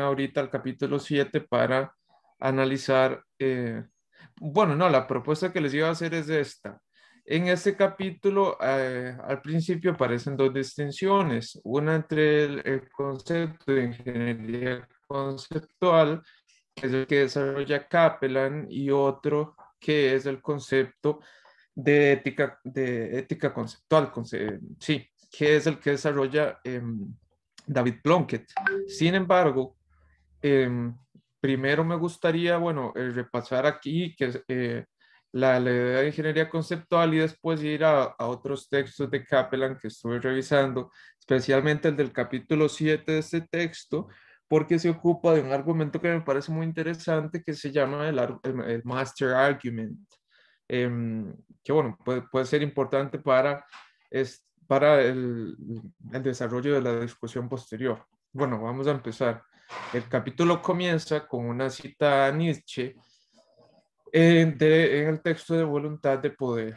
ahorita al capítulo 7 para analizar, eh, bueno, no, la propuesta que les iba a hacer es esta. En este capítulo, eh, al principio aparecen dos distinciones, una entre el, concepto de ingeniería conceptual, que es el que desarrolla Kaplan y otro que es el concepto de ética, de ética conceptual, sí, que es el que desarrolla em, David Plunkett. Sin embargo, Em, primero me gustaría, bueno, eh, repasar aquí que eh, la, la, idea de ingeniería conceptual y después ir a, otros textos de Kaplan que estuve revisando, especialmente el del capítulo 7 de este texto, porque se ocupa de un argumento que me parece muy interesante que se llama el, master argument, em, que bueno, puede, puede, ser importante para, para el, el desarrollo de la discusión posterior. Bueno, vamos a empezar. El capítulo comienza con una cita a Nietzsche en, el texto de Voluntad de Poder.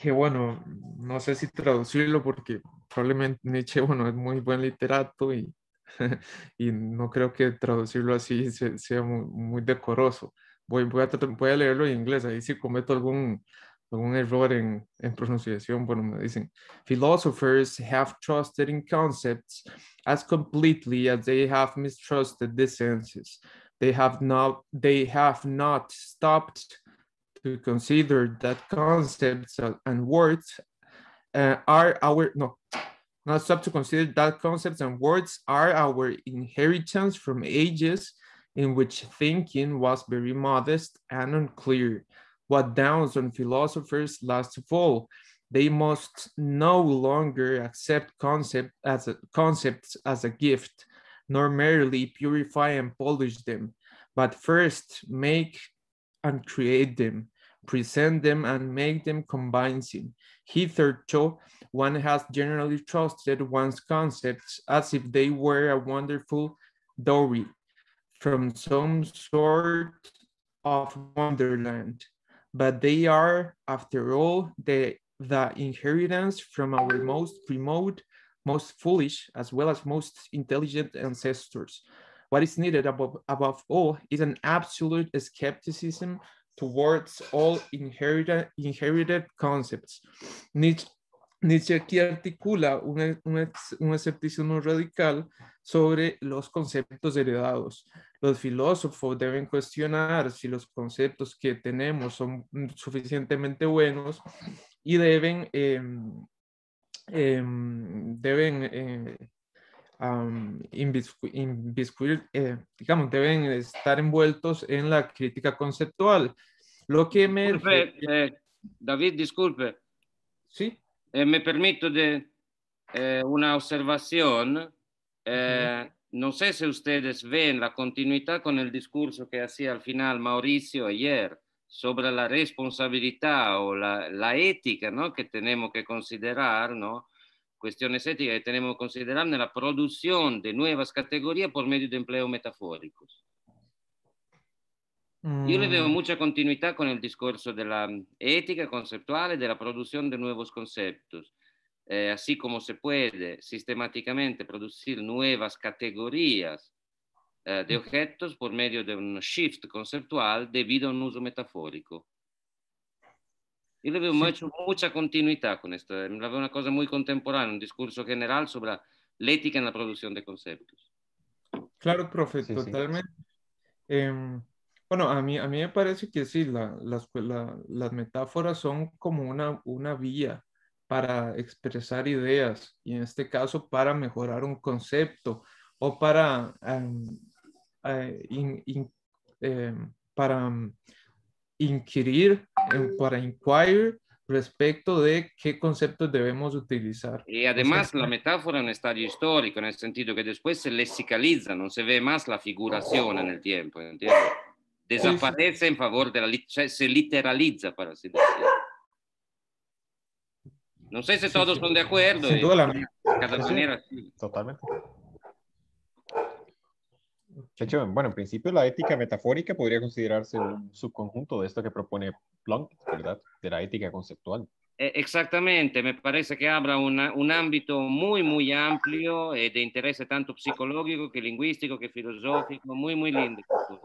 Que bueno, no sé si traducirlo porque probablemente Nietzsche, bueno, es muy buen literato y, y no creo que traducirlo así sea muy, decoroso. Voy, voy a, voy, a, leerlo en inglés, ahí si cometo algún, algún error en, en, pronunciación, bueno, me dicen, philosophers have trusted in concepts as completely as they have mistrusted the senses. They have not, they have not stopped to consider that concepts and words uh, are our, no, not stop to consider that concepts and words are our inheritance from ages in which thinking was very modest and unclear what dawns on philosophers last of all. They must no longer accept concept as a, concepts as a gift, nor merely purify and polish them, but first make and create them, present them and make them convincing. Hitherto, one has generally trusted one's concepts as if they were a wonderful dory from some sort of wonderland but they are, after all, the, the inheritance from our most remote, most foolish, as well as most intelligent ancestors. What is needed above, above all is an absolute skepticism towards all inherited, inherited concepts. Nietzsche, aquí articula un, un, un escepticismo radical sobre los conceptos heredados. Los filósofos deben cuestionar si los conceptos que tenemos son mm, suficientemente buenos y deben, em, em, deben eh, eh, digamos, deben estar envueltos en la crítica conceptual. Lo que me... Eh, David, disculpe. Sí. Eh, me permito de una observación. Uh no sé si ustedes ven la continuidad con el discurso que hacía al final Mauricio ayer sobre la responsabilidad o la, ética ¿no? que tenemos que considerar, ¿no? cuestiones éticas que tenemos que considerar en la producción de nuevas categorías por medio de empleo metafóricos. Yo le veo mm. mucha continuidad con el discurso de la mm, ética conceptual y de la producción de nuevos conceptos. Eh, así como se puede sistemáticamente producir nuevas categorías eh, de objetos por medio de un shift conceptual debido a un uso metafórico. Y le veo mucha continuidad con esto, Me eh, veo una cosa muy contemporánea, un discurso general sobre la ética en la producción de conceptos. Claro, profe, totalmente. Em, bueno, a mí, a mí me parece que sí, la, las, las metáforas son como una, una vía para expresar ideas y en este caso para mejorar un concepto o para, em, eh, em, para mm, inquirir, em, para inquire respecto de qué conceptos debemos utilizar. Y además la metáfora en un estadio histórico, en el sentido que después se lexicaliza, no se ve más la figuración en el tiempo, Desaparece en favor de la, se literaliza, para así decirlo. No sé si todos son de acuerdo. Sin ¿eh? duda la mía. Totalmente. bueno, en principio la ética metafórica podría considerarse un subconjunto de esto que propone Planck, ¿verdad? De la ética conceptual. Eh, exactamente, me parece que abra un ámbito muy, muy amplio eh, de interés tanto psicológico que lingüístico que filosófico, muy, muy lindo. Este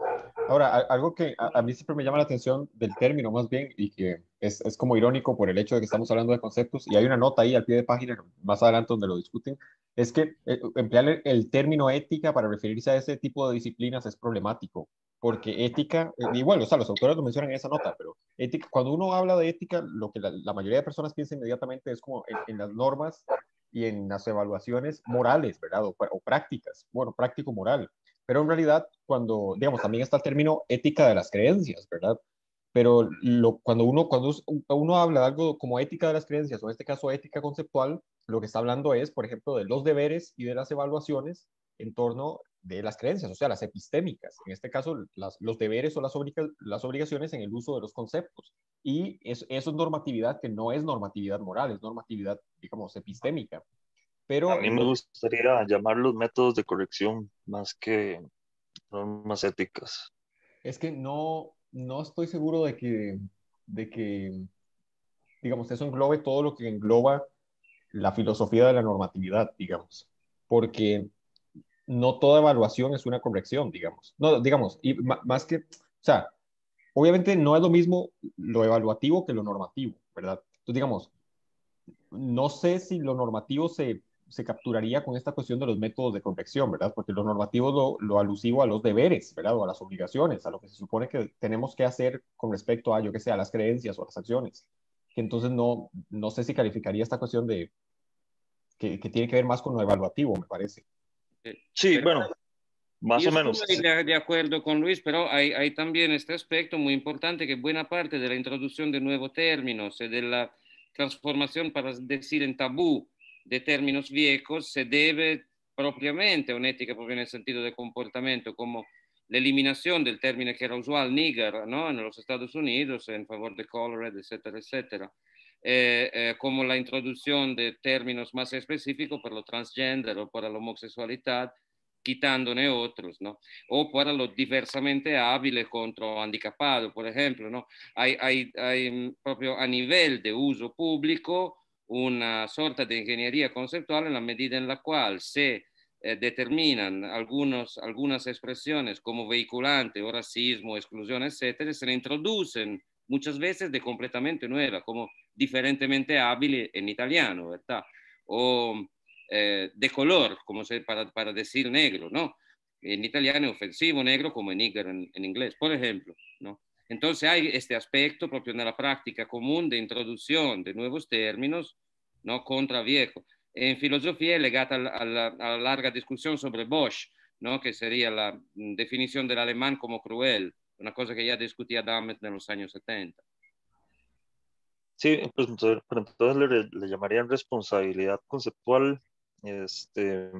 Ahora, algo que a, mí siempre me llama la atención del término más bien y que es, es, como irónico por el hecho de que estamos hablando de conceptos y hay una nota ahí al pie de página más adelante donde lo discuten, es que eh, emplear el término ética para referirse a ese tipo de disciplinas es problemático porque ética, eh, ah. igual, o los autores lo mencionan en esa nota, pero ética, cuando uno habla de ética, lo que la, mayoría de personas piensa inmediatamente es como en, las normas y en las evaluaciones morales, ¿verdad? O, prácticas, bueno, práctico-moral. Pero en realidad, cuando, digamos, también está el término ética de las creencias, ¿verdad? Pero cuando, uno, cuando uno habla de algo como ética de las creencias, o en este caso ética conceptual, lo que está hablando es, por ejemplo, de los deberes y de las evaluaciones en torno de las creencias, o sea, las epistémicas, en este caso los deberes o las, obligaciones en el uso de los conceptos. Y eso es normatividad que no es normatividad moral, es normatividad, digamos, epistémica. Pero, A mí me gustaría llamar los métodos de corrección más que normas éticas. Es que no, no estoy seguro de que, de que, digamos, eso englobe todo lo que engloba la filosofía de la normatividad, digamos. Porque no toda evaluación es una corrección, digamos. No, digamos, y más que, o sea, obviamente no es lo mismo lo evaluativo que lo normativo, ¿verdad? Entonces, digamos, no sé si lo normativo se, capturaría con esta cuestión de los métodos de corrección, ¿verdad? Porque lo normativo lo, lo alusivo a los deberes, ¿verdad? O a las obligaciones, a lo que se supone que tenemos que hacer con respecto a, yo que sé, a las creencias o a las acciones. Que entonces no, no sé si calificaría esta cuestión de que tiene que ver más con lo evaluativo, me parece. Sì, pero, bueno, más o menos. Estoy de, de, acuerdo con Luis, pero hay, hay, también este aspecto muy importante que buena parte de la introducción de nuevos términos y eh, de la transformación, para decir en tabú, de términos viejos se debe propiamente a una un'etica proprio nel sentito del comportamento, come l'eliminazione del termine che era usual, nigger, no? negli Stati Uniti, in favore del colored, eccetera, eccetera. Eh, eh, como la introducción de términos más específicos para lo transgénero, o para la homosexualidad, quitándone otros, ¿no? O para lo diversamente hábiles contra handicapados, por ejemplo, ¿no? Hay, hay, hay, mm, propio a nivel de uso público una sorta de ingeniería conceptual en la medida en la cual se eh, determinan algunos, algunas expresiones como vehiculante o racismo, exclusión, etcétera, se le introducen muchas veces de completamente nueva, como diferentemente hábil en italiano, ¿verdad? O eh, de color, como para, decir negro, ¿no? En italiano es ofensivo, negro, como en en, inglés, por ejemplo, ¿no? Entonces hay este aspecto propio de la práctica común de introducción de nuevos términos, ¿no? Contra viejo. En filosofía es legata a a la larga discusión sobre Bosch, ¿no? Que sería la mm, definición del alemán como cruel, una cosa que ya discutía Damet en los años 70. Sí, pues entonces, le, llamarían responsabilidad conceptual este,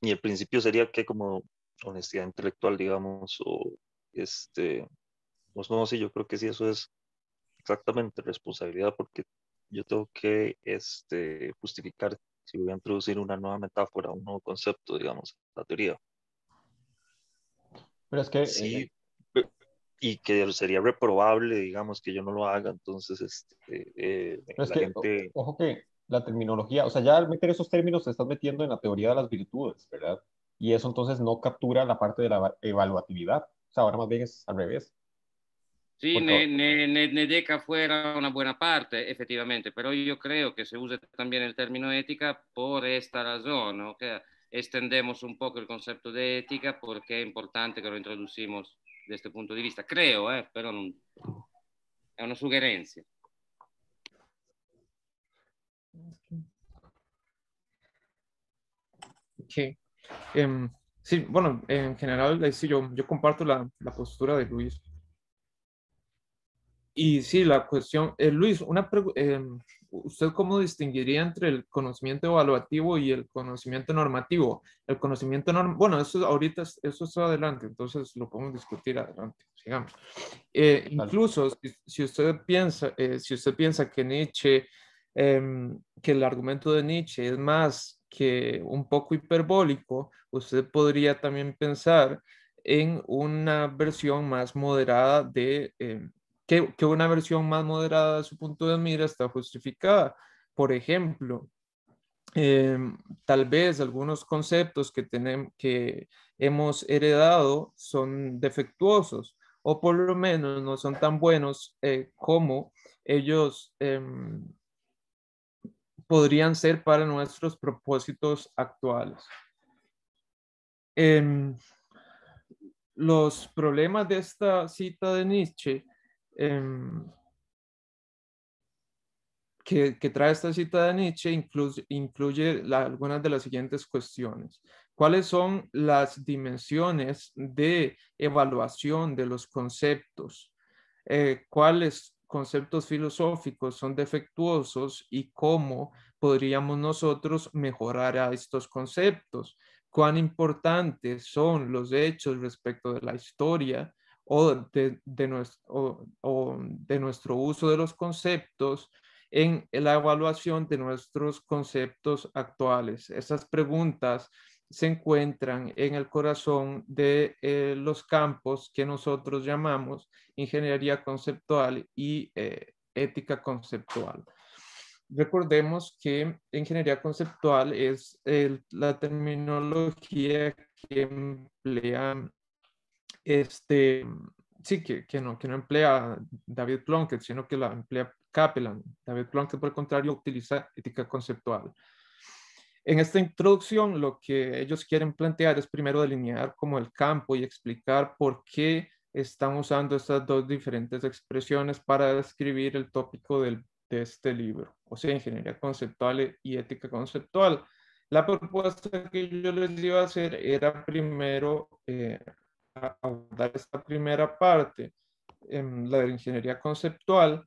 y el principio sería que como honestidad intelectual, digamos, o este, pues no, sí, yo creo que sí, eso es exactamente responsabilidad porque yo tengo que este, justificar si voy a introducir una nueva metáfora, un nuevo concepto, digamos, la teoría. Pero es que eh, y que sería reprobable, digamos, que yo no lo haga. Entonces, este, eh, la gente... Ojo que la terminología, o sea, ya al meter esos términos se estás metiendo en la teoría de las virtudes, ¿verdad? Y eso entonces no captura la parte de la evaluatividad. O sea, ahora más bien es al revés. Sí, ne, ne, ne, fuera una buena parte, efectivamente, pero yo creo que se usa también el término ética por esta razón, ¿no? que extendemos un poco el concepto de ética porque es importante que lo introducimos este punto de vista, creo, eh, es una sugerencia sí, em, bueno, en general, yo, yo comparto la, la, postura de Luis. Y sí, la cuestión, eh, Luis, una pregunta em, ¿usted cómo distinguiría entre el conocimiento evaluativo y el conocimiento normativo? El conocimiento normativo, bueno, eso ahorita, eso está adelante, entonces lo podemos discutir adelante, sigamos. Eh, incluso si, usted piensa, eh, si usted piensa que Nietzsche, em, que el argumento de Nietzsche es más que un poco hiperbólico, usted podría también pensar en una versión más moderada de, em, que, una versión más moderada de su punto de mira está justificada. Por ejemplo, em, tal vez algunos conceptos que, tenemos, que hemos heredado son defectuosos o por lo menos no son tan buenos eh, como ellos em, podrían ser para nuestros propósitos actuales. Em, los problemas de esta cita de Nietzsche Em, que, trae esta cita de Nietzsche incluye, algunas de las siguientes cuestiones. ¿Cuáles son las dimensiones de evaluación de los conceptos? Eh, ¿Cuáles conceptos filosóficos son defectuosos y cómo podríamos nosotros mejorar a estos conceptos? ¿Cuán importantes son los hechos respecto de la historia? o de, nuestro, de nuestro uso de los conceptos en la evaluación de nuestros conceptos actuales. Esas preguntas se encuentran en el corazón de eh, los campos que nosotros llamamos ingeniería conceptual y eh, ética conceptual. Recordemos que ingeniería conceptual es la terminología que emplean este, mm, sí, que, que, no, que no emplea David Plunkett, sino que la emplea Kaplan. David Plunkett, por el contrario, utiliza ética conceptual. En esta introducción, lo que ellos quieren plantear es primero delinear como el campo y explicar por qué están usando estas dos diferentes expresiones para describir el tópico del, de este libro, o sea, ingeniería conceptual y ética conceptual. La propuesta que yo les iba a hacer era primero eh, abordar esta primera parte, en la de la ingeniería conceptual,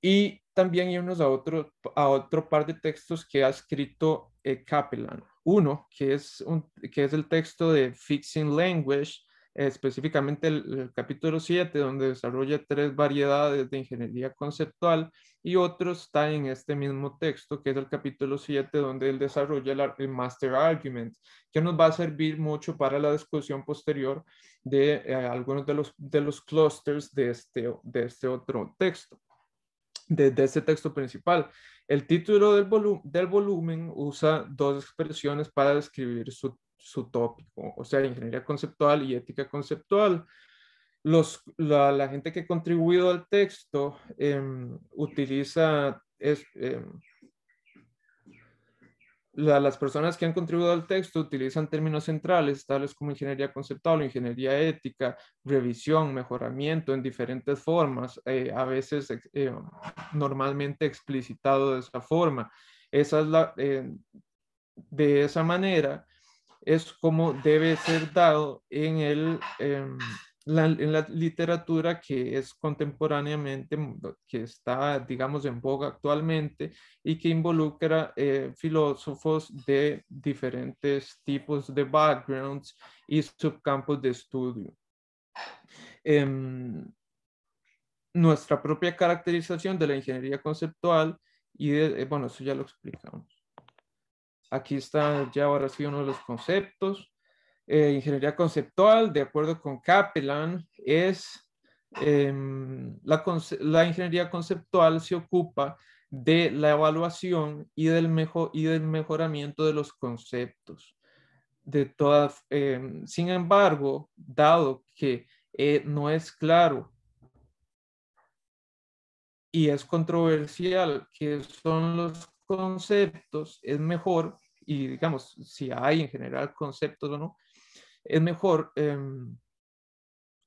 y también irnos a otro, a otro par de textos que ha escrito Kaplan eh, Uno, que es, un, que es el texto de Fixing Language, específicamente el, capítulo 7, donde desarrolla tres variedades de ingeniería conceptual, y otro está en este mismo texto, que es el capítulo 7, donde él desarrolla el, Master Argument, que nos va a servir mucho para la discusión posterior de eh, algunos de los, de los clusters de este, de este otro texto de este texto principal. El título del, del, volumen usa dos expresiones para describir su, su tópico, o sea, ingeniería conceptual y ética conceptual. Los, la, gente que ha contribuido al texto em, utiliza, em, las personas que han contribuido al texto utilizan términos centrales, tales como ingeniería conceptual, ingeniería ética, revisión, mejoramiento en diferentes formas, eh, a veces eh, normalmente explicitado de esa forma. Esa es la, eh, de esa manera es como debe ser dado en, em, la, en la literatura que es contemporáneamente, mm, que está, digamos, en boga actualmente y que involucra eh, filósofos de diferentes tipos de backgrounds y subcampos de estudio. Em, nuestra propia caracterización de la ingeniería conceptual y de, eh, bueno, eso ya lo explicamos. Aquí está ya ahora uno de los conceptos. Eh, ingeniería conceptual, de acuerdo con Kaplan, es em, la, ingeniería conceptual se ocupa de la evaluación y del, mejor, y del mejoramiento de los conceptos. De todas, em, sin embargo, dado que eh, no es claro y es controversial qué son los conceptos, es mejor y digamos, si hay en general conceptos o no, es mejor em,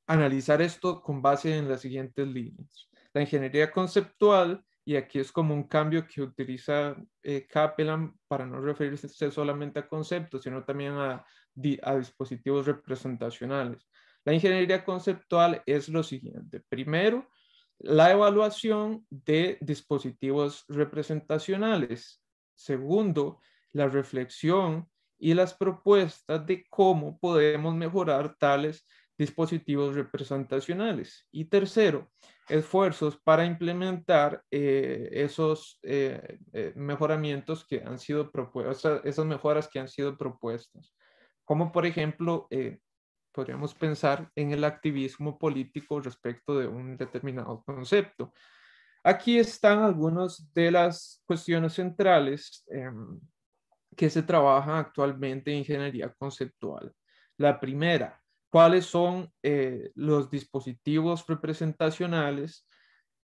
analizar esto con base en las siguientes líneas. La ingeniería conceptual, y aquí es como un cambio que utiliza eh, para no referirse solamente a conceptos, sino también a, a dispositivos representacionales. La ingeniería conceptual es lo siguiente. Primero, la evaluación de dispositivos representacionales. Segundo, la reflexión y las propuestas de cómo podemos mejorar tales dispositivos representacionales. Y tercero, esfuerzos para implementar eh, esos eh, eh, mejoramientos que han sido propuestas, esas mejoras que han sido propuestas, como por ejemplo, podríamos pensar en el activismo político respecto de un determinado concepto. Aquí están algunas de las cuestiones centrales em, que se trabaja actualmente en ingeniería conceptual. La primera, cuáles son eh, los dispositivos representacionales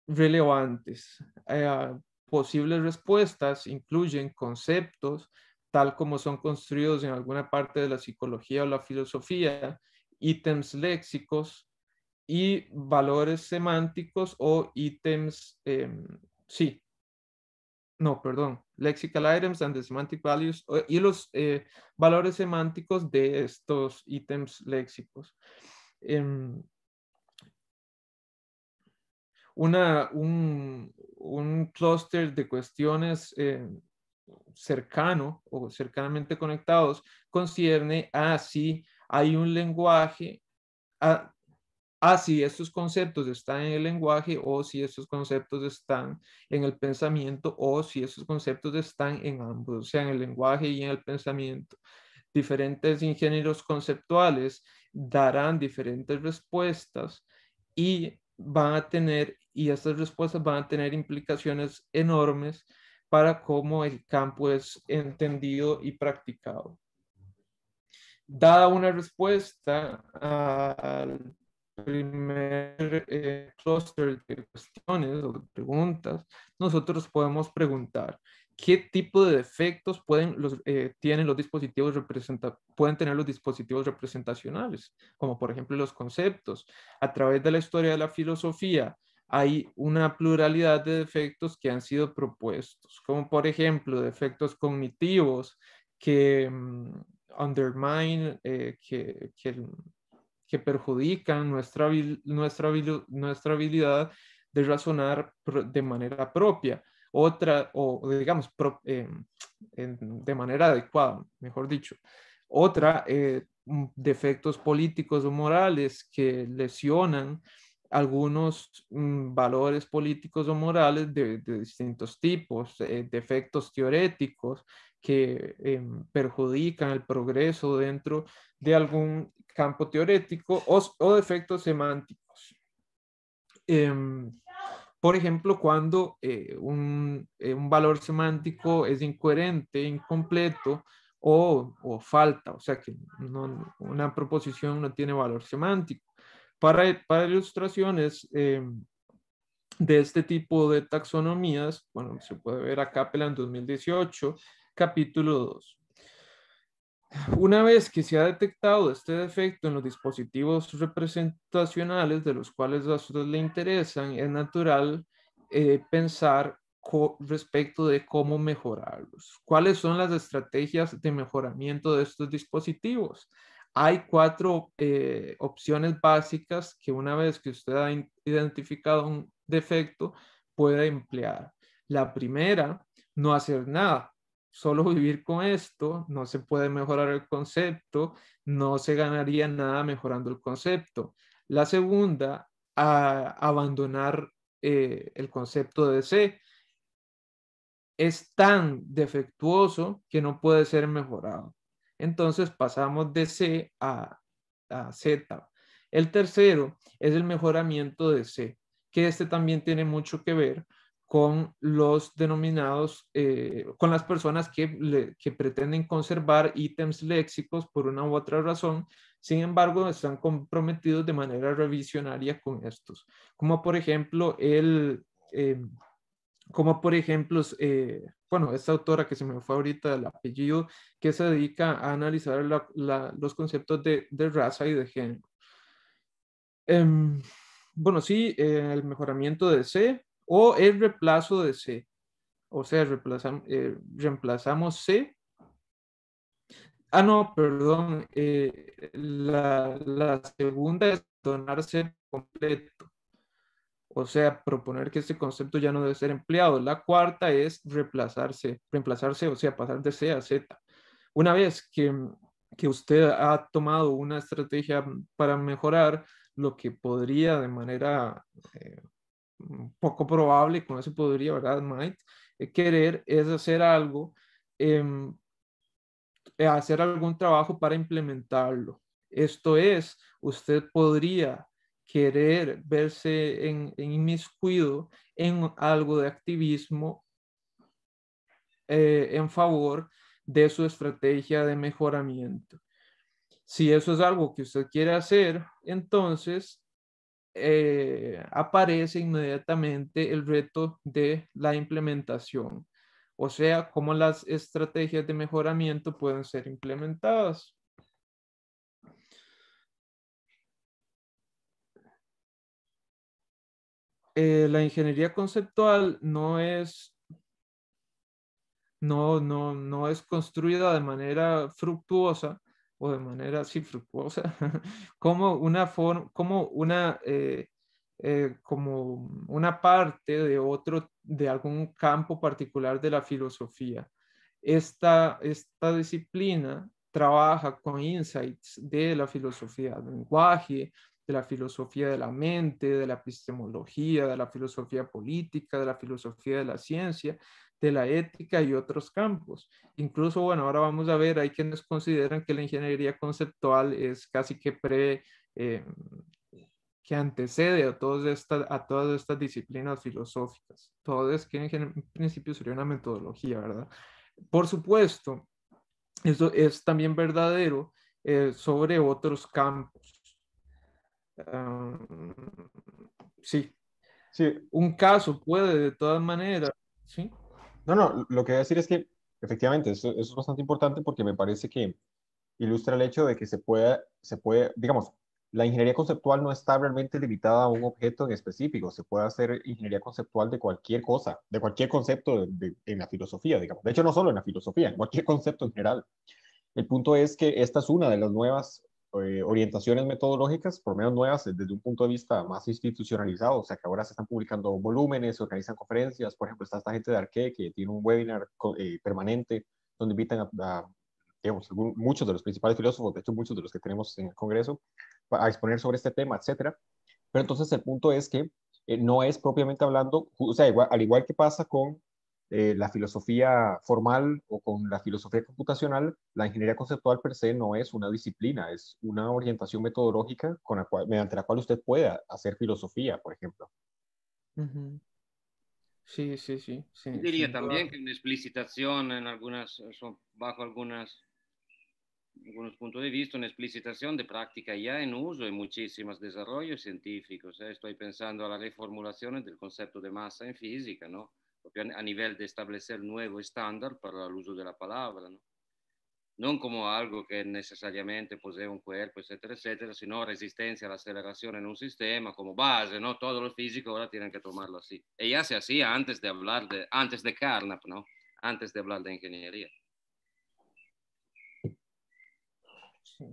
relevantes. Eh, posibles respuestas incluyen conceptos tal como son construidos en alguna parte de la psicología o la filosofía, ítems léxicos y valores semánticos o ítems, em, sí, no, perdón, lexical items and the semantic values y los eh, valores semánticos de estos ítems léxicos. Em, una, un, un clúster de cuestiones eh, cercano o cercanamente conectados concierne a si hay un lenguaje, ah, si estos conceptos están en el lenguaje o si estos conceptos están en el pensamiento o si estos conceptos están en ambos, o sea, en el lenguaje y en el pensamiento. Diferentes ingenieros conceptuales darán diferentes respuestas y van a tener, y estas respuestas van a tener implicaciones enormes para cómo el campo es entendido y practicado. Dada una respuesta al primer eh, cluster de cuestiones o de preguntas, nosotros podemos preguntar qué tipo de defectos pueden los, eh, tienen los dispositivos pueden tener los dispositivos representacionales, como por ejemplo los conceptos. A través de la historia de la filosofía hay una pluralidad de defectos que han sido propuestos, como por ejemplo defectos cognitivos que mm, undermine, eh, que, que que perjudican nuestra, nuestra, nuestra habilidad de razonar de manera propia, otra, o digamos, em, de manera adecuada, mejor dicho. Otra, eh, defectos políticos o morales que lesionan algunos mm, valores políticos o morales de, distintos tipos, eh, defectos teoréticos que em, perjudican el progreso dentro de algún campo teorético o, o defectos semánticos. Em, por ejemplo, cuando eh, eh, un, valor semántico es incoherente, incompleto o, falta, o sea que una proposición no tiene valor semántico para, ilustraciones eh, de este tipo de taxonomías, bueno, se puede ver acá en 2018, capítulo 2. Una vez que se ha detectado este defecto en los dispositivos representacionales de los cuales a le interesan, es natural eh, pensar respecto de cómo mejorarlos. ¿Cuáles son las estrategias de mejoramiento de estos dispositivos? Hay cuatro eh, opciones básicas que una vez que usted ha identificado un defecto puede emplear. La primera, no hacer nada, solo vivir con esto, no se puede mejorar el concepto, no se ganaría nada mejorando el concepto. La segunda, ah, abandonar eh, el concepto de C. Es tan defectuoso que no puede ser mejorado. Entonces pasamos de C a, a Z. El tercero es el mejoramiento de C, que este también tiene mucho que ver con los denominados, eh, con las personas que, pretenden conservar ítems léxicos por una u otra razón, sin embargo, están comprometidos de manera revisionaria con estos, como por ejemplo el, eh, como por ejemplo eh, bueno, esta autora que se me fue ahorita el apellido, que se dedica a analizar los conceptos de, raza y de género. Em, bueno, sí, eh, el mejoramiento de C o el reemplazo de C. O sea, eh, reemplazamos C. Ah, no, perdón. Eh, la, segunda es donarse completo o sea, proponer que este concepto ya no debe ser empleado. La cuarta es reemplazarse, reemplazarse, o sea, pasar de C a Z. Una vez que, usted ha tomado una estrategia para mejorar, lo que podría de manera eh, poco probable, como se podría, ¿verdad? Might, eh, querer es hacer algo, em, eh, hacer algún trabajo para implementarlo. Esto es, usted podría querer verse en, inmiscuido en algo de activismo eh, en favor de su estrategia de mejoramiento. Si eso es algo que usted quiere hacer, entonces eh, aparece inmediatamente el reto de la implementación, o sea, cómo las estrategias de mejoramiento pueden ser implementadas. Eh, la ingeniería conceptual no es, no, es construida de manera fructuosa o de manera así fructuosa, como una, forma, como una eh, eh, como una parte de otro, de algún campo particular de la filosofía. Esta, esta disciplina trabaja con insights de la filosofía, del lenguaje, de la filosofía de la mente, de la epistemología, de la filosofía política, de la filosofía de la ciencia, de la ética y otros campos. Incluso, bueno, ahora vamos a ver, hay quienes consideran que la ingeniería conceptual es casi que pre... Eh, que antecede a todas, estas, a todas estas disciplinas filosóficas. Todo es que en, principio sería una metodología, ¿verdad? Por supuesto, eso es también verdadero eh, sobre otros campos sí. Sí. Un caso puede, de todas maneras. Sí. No, no, lo que voy a decir es que efectivamente eso, es bastante importante porque me parece que ilustra el hecho de que se puede, se puede, digamos, la ingeniería conceptual no está realmente limitada a un objeto en específico, se puede hacer ingeniería conceptual de cualquier cosa, de cualquier concepto en la filosofía, digamos. De hecho, no solo en la filosofía, en cualquier concepto en general. El punto es que esta es una de las nuevas eh, orientaciones metodológicas, por lo menos nuevas, eh, desde un punto de vista más institucionalizado, o sea, que ahora se están publicando volúmenes, se organizan conferencias, por ejemplo, está esta gente de Arque que tiene un webinar eh, permanente donde invitan a, digamos, muchos de los principales filósofos, de hecho muchos de los que tenemos en el Congreso, a exponer sobre este tema, etcétera. Pero entonces el punto es que no es propiamente hablando, o sea, al igual que pasa con eh, la filosofía formal o con la filosofía computacional, la ingeniería conceptual per se no es una disciplina, es una orientación metodológica con mediante la cual usted pueda hacer filosofía, por ejemplo. Sí, sí, sí. sí diría también que una explicitación en algunas, bajo algunas, algunos puntos de vista, una explicitación de práctica ya en uso en muchísimos desarrollos científicos. ¿eh? Estoy pensando a la reformulación del concepto de masa en física, ¿no? a nivel de establecer nuevo estándar para el uso de la palabra, ¿no? no como algo que necesariamente posee un cuerpo, etcétera, etcétera, sino resistencia a la aceleración en un sistema como base, ¿no? todo lo físico ahora tienen que tomarlo así. Y ya se hacía antes de hablar de, antes de Carnap, ¿no? Antes de hablar de ingeniería. Sí.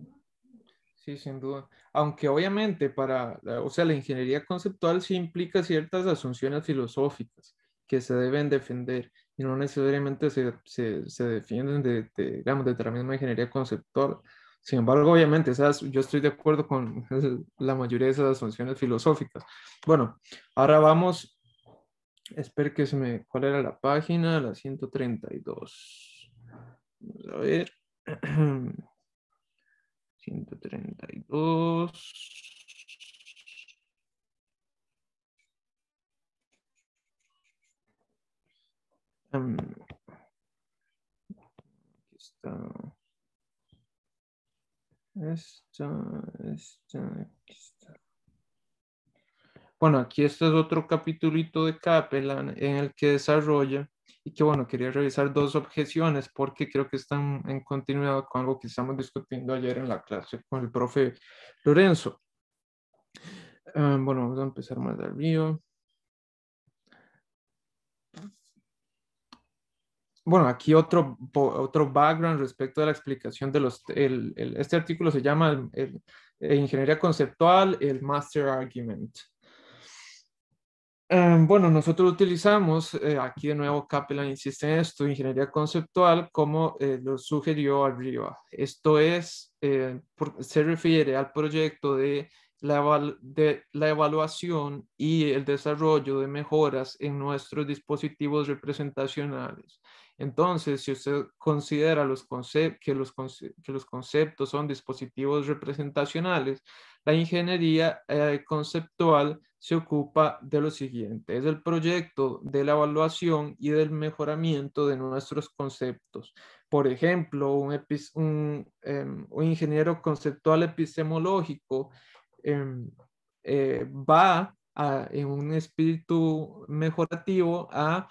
sí, sin duda. Aunque obviamente para, eh, o sea, la ingeniería conceptual sí implica ciertas asunciones filosóficas que se deben defender y no necesariamente se, se, se defienden de, de, digamos, de la misma ingeniería conceptual. Sin embargo, obviamente, esas, yo estoy de acuerdo con la mayoría de esas funciones filosóficas. Bueno, ahora vamos, espero que se me, ¿cuál era la página? La 132. A ver. 132. está. aquí está. Bueno, aquí este es otro capitulito de Capellan en el que desarrolla y que bueno, quería revisar dos objeciones porque creo que están en continuidad con algo que estamos discutiendo ayer en la clase con el profe Lorenzo. bueno, vamos a empezar más de arriba. bueno, aquí otro, otro background respecto de la explicación de los, este artículo se llama eh, Ingeniería Conceptual, el Master Argument. Em, bueno, nosotros utilizamos, eh, aquí de nuevo Kaplan insiste en esto, ingeniería conceptual, como eh, lo sugirió arriba. Esto es, se refiere al proyecto de la, de la evaluación y el desarrollo de mejoras en nuestros dispositivos representacionales. Entonces, si usted considera los que, los que los conceptos son dispositivos representacionales, la ingeniería eh, conceptual se ocupa de lo siguiente, es el proyecto de la evaluación y del mejoramiento de nuestros conceptos. Por ejemplo, un, em, ingeniero conceptual epistemológico em, eh, va en un espíritu mejorativo a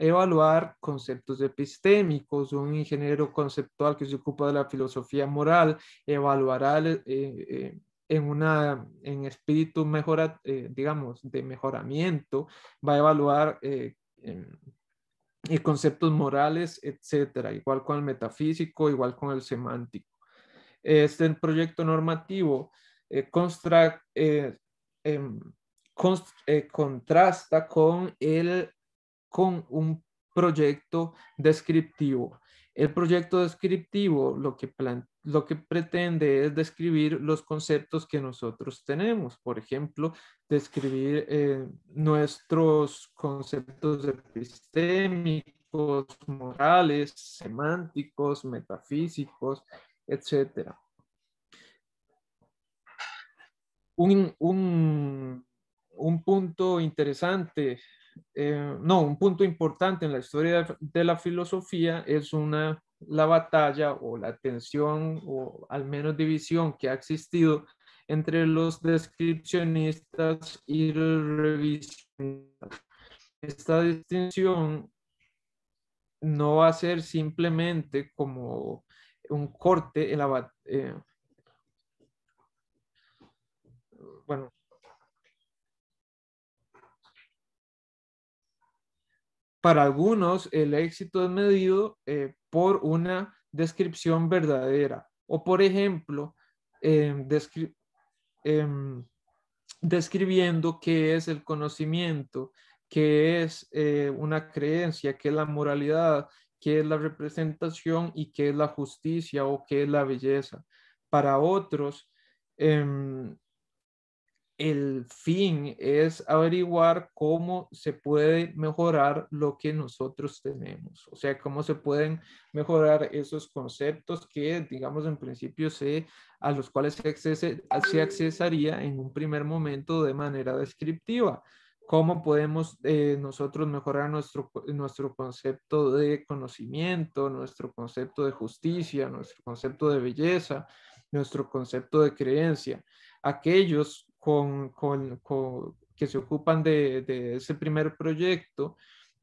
evaluar conceptos epistémicos, un ingeniero conceptual que se ocupa de la filosofía moral, evaluará eh, eh, en una en espíritu mejora, eh, digamos, de mejoramiento, va a evaluar conceptos morales, etcétera, igual con el metafísico, igual con el semántico. Este proyecto normativo em, contrasta con el con un proyecto descriptivo. El proyecto descriptivo lo que, lo que pretende es describir los conceptos que nosotros tenemos. Por ejemplo, describir eh, nuestros conceptos epistémicos, morales, semánticos, metafísicos, etc. Un, un punto interesante eh, no, un punto importante en la historia de la filosofía es una, la batalla o la tensión o al menos división que ha existido entre los descripcionistas y los revisionistas. Esta distinción no va a ser simplemente como un corte en la... batalla. Eh, bueno, para algunos el éxito es medido eh, por una descripción verdadera o, por ejemplo, em, em, describiendo qué es el conocimiento, qué es eh, una creencia, qué es la moralidad, qué es la representación y qué es la justicia o qué es la belleza. Para otros, em, el fin es averiguar cómo se puede mejorar lo que nosotros tenemos, o sea, cómo se pueden mejorar esos conceptos que, digamos, en principio se, a los cuales se, accese, accesaría en un primer momento de manera descriptiva. ¿Cómo podemos eh, nosotros mejorar nuestro, nuestro concepto de conocimiento, nuestro concepto de justicia, nuestro concepto de belleza, nuestro concepto de creencia? Aquellos con, que se ocupan de, ese primer proyecto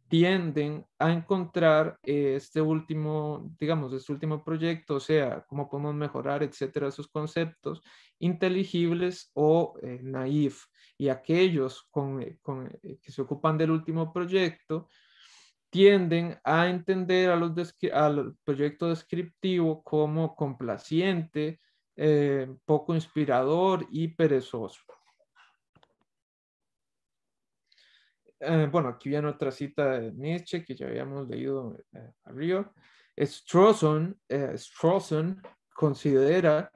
tienden a encontrar este último, digamos, este último proyecto, o sea, cómo podemos mejorar, etcétera, sus conceptos inteligibles o eh, naif. Y aquellos eh, eh, que se ocupan del último proyecto, tienden a entender al proyecto descriptivo como complaciente eh, poco inspirador y perezoso. Eh, bueno, aquí viene otra cita de Nietzsche que ya habíamos leído arriba. Eh, Strawson, Strawson considera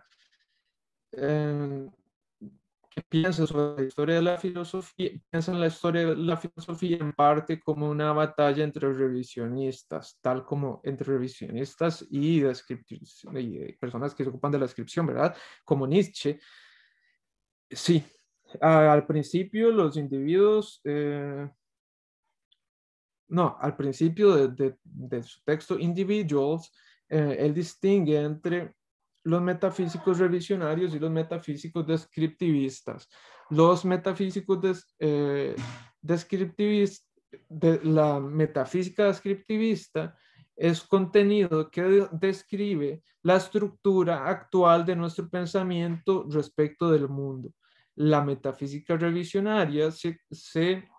que piensa sobre la historia de la filosofía, piensa en la historia de la filosofía en parte como una batalla entre revisionistas, tal como entre revisionistas y, eh, personas que se ocupan de la descripción, ¿verdad? Como Nietzsche. Sí, al principio los individuos... Eh, no, al principio de, su texto Individuals, eh, él distingue entre los metafísicos revisionarios y los metafísicos descriptivistas. Los metafísicos eh, descriptivistas, la metafísica descriptivista es contenido que describe la estructura actual de nuestro pensamiento respecto del mundo. La metafísica revisionaria se,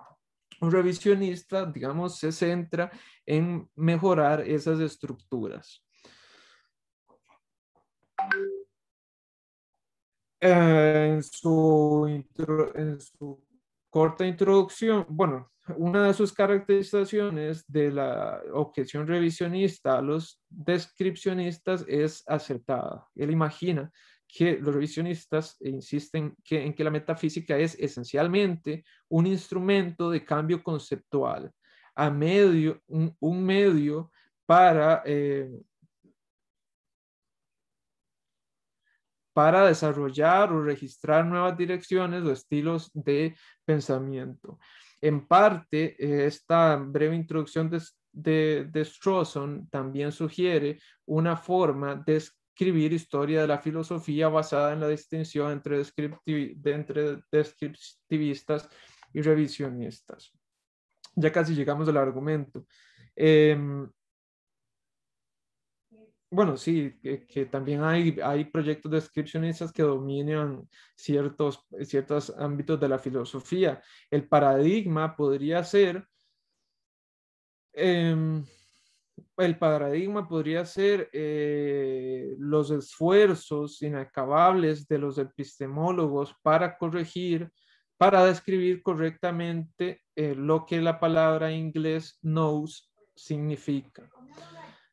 un revisionista, digamos, se centra en mejorar esas estructuras. Eh, en, su en su corta introducción, bueno, una de sus caracterizaciones de la objeción revisionista a los descripcionistas es acertada. Él imagina que los revisionistas insisten que, en que la metafísica es esencialmente un instrumento de cambio conceptual, a medio, un, medio para eh, para desarrollar o registrar nuevas direcciones o estilos de pensamiento. En parte, eh, esta breve introducción de, de, Strawson también sugiere una forma de escribir historia de la filosofía basada en la distinción entre, descriptivistas y revisionistas. Ya casi llegamos al argumento. Em, bueno, sí, que, también hay, hay proyectos descripcionistas que dominan ciertos, ciertos ámbitos de la filosofía. El paradigma podría ser, em, el paradigma podría ser eh, los esfuerzos inacabables de los epistemólogos para corregir, para describir correctamente eh, lo que la palabra inglés knows significa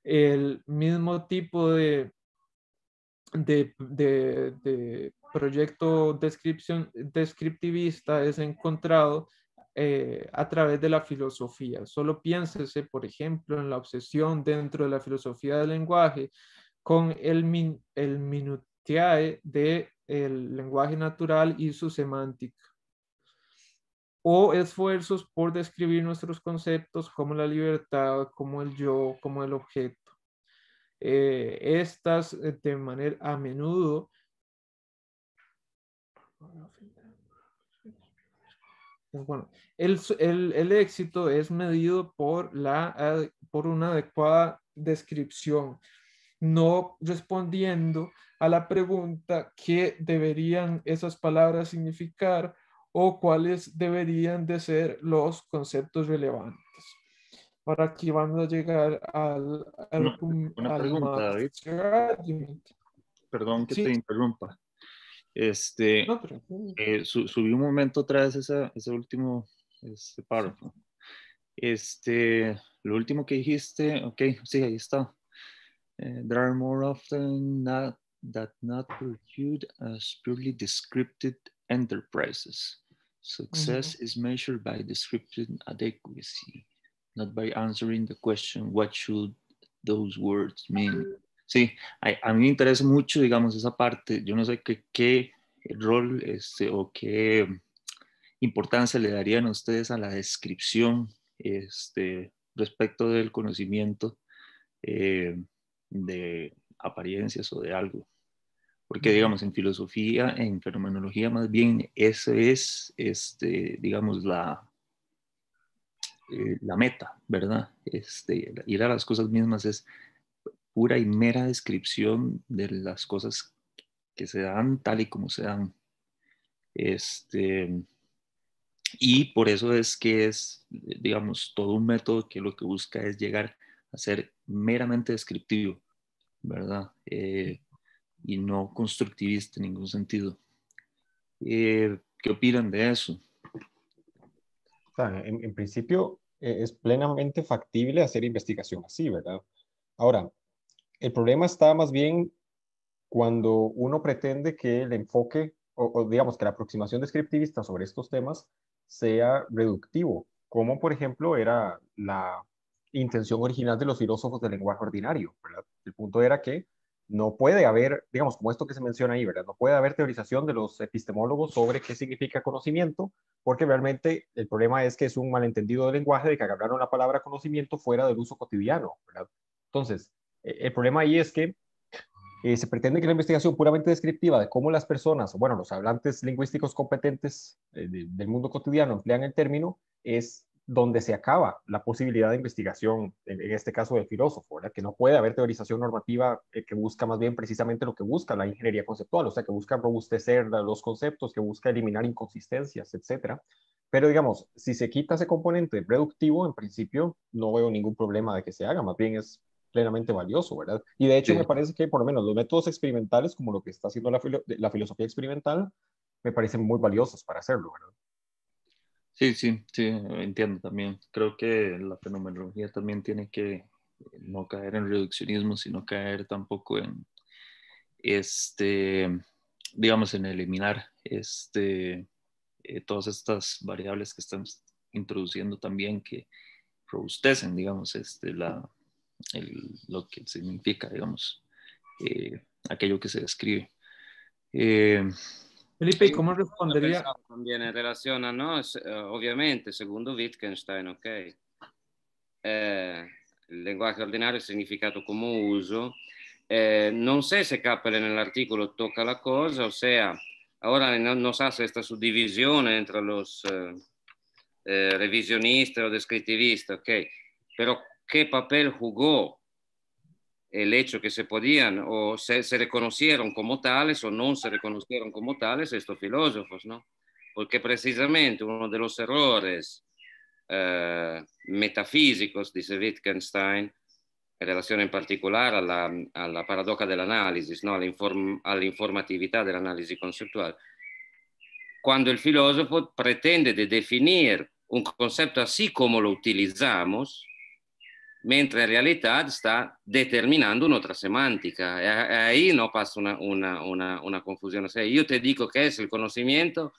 el mismo tipo de, de, proyecto descriptivista es encontrado eh, a través de la filosofía. Solo piénsese, por ejemplo, en la obsesión dentro de la filosofía del lenguaje con el, el minutiae del lenguaje natural y su semántica o esfuerzos por describir nuestros conceptos como la libertad, como el yo, como el objeto. Eh, estas eh, de manera a menudo pues bueno, el, éxito es medido por, la, por una adecuada descripción, no respondiendo a la pregunta qué deberían esas palabras significar o cuáles deberían de ser los conceptos relevantes. Para aquí vamos a llegar al, una, pregunta, David. Perdón que te interrumpa. Este, eh, subí un momento atrás esa, ese último este párrafo. Este, lo último que dijiste, ok, sí, ahí está. Eh, there more often that not reviewed as purely enterprises. Success mm-hmm. is measured by description adequacy, not by answering the question, what should those words mean? Sí, a, a mí me interesa mucho, digamos, esa parte. Yo no sé qué, qué rol este, o qué importancia le darían ustedes a la descripción este, respecto del conocimiento eh, de apariencias o de algo porque digamos en filosofía, en fenomenología más bien, esa es, este, digamos, la, eh, la meta, ¿verdad? Este, ir a las cosas mismas es pura y mera descripción de las cosas que se dan tal y como se dan. Este, y por eso es que es, digamos, todo un método que lo que busca es llegar a ser meramente descriptivo, ¿verdad? Eh, y no constructivista en ningún sentido. Eh, ¿Qué opinan de eso? En, principio eh, es plenamente factible hacer investigación así, ¿verdad? Ahora, el problema está más bien cuando uno pretende que el enfoque o, o, digamos que la aproximación descriptivista sobre estos temas sea reductivo, como por ejemplo era la intención original de los filósofos del lenguaje ordinario. ¿verdad? El punto era que no puede haber, digamos, como esto que se menciona ahí, ¿verdad? No puede haber teorización de los epistemólogos sobre qué significa conocimiento, porque realmente el problema es que es un malentendido del lenguaje de que hablaron la palabra conocimiento fuera del uso cotidiano, ¿verdad? Entonces, e, el problema ahí es que eh, se pretende que la investigación puramente descriptiva de cómo las personas, bueno, los hablantes lingüísticos competentes eh, del mundo cotidiano emplean el término, es donde se acaba la posibilidad de investigación, en, este caso del filósofo, ¿verdad? que no puede haber teorización normativa eh, que busca más bien precisamente lo que busca la ingeniería conceptual, o sea, que busca robustecer los conceptos, que busca eliminar inconsistencias, etcétera. Pero digamos, si se quita ese componente productivo, en principio no veo ningún problema de que se haga, más bien es plenamente valioso, ¿verdad? Y de hecho me parece que por lo menos los métodos experimentales, como lo que está haciendo la, la filosofía experimental, me parecen muy valiosos para hacerlo, ¿verdad? Sí, sí, sí, entiendo también. Creo que la fenomenología también tiene que no caer en reduccionismo, sino caer tampoco en, este, digamos, en eliminar este, eh, todas estas variables que estamos introduciendo también que robustecen, digamos, este, la, lo que significa, digamos, eh, aquello que se describe. Eh, Felipe, ¿cómo respondería? También en relación a nos, eh, obviamente, segundo Wittgenstein, ok. Eh, il linguaggio ordinario è significato come uso. Eh, non so se Cappelle nell'articolo tocca la cosa, ossia, ora non, non sa se se questa suddivisione tra los eh, eh revisionista o descrittivista, ok, però che papel jugò hecho que se podían o se, se, reconocieron como tales o no se reconocieron como tales estos filósofos, ¿no? Porque precisamente uno de los errores eh, metafísicos, dice Wittgenstein, in relazione in particolare alla, alla paradoca dell'analisi, no? all'informatività dell'analisi concettuale, quando il filósofo pretende de definir un concepto así como lo utilizamos, Mientras en realidad está determinando una otra semántica. ahí no pasa una, una, una, confusión. sea, yo te digo que es el conocimiento,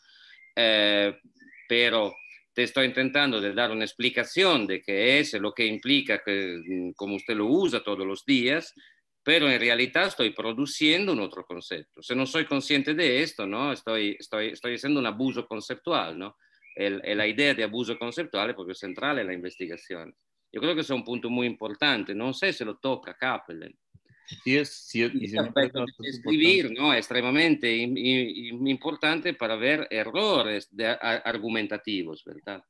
eh, pero te estoy intentando de dar una explicación de qué es, lo que implica, que, mm, usted lo usa todos los días, pero en realidad estoy produciendo un otro concepto. Si no soy consciente de esto, ¿no? estoy, estoy, haciendo un abuso conceptual. ¿no? la idea de abuso conceptual es proprio centrale en la investigación. Yo creo que es un punto muy importante. No sé si lo toca Capel. Sí, es, sí, pues, es, es ¿no? Extremadamente importante para ver errores de, argumentativos, ¿verdad?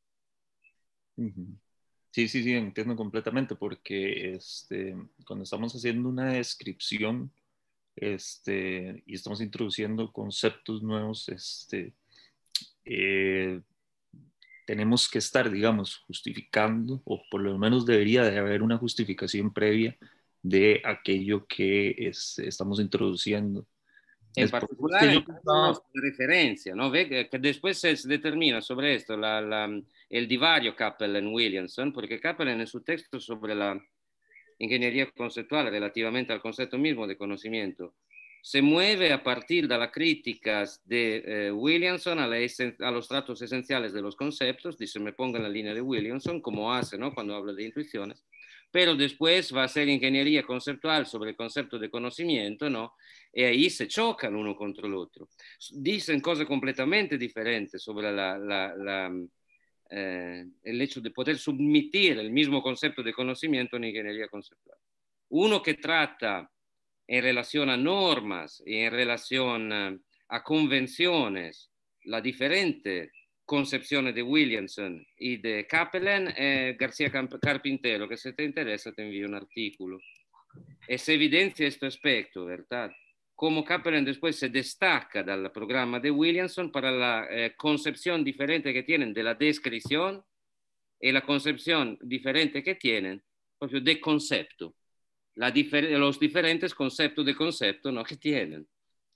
Sí, sí, sí, entiendo completamente, porque este, cuando estamos haciendo una descripción este, y estamos introduciendo conceptos nuevos, este, eh, tenemos que estar, digamos, justificando, o por lo menos debería de haber una justificación previa de aquello que estamos introduciendo. En particular, referencia, ¿no? que después se determina sobre esto el divario Kaplan-Williamson, porque Kaplan en su texto sobre la ingeniería conceptual relativamente al concepto mismo de conocimiento se mueve a partir de las críticas de eh, Williamson a, los tratos esenciales de los conceptos, dice me ponga en la línea de Williamson, como hace ¿no? cuando habla de intuiciones, pero después va a ser ingeniería conceptual sobre el concepto de conocimiento, ¿no? Y ahí se chocan uno contra el otro. Dicen cosas completamente diferentes sobre eh, el hecho de poder submitir el mismo concepto de conocimiento en ingeniería conceptual. Uno que trata en relación a normas y en relación a convenciones, la diferente concepción de Williamson y de Capellan eh, García Carpintero, que si te interesa te envío un artículo. Y se evidencia este aspecto, ¿verdad? Como Capellan después se destaca del programa de Williamson para la eh, concepción diferente que tienen de la descripción y la concepción diferente que tienen propio de concepto los diferentes conceptos de concepto ¿no? que tienen.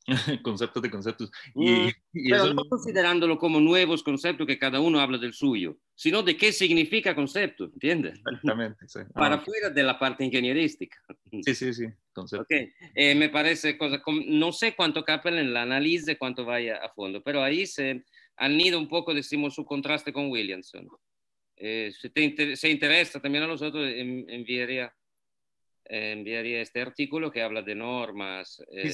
conceptos de conceptos. Y, mm, pero no considerándolo como nuevos conceptos que cada uno habla del suyo, sino de qué significa concepto, ¿entiendes? Exactamente, Para fuera de la parte ingenierística. Sí, sí, sí, Okay. Eh, me parece, cosa, no sé cuánto en la y cuánto vaya a fondo, pero ahí se anida un poco, decimos, su contraste con Williamson. Eh, si te se interesa también a nosotros, en enviaría eh, enviaría este artículo que habla de normas, eh,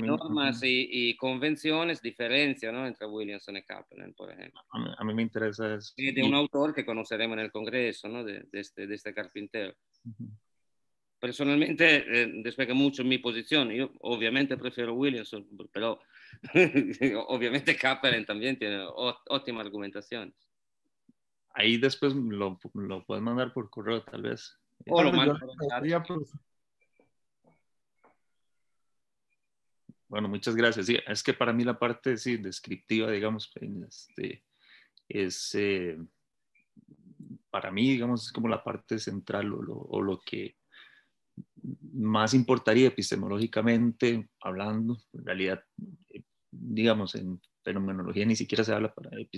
normas y, convenciones, diferencia ¿no? entre Williamson y Kaplan, por ejemplo. A mí, me interesa eso. de un autor que conoceremos en el Congreso, ¿no? de, este, este, carpintero. Personalmente, eh, despega mucho mi posición. Yo obviamente prefiero Williamson, pero obviamente Kaplan también tiene óptimas argumentación. Ahí después lo, lo puedes mandar por correo, tal vez. Pues. Bueno, muchas gracias. es que para mí la parte sí, descriptiva, digamos, este, es eh, para mí, digamos, es como la parte central o lo, que más importaría epistemológicamente hablando. En realidad, eh, digamos, en fenomenología ni siquiera se habla para de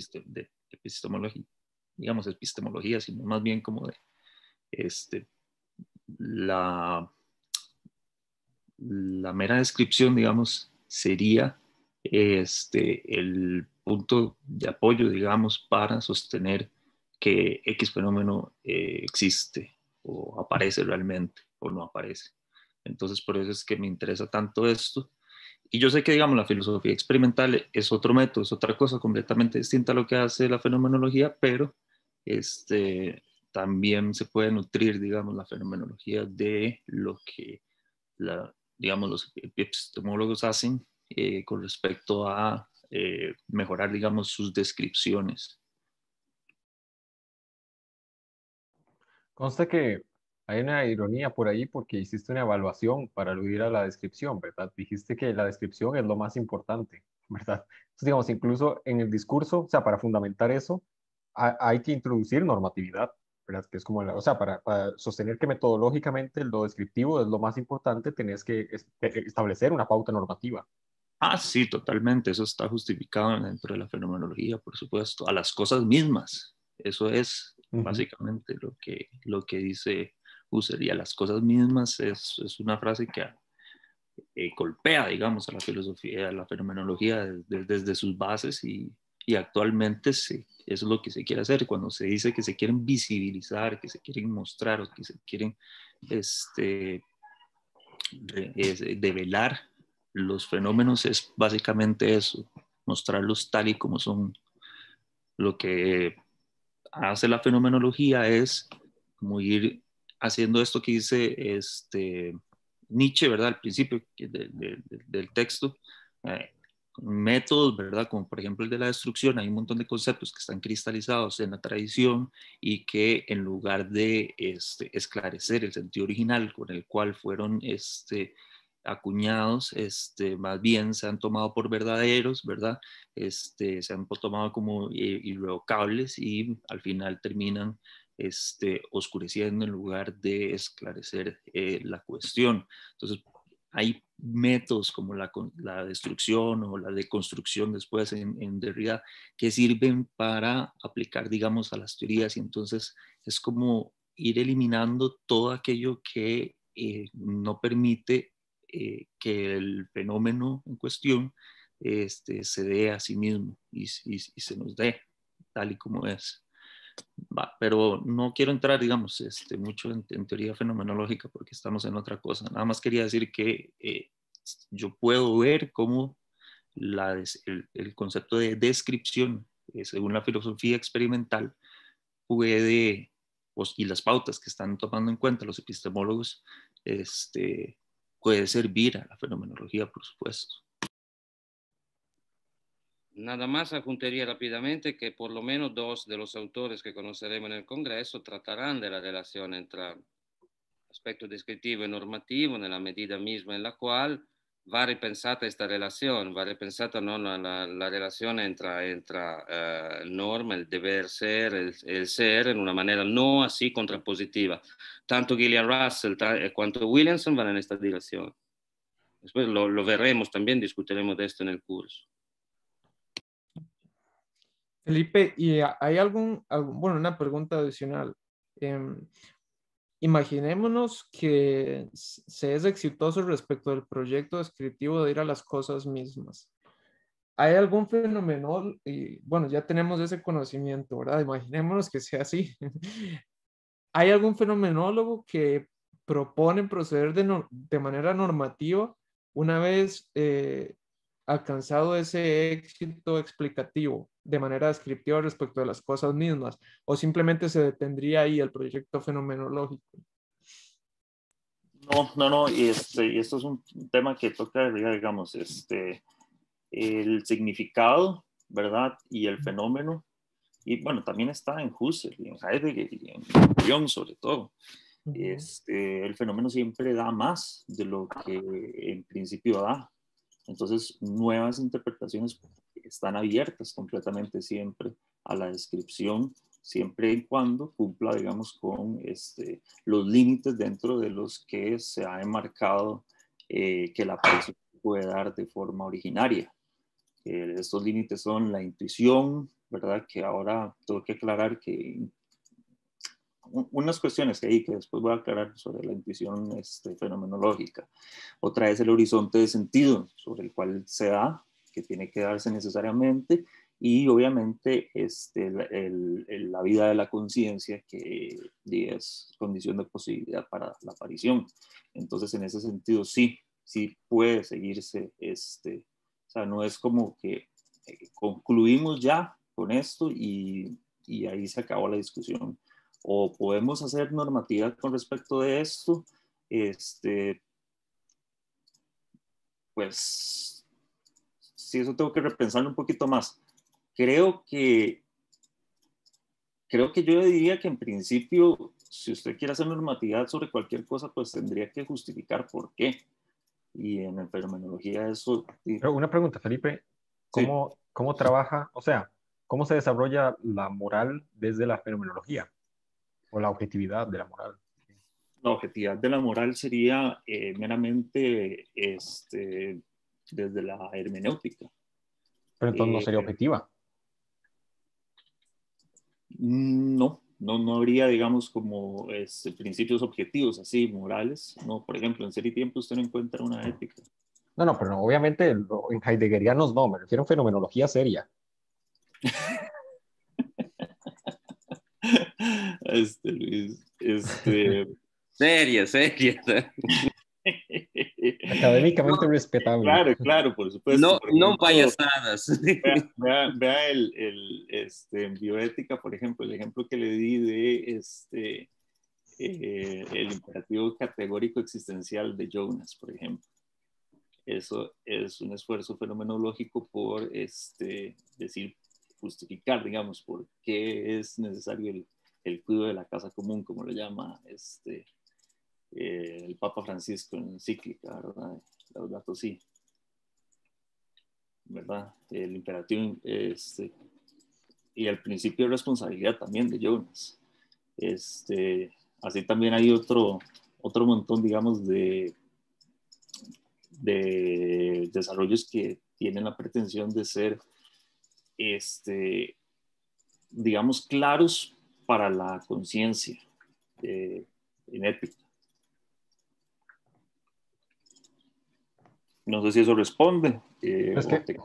epistemología, digamos, epistemología, sino más bien como de este, la, la mera descripción, digamos, sería este, el punto de apoyo, digamos, para sostener que X fenómeno eh, existe o aparece realmente o no aparece. Entonces, por eso es que me interesa tanto esto. Y yo sé que, digamos, la filosofía experimental es otro método, es otra cosa completamente distinta a lo que hace la fenomenología, pero este, también se puede nutrir, digamos, la fenomenología de lo que, digamos, los e-, epistemólogos hacen eh, con respecto a eh, mejorar, digamos, sus descripciones. Consta que hay una ironía por ahí porque hiciste una evaluación para aludir a la descripción, ¿verdad? Dijiste que la descripción es lo más importante, ¿verdad? Entonces, digamos, incluso en el discurso, o sea, para fundamentar eso, hay que introducir normatividad. Que es como, o sea, para, para, sostener que metodológicamente lo descriptivo es lo más importante, tenés que eh, establecer una pauta normativa. Ah, sí, totalmente. Eso está justificado dentro de la fenomenología, por supuesto, a las cosas mismas. Eso es básicamente lo que, lo que dice Husserl. Y a las cosas mismas es, es una frase que eh, golpea, digamos, a la filosofía, a la fenomenología desde, sus bases y, y actualmente se, es lo que se quiere hacer. Cuando se dice que se quieren visibilizar, que se quieren mostrar o que se quieren este, develar los fenómenos, es básicamente eso, mostrarlos tal y como son. Lo que hace la fenomenología es como ir haciendo esto que dice este, Nietzsche, ¿verdad? Al principio del texto. Eh, métodos, ¿verdad? Como por ejemplo el de la destrucción, hay un montón de conceptos que están cristalizados en la tradición y que en lugar de este, esclarecer el sentido original con el cual fueron este, acuñados, este, más bien se han tomado por verdaderos, ¿verdad? Este, se han tomado como irrevocables y al final terminan este, oscureciendo en lugar de esclarecer eh, la cuestión. Entonces, hay métodos como la, la destrucción o la deconstrucción después en, en, Derrida que sirven para aplicar, digamos, a las teorías y entonces es como ir eliminando todo aquello que eh, no permite eh, que el fenómeno en cuestión este, se dé a sí mismo y se nos dé tal y como es pero no quiero entrar, digamos, este, mucho en, teoría fenomenológica porque estamos en otra cosa. Nada más quería decir que eh, yo puedo ver cómo el, concepto de descripción, eh, según la filosofía experimental, puede, y las pautas que están tomando en cuenta los epistemólogos, este, puede servir a la fenomenología, por supuesto. Nada más apuntaría rápidamente que por lo menos dos de los autores que conoceremos en el Congreso tratarán de la relación entre aspecto descriptivo y normativo en la medida misma en la cual va repensada esta relación, va repensada no la, relación entre, entre eh, norma, el deber ser, el, ser, en una manera no así contrapositiva. Tanto Gillian Russell eh, cuanto Williamson van en esta dirección. Después lo, lo veremos, también discutiremos de esto en el curso. Felipe, ¿y hay algún, bueno, una pregunta adicional? Em, imaginémonos que se es exitoso respecto del proyecto descriptivo de ir a las cosas mismas. ¿Hay algún fenómeno? Y bueno, ya tenemos ese conocimiento, ¿verdad? Imaginémonos que sea así. ¿Hay algún fenomenólogo que propone proceder de, manera normativa una vez eh, alcanzado ese éxito explicativo de manera descriptiva respecto de las cosas mismas o simplemente se detendría ahí el proyecto fenomenológico? No, no, no, este, esto es un tema que toca, digamos, este, el significado, ¿verdad? Y el fenómeno. Y bueno, también está en Husserl y en Heidegger y en Jung sobre todo. Este, el fenómeno siempre da más de lo que en principio da, entonces, nuevas interpretaciones están abiertas completamente siempre a la descripción, siempre y cuando cumpla, digamos, con este, los límites dentro de los que se ha enmarcado eh, que la persona puede dar de forma originaria. Eh, estos límites son la intuición, ¿verdad? Que ahora tengo que aclarar que unas cuestiones que hay que después voy a aclarar sobre la intuición este, fenomenológica. Otra es el horizonte de sentido sobre el cual se da, que tiene que darse necesariamente, y obviamente este, la vida de la conciencia, que es condición de posibilidad para la aparición. Entonces, en ese sentido, sí, sí puede seguirse. Este, o sea, no es como que eh, concluimos ya con esto y, y ahí se acabó la discusión o podemos hacer normativa con respecto de esto, este, pues si eso tengo que repensarlo un poquito más. Creo que, creo que yo diría que en principio, si usted quiere hacer normatividad sobre cualquier cosa, pues tendría que justificar por qué. Y en la fenomenología eso... una pregunta, Felipe. ¿Cómo, ¿Cómo trabaja, o sea, cómo se desarrolla la moral desde la fenomenología? o la objetividad de la moral. La objetividad de la moral sería eh, meramente este, desde la hermenéutica. Pero entonces no eh, sería objetiva. Mm, no, no, no habría, digamos, como este, principios objetivos así, morales. No, por ejemplo, en Ser y Tiempo usted no encuentra una ética. No, no, pero obviamente en heideggerianos no, me refiero a fenomenología seria. este Luis. Este... seria, seria. Académicamente respetable. Claro, claro, por supuesto. No, payasadas. Vea, vea, vea el, el, este, en bioética, por ejemplo, el ejemplo que le di de este, eh, el imperativo categórico existencial de Jonas, por ejemplo. Eso es un esfuerzo fenomenológico por este, decir, justificar, digamos, por qué es necesario el el cuidado de la casa común, como lo llama este, eh, el Papa Francisco en encíclica, ¿verdad? datos sí. ¿Verdad? El imperativo este, y el principio de responsabilidad también de Jonas. Este, así también hay otro, otro montón, digamos, de, de desarrollos que tienen la pretensión de ser, este, digamos, claros, para la conciencia eh, No sé si eso responde. Eh,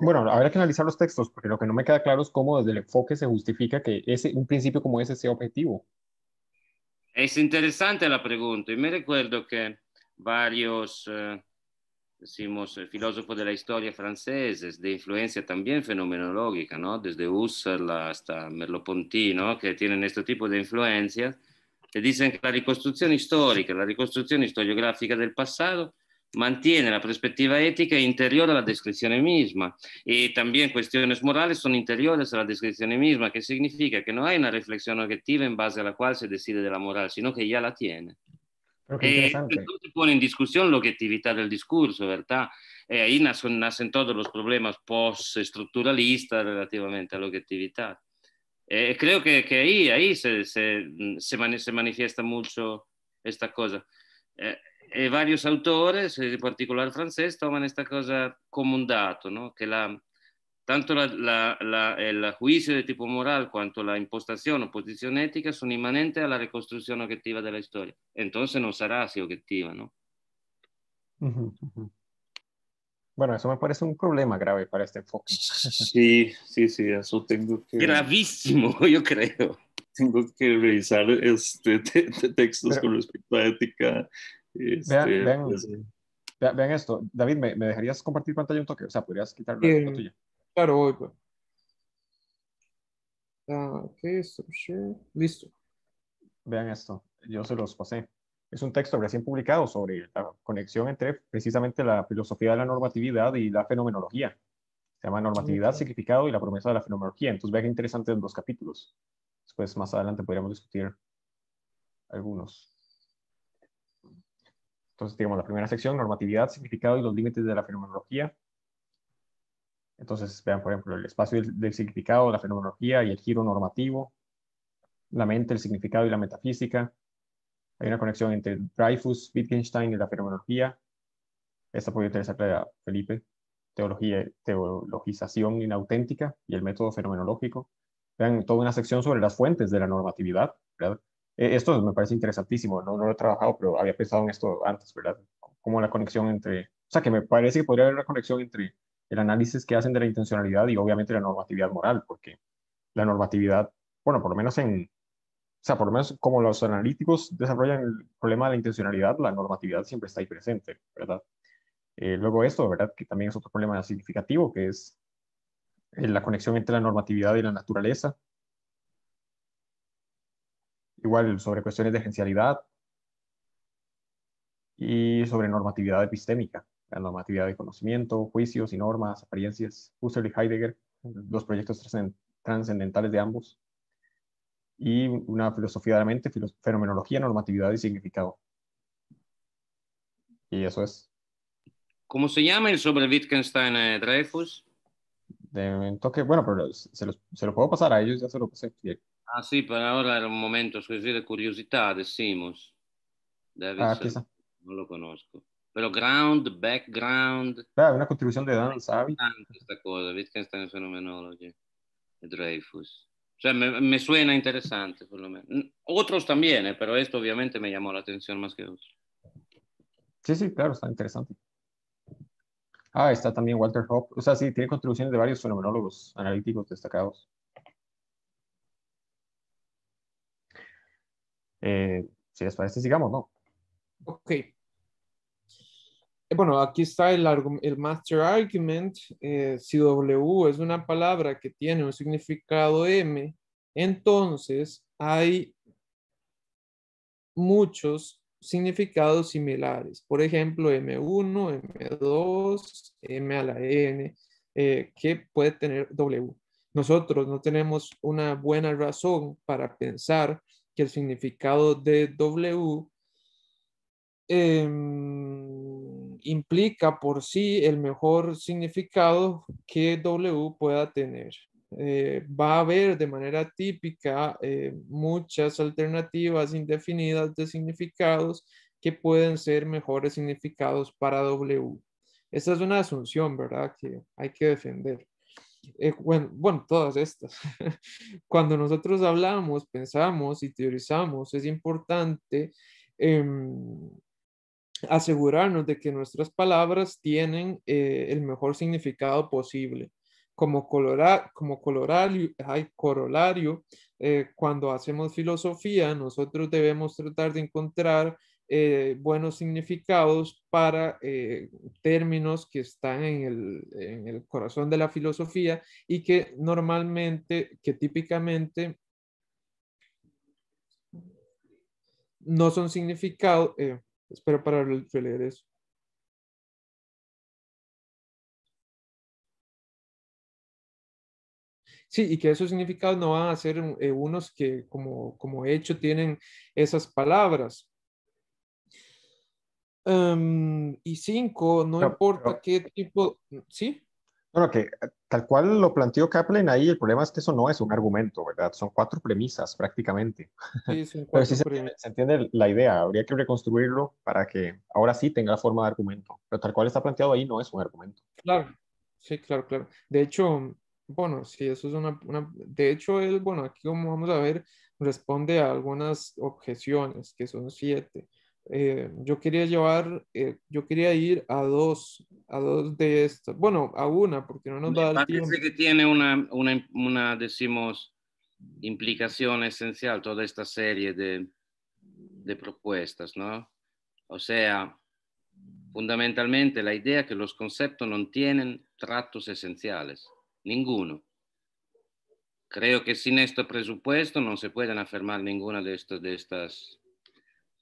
bueno, habrá que analizar los textos, porque lo que no me queda claro es cómo desde el enfoque se justifica que ese, un principio como ese sea objetivo. Es interesante la pregunta y me recuerdo que varios... Eh, Simons, filósofo de la historia francesa, di influenza también fenomenológica, ¿no? Desde Husserl hasta Merleau-Ponty, ¿no? Que tienen este tipo di influenza, E dicen que la ricostruzione storica, la ricostruzione storiografica del passato mantiene la prospettiva etica interiore alla descrizione misma e anche questioni morali sono interiori alla descrizione misma, che significa che non hay una riflessione oggettiva in base alla quale si decide della morale, sino che già la tiene. E questo si pone in discussione l'oggettività del discorso, in realtà eh, io nasce tutto lo problema post-strutturalista relativamente all'oggettività. E credo che, ahí, ahí se, se, se, mani, se, manifiesta mucho esta cosa. Eh, e vari autori, in particolare francese, tomano questa cosa come un dato, no? che la, Tanto el juicio de tipo moral cuanto la impostación o posición ética son inmanentes a la reconstrucción objetiva de la historia. Entonces no será así objetiva, ¿no? Bueno, eso me parece un problema grave para este enfoque. Sí, sí, sí, eso tengo que... Gravísimo, yo creo. Tengo que revisar este, textos con respecto a ética. Este, vean, pues, eh. vean, esto. David, ¿me, ¿me, dejarías compartir pantalla un toque? O sea, ¿podrías quitar la, eh, tuya? Claro, voy. Pues. Ah, Listo. Vean esto, yo se los pasé. Es un texto recién publicado sobre la conexión entre precisamente la filosofía de la normatividad y la fenomenología. Se llama Normatividad, Significado y la promesa de la fenomenología. Entonces vean qué interesantes los capítulos. Después, más adelante, podríamos discutir algunos. Entonces, digamos, la primera sección, normatividad, significado y los límites de la fenomenología. Entonces, vean, por ejemplo, el espacio del, significado, la fenomenología y el giro normativo, la mente, el significado y la metafísica. Hay una conexión entre Dreyfus, Wittgenstein y la fenomenología. Esta podría interesarle a Felipe. Teología, teologización inauténtica y el método fenomenológico. Vean toda una sección sobre las fuentes de la normatividad, e, Esto me parece interesantísimo, no, no lo he trabajado, pero había pensado en esto antes, ¿verdad? Como la conexión entre, o sea, que me parece que podría haber una conexión entre el análisis que hacen de la intencionalidad y obviamente la normatividad moral, porque la normatividad, bueno, por lo menos en, o sea, por lo menos como los analíticos desarrollan el problema de la intencionalidad, la normatividad siempre está ahí presente, ¿verdad? Eh, luego esto, ¿verdad? Que también es otro problema significativo, que es eh, la conexión entre la normatividad y la naturaleza. Igual sobre cuestiones de esencialidad y sobre normatividad epistémica la normatividad de conocimiento, juicios y normas, apariencias, Husserl y Heidegger, los proyectos trascendentales de ambos, y una filosofía de la mente, fenomenología, normatividad y significado. Y eso es. ¿Cómo se llama el sobre Wittgenstein eh, Dreyfus? De momento que, bueno, pero se, lo puedo pasar a ellos, ya se lo pasé. Ah, sí, pero ahora era un momento de curiosidad, decimos. de ah, No lo conozco. Pero ground, background. Claro, ah, una contribución de Dan ¿sabes? Esta cosa, está en Dreyfus. O sea, me, suena interesante, por lo menos. Mm, otros también, eh, pero esto obviamente me llamó la atención más que otros. Sí, sí, claro, está interesante. Ah, está también Walter Hope. O sea, sí, tiene contribuciones de varios fenomenólogos analíticos destacados. Eh, si les parece, sigamos, ¿no? Ok. Eh, bueno, aquí está el, el master argument. Eh, si W es una palabra que tiene un significado M, entonces hay muchos significados similares. Por ejemplo, M1, M2, M a la N, eh, que puede tener W. Nosotros no tenemos una buena razón para pensar que el significado de W em, implica por sí el mejor significado que W pueda tener. Eh, va a haber de manera típica eh, muchas alternativas indefinidas de significados que pueden ser mejores significados para W. Esa es una asunción, ¿verdad? Que hay que defender. Eh, bueno, todas estas. Cuando nosotros hablamos, pensamos y teorizamos, es importante em, asegurarnos de que nuestras palabras tienen eh, el mejor significado posible. Como, colora, como colorario, hay corolario, eh, cuando hacemos filosofía, nosotros debemos tratar de encontrar eh, buenos significados para términos que están en el, en el, corazón de la filosofía y que normalmente, que típicamente no son significados, Espero para leer eso. Sí, y que esos significados no van a ser eh, unos que como, hecho tienen esas palabras. Em, y cinco, no importa qué tipo, ¿sí? Bueno, que eh, tal cual lo planteó Kaplan ahí, el problema es que eso no es un argumento, ¿verdad? Son cuatro premisas prácticamente. Sí, Pero sí se, entiende, la idea, habría que reconstruirlo para que ahora sí tenga forma de argumento. Pero tal cual está planteado ahí no es un argumento. Claro, sí, claro, claro. De hecho, bueno, sí, eso es una, una, de hecho, él, bueno, aquí como vamos a ver, responde a algunas objeciones, que son siete. Eh, yo quería llevar, eh, yo quería ir a dos, a dos de estas, bueno, a una, porque no nos da el tiempo. Parece que tiene una, una, decimos, implicación esencial toda esta serie de, de propuestas, ¿no? O sea, fundamentalmente la idea que los conceptos no tienen tratos esenciales, ninguno. Creo que sin este presupuesto no se pueden afirmar ninguna de, estas de estas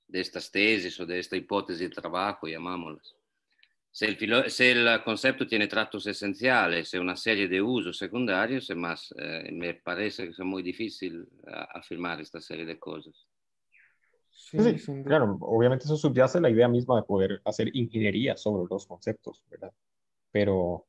de estas tesis o de esta hipótesis de trabajo, llamámoslas. Si el, el concepto tiene tratos esenciales y una serie de usos secundarios, es más, eh, me parece que es muy difícil eh, afirmar esta serie de cosas. Sí, pues claro, obviamente eso subyace la idea misma de poder hacer ingeniería sobre los conceptos, ¿verdad? Pero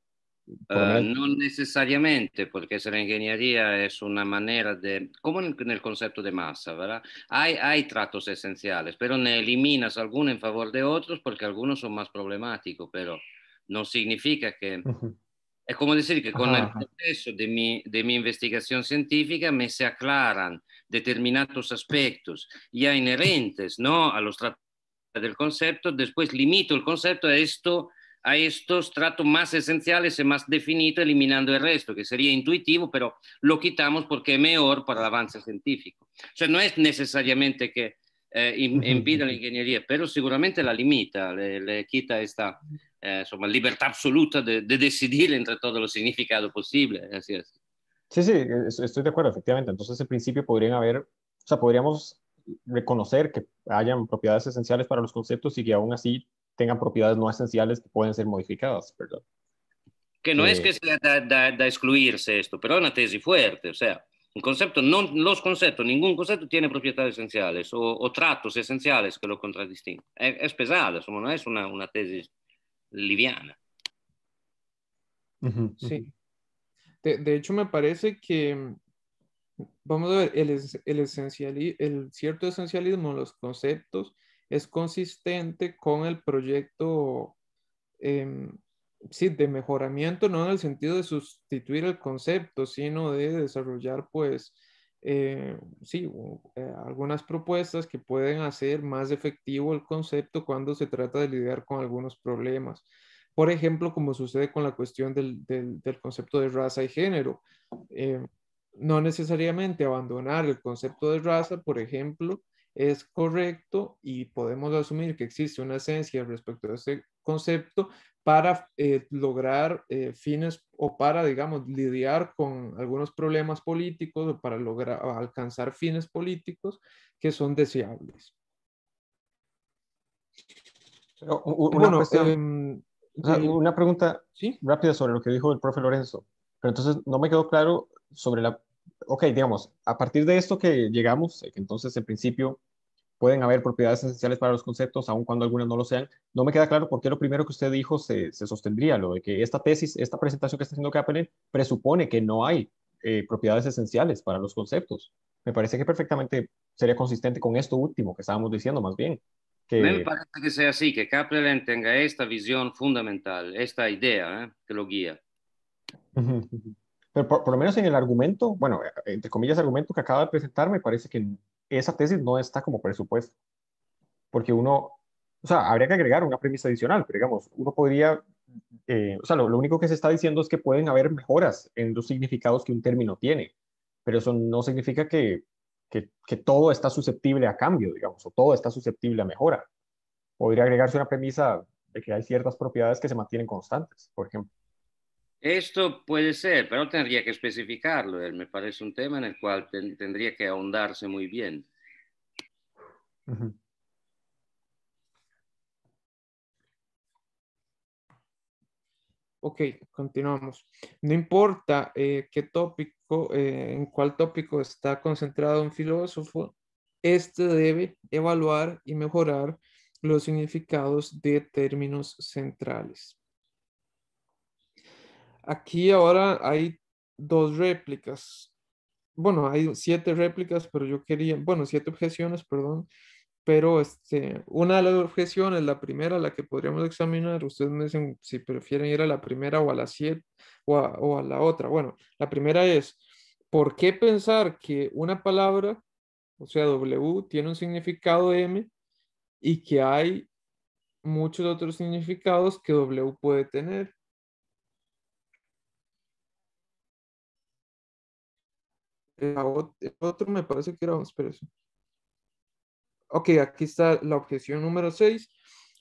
Ah, no necesariamente, porque ser ingeniería es una una de... Como en el concepto de masa, ¿verdad? Hay, tratos esenciales, pero ne eliminas algunos en favor de otros porque algunos son más problemáticos, pero no significa que... Es como decir que con el proceso de mi, investigación científica me se aclaran determinados aspectos ya inherentes ¿no? a los tratos del concepto, después limito el concepto a esto a estos tratos más esenciales y más definidos, eliminando el resto, que sería intuitivo, pero lo quitamos porque es mejor para el avance científico. O sea, no es necesariamente que eh, impida la ingeniería, pero seguramente la limita, le, quita esta eh, libertad absoluta de, decidir entre todos los significados posibles. Sí, sí, estoy de acuerdo, efectivamente. Entonces, en principio podrían haber, o sea, podríamos reconocer que hayan propiedades esenciales para los conceptos y que aún así tengan propiedades no esenciales que pueden ser modificadas, ¿verdad? Que no es que sea da, da, excluirse esto, pero es una tesis fuerte, o sea, un concepto, no, los conceptos, ningún concepto tiene propiedades esenciales o, tratos esenciales que lo contradistinguen. Es, es pesada, no es una, una tesis liviana. Sí. De, hecho, me parece que, vamos a ver, el, el, el cierto esencialismo, los conceptos, es consistente con el proyecto em, sí, de mejoramiento, no en el sentido de sustituir el concepto, sino de desarrollar, pues, eh, sí, eh, algunas propuestas que pueden hacer más efectivo el concepto cuando se trata de lidiar con algunos problemas. Por ejemplo, como sucede con la cuestión del concepto de raza y género. Eh, no necesariamente abandonar el concepto de raza, por ejemplo, es correcto y podemos asumir que existe una esencia respecto a ese concepto para eh, lograr eh, fines o para, digamos, lidiar con algunos problemas políticos o para lograr alcanzar fines políticos que son deseables. una, em, una pregunta rápida sobre lo que dijo el profe Lorenzo. Pero entonces no me quedó claro sobre la ok, digamos, a partir de esto que llegamos, entonces en principio pueden haber propiedades esenciales para los conceptos, aun cuando algunas no lo sean, no me queda claro por qué lo primero que usted dijo se, se sostendría, lo de que esta tesis, esta presentación que está haciendo Kaplan presupone que no hay eh, propiedades esenciales para los conceptos. Me parece que perfectamente sería consistente con esto último que estábamos diciendo, más bien. Que... Me parece que sea así, que Kaplan tenga esta visión fundamental, esta idea ¿eh? que lo guía. Pero por, lo menos en el argumento, bueno, entre comillas, argumento que acaba de presentar, me parece que esa tesis no está como presupuesto. Porque uno, o sea, habría que agregar una premisa adicional, pero digamos, uno podría, eh, o sea, lo, único que se está diciendo es que pueden haber mejoras en los significados que un término tiene, pero eso no significa que, que todo está susceptible a cambio, digamos, o todo está susceptible a mejora. Podría agregarse una premisa de que hay ciertas propiedades que se mantienen constantes, por ejemplo. Esto puede ser, pero tendría que especificarlo. Me parece un tema en el cual tendría que ahondarse muy bien. Ok, continuamos. No importa eh, qué tópico, eh, en cuál tópico está concentrado un filósofo, este debe evaluar y mejorar los significados de términos centrales. Aquí ahora hay dos réplicas. Bueno, hay siete réplicas, pero yo quería, bueno, siete objeciones, perdón. Pero este, una de las objeciones, la primera, la que podríamos examinar, ustedes me dicen si prefieren ir a la primera o a la siete o a la otra. Bueno, la primera es, ¿por qué pensar que una palabra, o sea, W, tiene un significado M y que hay muchos otros significados que W puede tener? Eh, eh, otro me parece que era, eso Ok, aquí está la objeción número 6.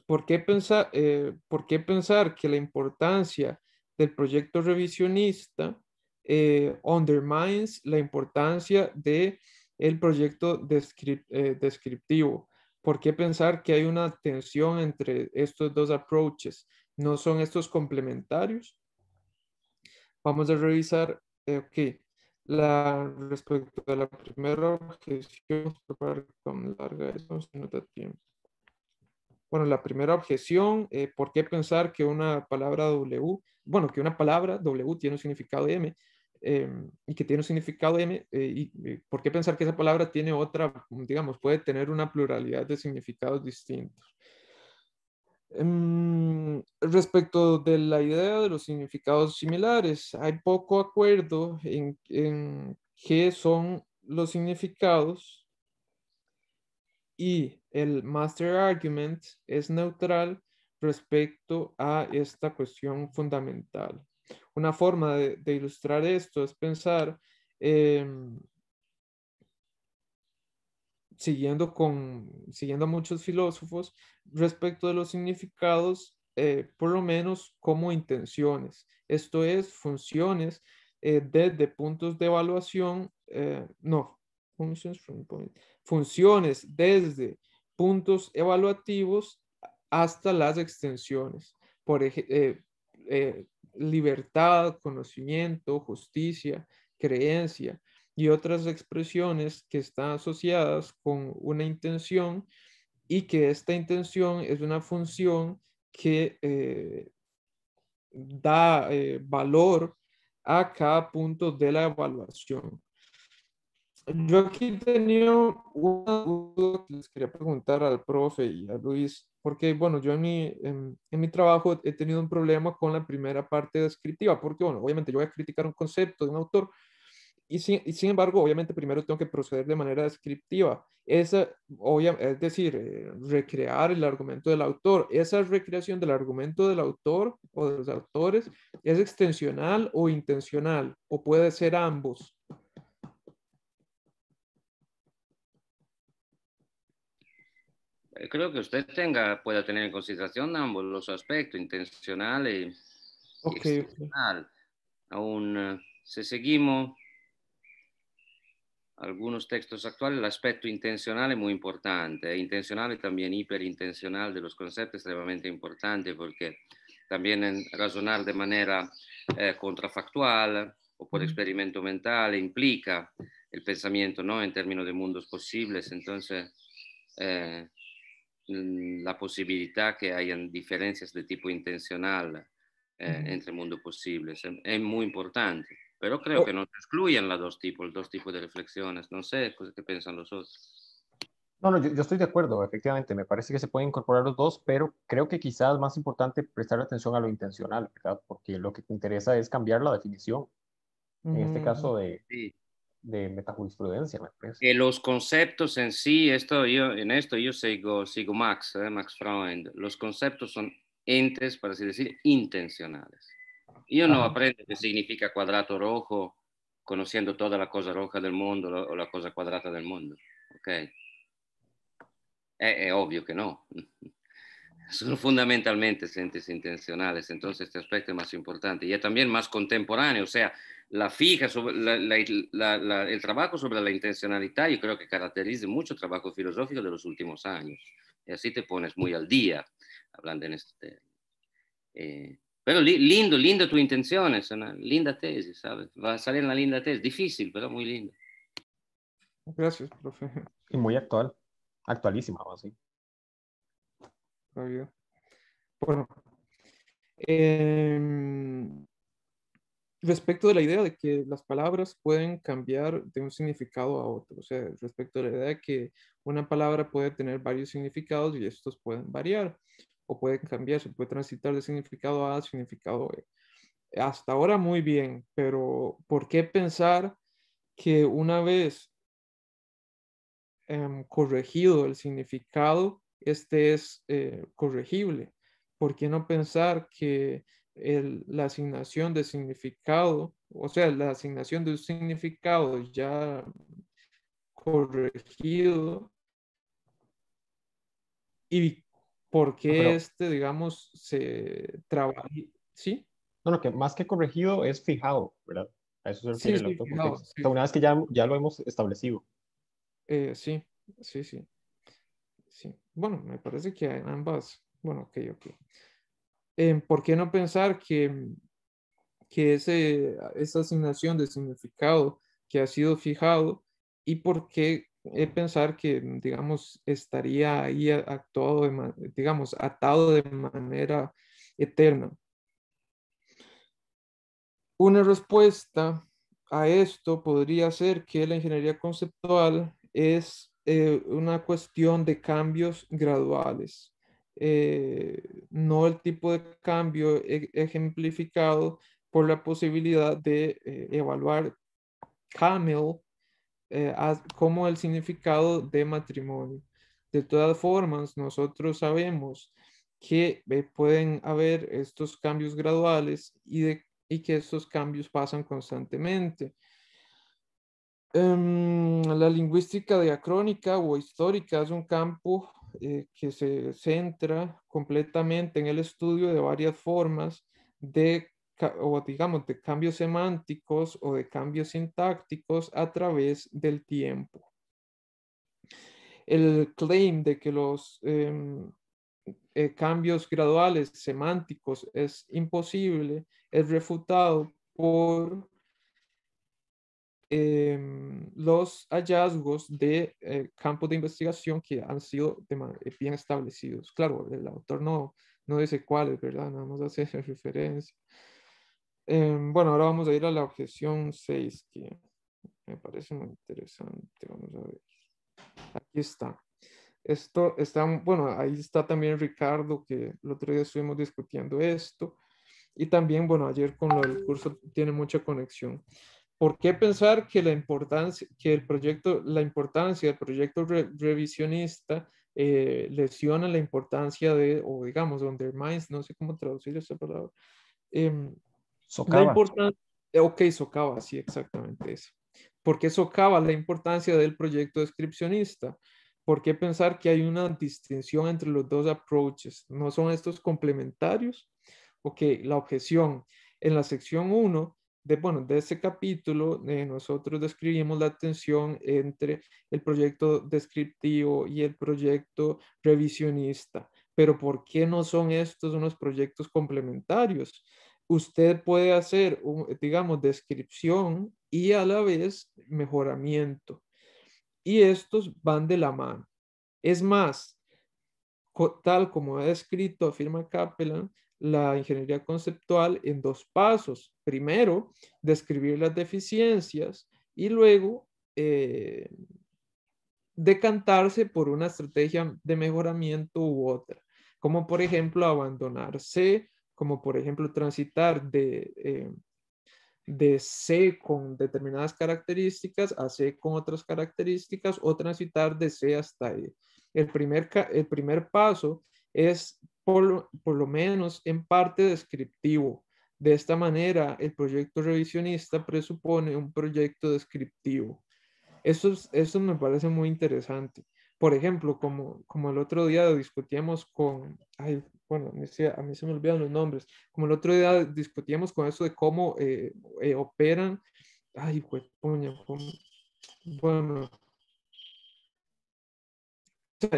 ¿Por qué, pensar, eh, ¿Por qué pensar que la importancia del proyecto revisionista undermines la importancia del el proyecto descriptivo? ¿Por qué pensar que hay una tensión entre estos dos approaches? ¿No son estos complementarios? Vamos a revisar, ok, la, respecto a la primera objeción, con larga, eso nota tiempo. Bueno, la primera objeción, eh, ¿por qué pensar que una palabra W, bueno, que una palabra W tiene un significado M em, y que tiene un significado M, eh, y, eh, por qué pensar que esa palabra tiene otra, digamos, puede tener una pluralidad de significados distintos? Em, respecto de la idea de los significados similares, hay poco acuerdo en, en qué son los significados y el master argument es neutral respecto a esta cuestión fundamental. Una forma de, ilustrar esto es pensar en. Em, siguiendo, con, siguiendo a muchos filósofos respecto de los significados, eh, por lo menos como intenciones, esto es, funciones eh, desde puntos de evaluación, eh, no, funciones desde puntos evaluativos hasta las extensiones, por ejemplo, libertad, conocimiento, justicia, creencia, y otras expresiones que están asociadas con una intención y que esta intención es una función que eh, da eh, valor a cada punto de la evaluación. Yo aquí tenía una duda que les quería preguntar al profe y a Luis, porque bueno, yo en mi, en, en mi trabajo he tenido un problema con la primera parte descriptiva, porque bueno, obviamente yo voy a criticar un concepto de un autor, y sin, embargo, obviamente primero tengo que proceder de manera descriptiva. es decir, eh, recrear el argumento del autor. Esa recreación del argumento del autor o de los autores es extensional o intencional o puede ser ambos. Eh, creo que usted tenga, pueda tener en consideración ambos los aspectos, intencional y, Aún, eh, si seguimos algunos textos actuales, el aspecto intencional es muy importante, e intencional y también hiperintencional de los conceptos extremadamente importante porque también razonar de manera eh, contrafactual o por experimento mental implica el pensamiento ¿no? en términos de mundos posibles, entonces eh, mm, la posibilidad que hayan diferencias de tipo intencional eh, entre mundos posibles es muy importante. Pero creo que no se excluyen los dos tipos, los dos tipos de reflexiones. No sé pues, qué piensan los otros. No, no, yo, estoy de acuerdo, efectivamente. Me parece que se pueden incorporar los dos, pero creo que quizás más importante prestar atención a lo intencional, ¿verdad? Porque lo que te interesa es cambiar la definición. En este mm. caso de, metajurisprudencia, Que los conceptos en sí, esto, yo, en esto yo sigo, sigo Max, ¿eh? Max Freund. Los conceptos son entes, para así decir, intencionales. Yo no aprendo qué significa cuadrado rojo conociendo toda la cosa roja del mundo o la cosa cuadrada del mundo. ok? Es eh, eh, obvio que no. Son fundamentalmente sentencias intencionales, entonces este aspecto es más importante y es también más contemporáneo, o sea, la fija, el trabajo sobre la intencionalidad yo creo que caracteriza mucho el trabajo filosófico de los últimos años y así te pones muy al día, hablando en este... Eh, pero lindo, linda tu intención, es una linda tesis, ¿sabes? Va a salir una linda tesis, difícil, pero muy linda. Gracias, profe. Y muy actual, actualísima, así. Bueno, em, respecto de la idea de que las palabras pueden cambiar de un significado a otro, o sea, respecto a la idea de que una palabra puede tener varios significados y estos pueden variar o puede cambiar, se puede transitar de significado A significado B. Hasta ahora muy bien, pero ¿por qué pensar que una vez em, corregido el significado, este es eh, corregible? ¿Por qué no pensar que la asignación de significado, o sea, la asignación de un significado ya corregido y ¿Por qué este, digamos, se trabaja? ¿Sí? No, no, que más que corregido es fijado, ¿verdad? A eso se refiere el una vez que ya, ya lo hemos establecido. Eh, sí, sí, sí, sí. Bueno, me parece que en ambas. Bueno, ok, ok. Em, ¿Por qué no pensar que, que ese, esa asignación de significado que ha sido fijado y por qué eh, pensar que, mm, digamos, estaría ahí actuado, digamos, atado de manera eterna. Una respuesta a esto podría ser que la ingeniería conceptual es eh, una cuestión de cambios graduales, eh, no el tipo de cambio e, ejemplificado por la posibilidad de evaluar Camel eh, como el significado de matrimonio. De todas formas, nosotros sabemos que eh, pueden haber estos cambios graduales y, que estos cambios pasan constantemente. Em, la lingüística diacrónica o histórica es un campo eh, que se centra completamente en el estudio de varias formas de o digamos de cambios semánticos o de cambios sintácticos a través del tiempo. El claim de que los em, eh, cambios graduales semánticos es imposible es refutado por em, los hallazgos de eh, campos de investigación que han sido eh, bien establecidos. Claro, el autor no, no dice cuáles, ¿verdad? Nada más hace referencia. Em, bueno, ahora vamos a ir a la objeción 6, que me parece muy interesante. Vamos a ver. Aquí está. Esto está, bueno, ahí está también Ricardo, que el otro día estuvimos discutiendo esto. Y también, bueno, ayer con el curso tiene mucha conexión. ¿Por qué pensar que la importancia, que el proyecto, la importancia del proyecto revisionista eh, lesiona la importancia de, o digamos, undermines, no sé cómo traducir esa palabra, eh, Socava. La importancia, eh, ok, socava, sí, exactamente eso. ¿Por qué socava la importancia del proyecto descripcionista? ¿Por qué pensar que hay una distinción entre los dos approaches? ¿No son estos complementarios? Ok, la objeción. En la sección 1, de, bueno, de ese capítulo, eh, nosotros describimos la tensión entre el proyecto descriptivo y el proyecto revisionista. Pero ¿por qué no son estos unos proyectos complementarios? usted puede hacer, digamos, descripción y a la vez mejoramiento. Y estos van de la mano. Es más, tal como ha descrito, afirma Kaplan, la ingeniería conceptual en dos pasos. Primero, describir las deficiencias y luego eh, decantarse por una estrategia de mejoramiento u otra, como por ejemplo abandonarse como por ejemplo transitar de, eh, de C con determinadas características a C con otras características o transitar de C hasta E. El primer, el primer paso es por, lo menos en parte descriptivo. De esta manera, el proyecto revisionista presupone un proyecto descriptivo. Eso, eso me parece muy interesante por ejemplo, como, como el otro día discutíamos con, ay, bueno, a mí se me olvidan los nombres, como el otro día discutíamos con eso de cómo eh, eh, operan, ay, pues, bueno,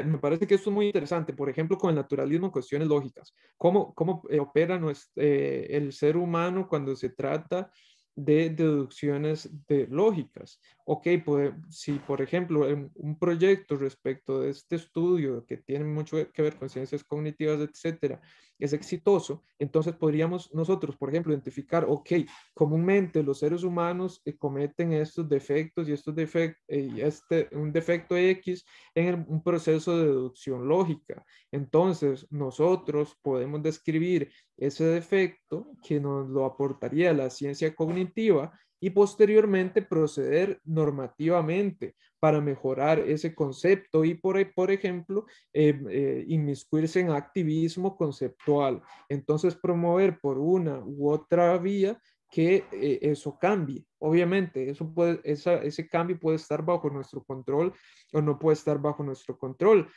me parece que esto es muy interesante, por ejemplo, con el naturalismo en cuestiones lógicas, cómo, cómo eh, opera nuestro, el ser humano cuando se trata de deducciones de lógicas. Ok, pues, si por ejemplo un proyecto respecto de este estudio que tiene mucho que ver con ciencias cognitivas, etcétera, es exitoso, entonces podríamos nosotros, por ejemplo, identificar, ok, comúnmente los seres humanos eh, cometen estos defectos y estos defectos, eh, este, un defecto X en un proceso de deducción lógica. Entonces, nosotros podemos describir ese defecto que nos lo aportaría la ciencia cognitiva y posteriormente proceder normativamente para mejorar ese concepto y, por, e, por ejemplo, em, eh, inmiscuirse en activismo conceptual. Entonces, promover por una u otra vía que eh, eso cambie. Obviamente, eso puede, ese cambio puede estar bajo nuestro control o no puede estar bajo nuestro control.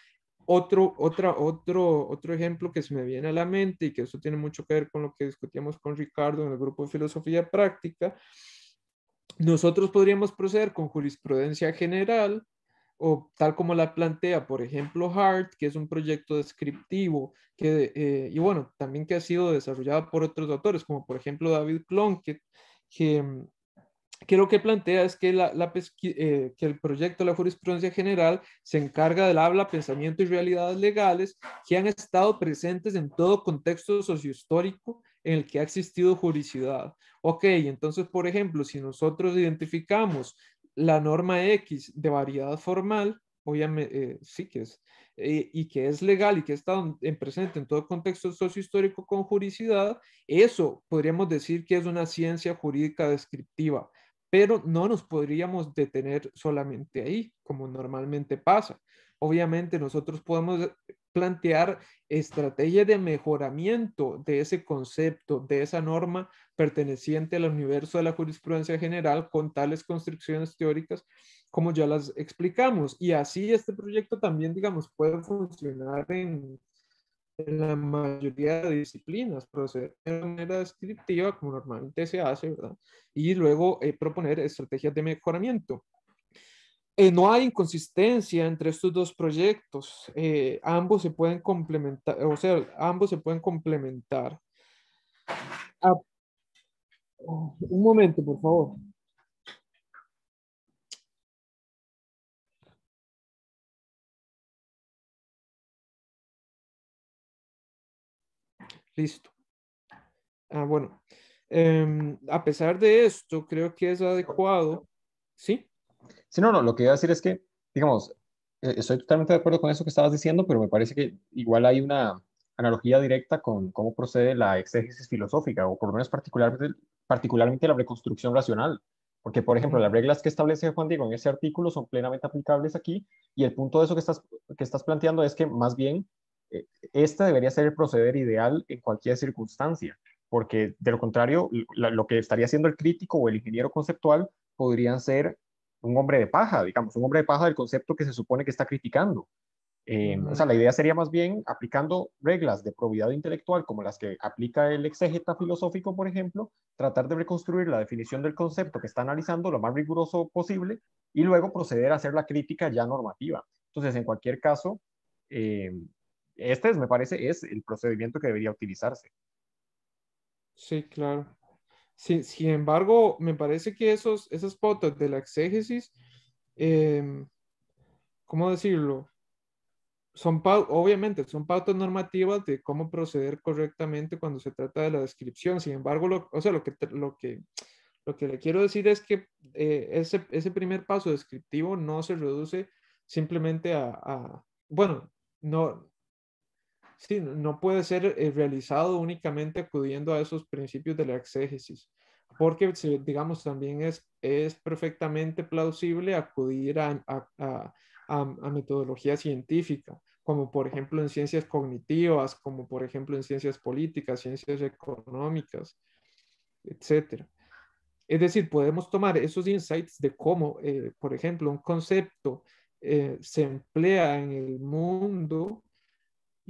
Otro, otra, otro, otro ejemplo que se me viene a la mente y que eso tiene mucho que ver con lo que discutíamos con Ricardo en el grupo de filosofía práctica nosotros podríamos proceder con jurisprudencia general o tal como la plantea, por ejemplo, Hart, que es un proyecto descriptivo, eh, y bueno, también que ha sido desarrollado por otros autores, como por ejemplo David Plunkett, que, mm, lo que plantea es que, eh, que el proyecto de la jurisprudencia general se encarga del habla, pensamiento y realidades legales que han estado presentes en todo contexto sociohistórico en el que ha existido juricidad. Ok, entonces, por ejemplo, si nosotros identificamos la norma X de variedad formal, obviamente, eh, sí que es, eh, y que es legal y que está en presente en todo contexto sociohistórico con juricidad, eso podríamos decir que es una ciencia jurídica descriptiva, pero no nos podríamos detener solamente ahí, como normalmente pasa. Obviamente nosotros podemos plantear estrategias de mejoramiento de ese concepto, de esa norma perteneciente al universo de la jurisprudencia general con tales construcciones teóricas como ya las explicamos. Y así este proyecto también, digamos, puede funcionar en, la mayoría de disciplinas, proceder de manera descriptiva, como normalmente se hace, ¿verdad? Y luego eh, proponer estrategias de mejoramiento. Eh, no hay inconsistencia entre estos dos proyectos. Eh, ambos se pueden complementar, o sea, ambos se pueden complementar. Ah, oh, un momento, por favor. Listo. Ah, bueno. Em, a pesar de esto, creo que es adecuado, ¿sí? Sí, no, no, lo que iba a decir es que, digamos, eh, estoy totalmente de acuerdo con eso que estabas diciendo, pero me parece que igual hay una analogía directa con cómo procede la exégesis filosófica, o por lo menos particularmente, particularmente la reconstrucción racional. Porque, por ejemplo, las reglas que establece Juan Diego en ese artículo son plenamente aplicables aquí, y el punto de eso que estás, que estás planteando es que más bien esta eh, este debería ser el proceder ideal en cualquier circunstancia, porque de lo contrario, lo, lo que estaría haciendo el crítico o el ingeniero conceptual podrían ser un hombre de paja, digamos, un hombre de paja del concepto que se supone que está criticando. Em, o sea, la idea sería más bien aplicando reglas de probidad intelectual como las que aplica el exégeta filosófico, por ejemplo, tratar de reconstruir la definición del concepto que está analizando lo más riguroso posible y luego proceder a hacer la crítica ya normativa. Entonces, en cualquier caso, em, este, es, me parece, es el procedimiento que debería utilizarse. Sí, claro. Sin, embargo, me parece que esos, esas pautas de la exégesis, em, ¿cómo decirlo? Son obviamente son pautas normativas de cómo proceder correctamente cuando se trata de la descripción. Sin embargo, lo, o sea, lo que, lo que lo que le quiero decir es que eh, ese, primer paso descriptivo no se reduce simplemente a, a bueno, no, Sí, no puede ser eh, realizado únicamente acudiendo a esos principios de la exégesis, porque, digamos, también es, es perfectamente plausible acudir a, a, a, metodología científica como por ejemplo en ciencias cognitivas, como por ejemplo en ciencias políticas, ciencias económicas, etc. Es decir, podemos tomar esos insights de cómo, eh, por ejemplo, un concepto eh, se emplea en el mundo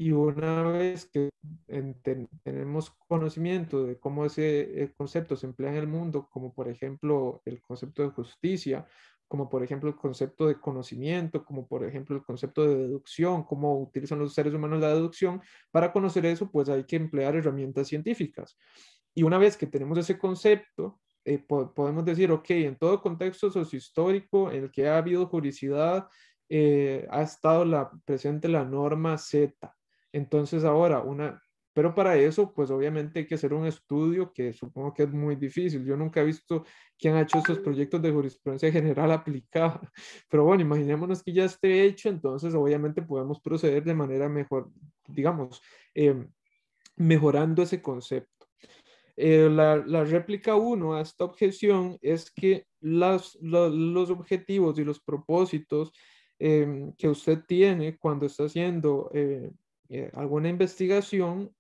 y una vez que tenemos conocimiento de cómo ese eh, concepto se emplea en el mundo, como por ejemplo el concepto de justicia, como por ejemplo el concepto de conocimiento, como por ejemplo el concepto de deducción, cómo utilizan los seres humanos la deducción, para conocer eso pues hay que emplear herramientas científicas. Y una vez que tenemos ese concepto, eh, podemos decir, ok, en todo contexto sociohistórico en el que ha habido jurisdicción, eh, ha estado presente la norma Z entonces ahora, una, pero para eso, pues obviamente hay que hacer un estudio que supongo que es muy difícil. Yo nunca he visto quién ha hecho estos proyectos de jurisprudencia general aplicada. Pero bueno, imaginémonos que ya esté hecho, entonces obviamente podemos proceder de manera mejor, digamos, em, mejorando ese concepto. Eh, la, réplica 1 a esta objeción es que las, los, objetivos y los propósitos em, que usted tiene cuando está haciendo eh, eh, alguna investigación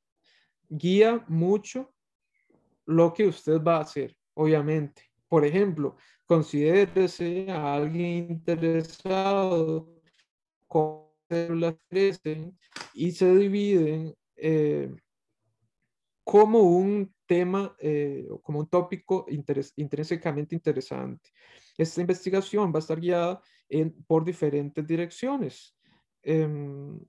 guía mucho lo que usted va a hacer, obviamente. Por ejemplo, considérese a alguien interesado con células crecen y se dividen eh, como un tema, eh, como un tópico interés, intrínsecamente interesante. Esta investigación va a estar guiada en, por diferentes direcciones. Em,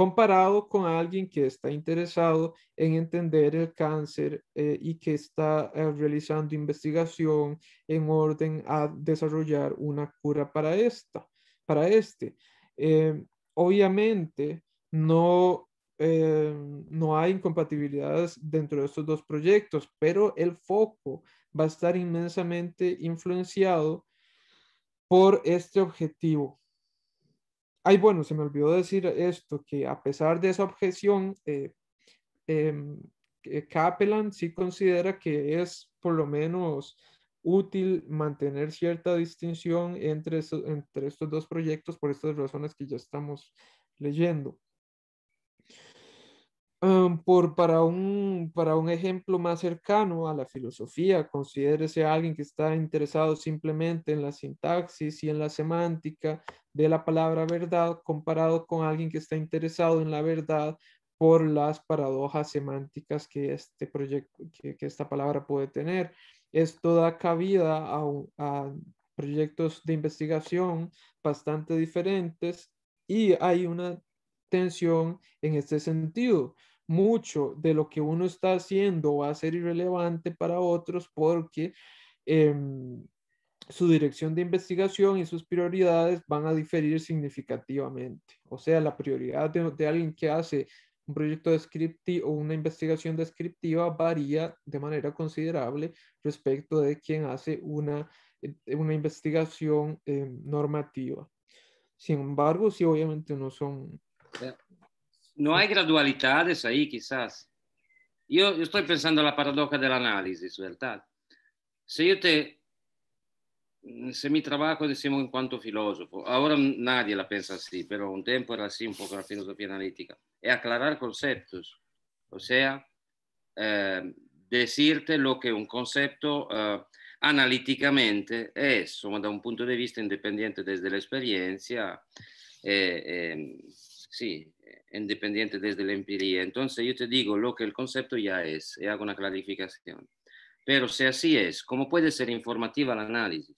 comparado con alguien que está interesado en entender el cáncer eh, y que está eh, realizando investigación en orden a desarrollar una cura para para este. Em, obviamente no, em, no hay incompatibilidades dentro de estos dos proyectos, pero el foco va a estar inmensamente influenciado por este objetivo Ay, bueno, se me olvidó decir esto, que a pesar de esa objeción, eh, em, eh sí considera que es por lo menos útil mantener cierta distinción entre, entre estos dos proyectos por estas razones que ya estamos leyendo. Em, por, para, un, para un ejemplo más cercano a la filosofía, considérese a alguien que está interesado simplemente en la sintaxis y en la semántica de la palabra verdad comparado con alguien que está interesado en la verdad por las paradojas semánticas que, este proyecto, que, que esta palabra puede tener. Esto da cabida a, a proyectos de investigación bastante diferentes y hay una tensión en este sentido. Mucho de lo que uno está haciendo va a ser irrelevante para otros porque em, su dirección de investigación y sus prioridades van a diferir significativamente. O sea, la prioridad de, alguien que hace un proyecto descriptivo o una investigación descriptiva varía de manera considerable respecto de quien hace una, eh, una investigación em, normativa. Sin embargo, si obviamente no son Eh, non hay gradualidades ahí, quizás. Io, yo estoy pensando alla paradoxa paradoja del análisis, ¿verdad? Si te... Se mi trabajo, decimos, en cuanto filósofo, ahora nadie la pensa así, però un tempo era así un poco la filosofia analitica, è aclarar conceptos, o sea, eh, decirte lo che un concepto eh, analíticamente è, insomma, da un punto di vista indipendente desde l'esperienza, eh, sí, eh, independiente desde la empiría. Entonces yo te digo lo que el concepto ya es y eh, hago una clarificación. Pero si así es, ¿cómo puede ser informativa la análisis?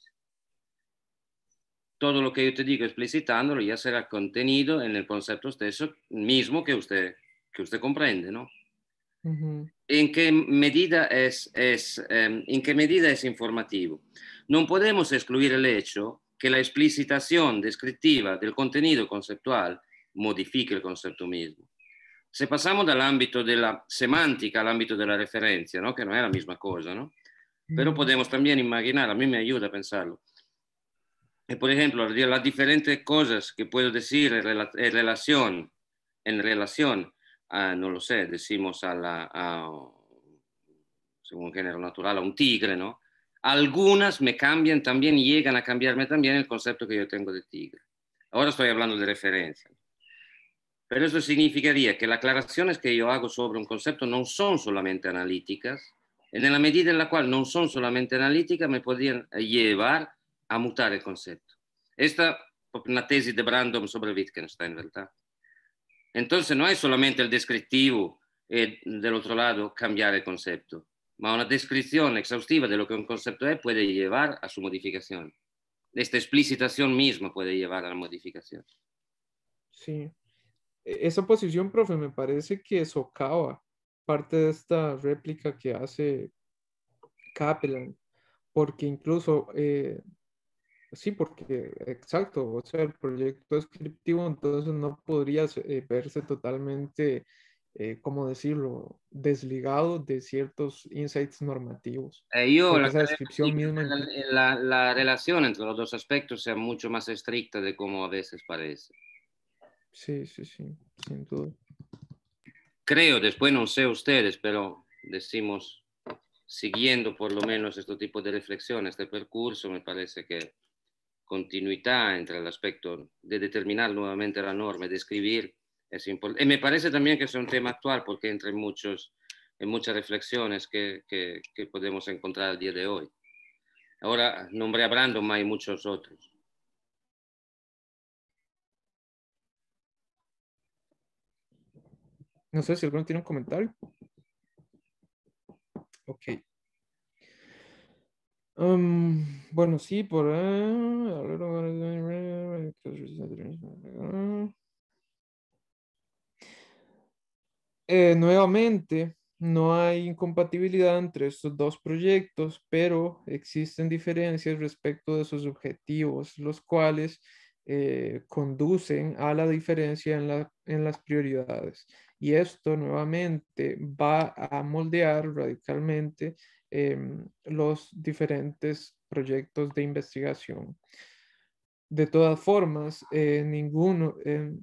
Todo lo que yo te digo explicitándolo ya será contenido en el concepto stesso mismo que usted, que usted comprende, ¿no? ¿En qué medida es, es em, ¿En qué medida es informativo? No podemos excluir el hecho que la explicitación descriptiva del contenido conceptual modifique el concepto mismo. Se de la semántica al ámbito de la ¿no? que no es la misma cosa, ¿no? pero mm. podemos también imaginar, a mí me ayuda a pensarlo. Y e, por ejemplo, las diferentes cosas que puedo decir en, relación, en relación a, no lo sé, decimos a, la, según género natural, a un tigre, ¿no? Algunas me cambian también llegan a cambiarme también el concepto que yo tengo de tigre. Ahora estoy hablando de referencia. Pero eso significaría que las aclaraciones que yo hago sobre un concepto no son solamente analíticas, en la medida en la cual no son solamente analíticas, me podrían llevar a mutar el concepto. Esta es una tesis de Brandom sobre Wittgenstein, en ¿verdad? Entonces no es solamente el descriptivo y eh, del otro lado cambiar el concepto, ma una descripción exhaustiva de lo que un concepto es puede llevar a su modificación. Esta explicitación misma puede llevar a la modificación. Sí, e-, esa posición, profe, me parece que socava parte de esta réplica que hace Kaplan, porque incluso, eh, sí, porque, exacto, o sea, el proyecto descriptivo entonces no podría eh, verse totalmente, eh, ¿cómo decirlo?, desligado de ciertos insights normativos. Eh, Yo, la, descripción misma. La, la relación entre los dos aspectos sea mucho más estricta de como a veces parece. Sí, sí, sí, sin duda. Creo, después no sé ustedes, pero decimos, siguiendo por lo menos este tipo de reflexiones, este percurso, me parece que continuidad entre el aspecto de determinar nuevamente la norma, de escribir, es importante. Y me parece también que es un tema actual, porque entre muchos, en muchas reflexiones que, que, podemos encontrar el día de hoy. Ahora nombré a Brandon, hay muchos otros. No sé si alguno tiene un comentario. Ok. Um, bueno, sí, por... Eh, nuevamente, no hay incompatibilidad entre estos dos proyectos, pero existen diferencias respecto de sus objetivos, los cuales eh, conducen a la diferencia en, en las prioridades. Y esto nuevamente va a moldear radicalmente em, los diferentes proyectos de investigación. De todas formas, eh, ninguno, em,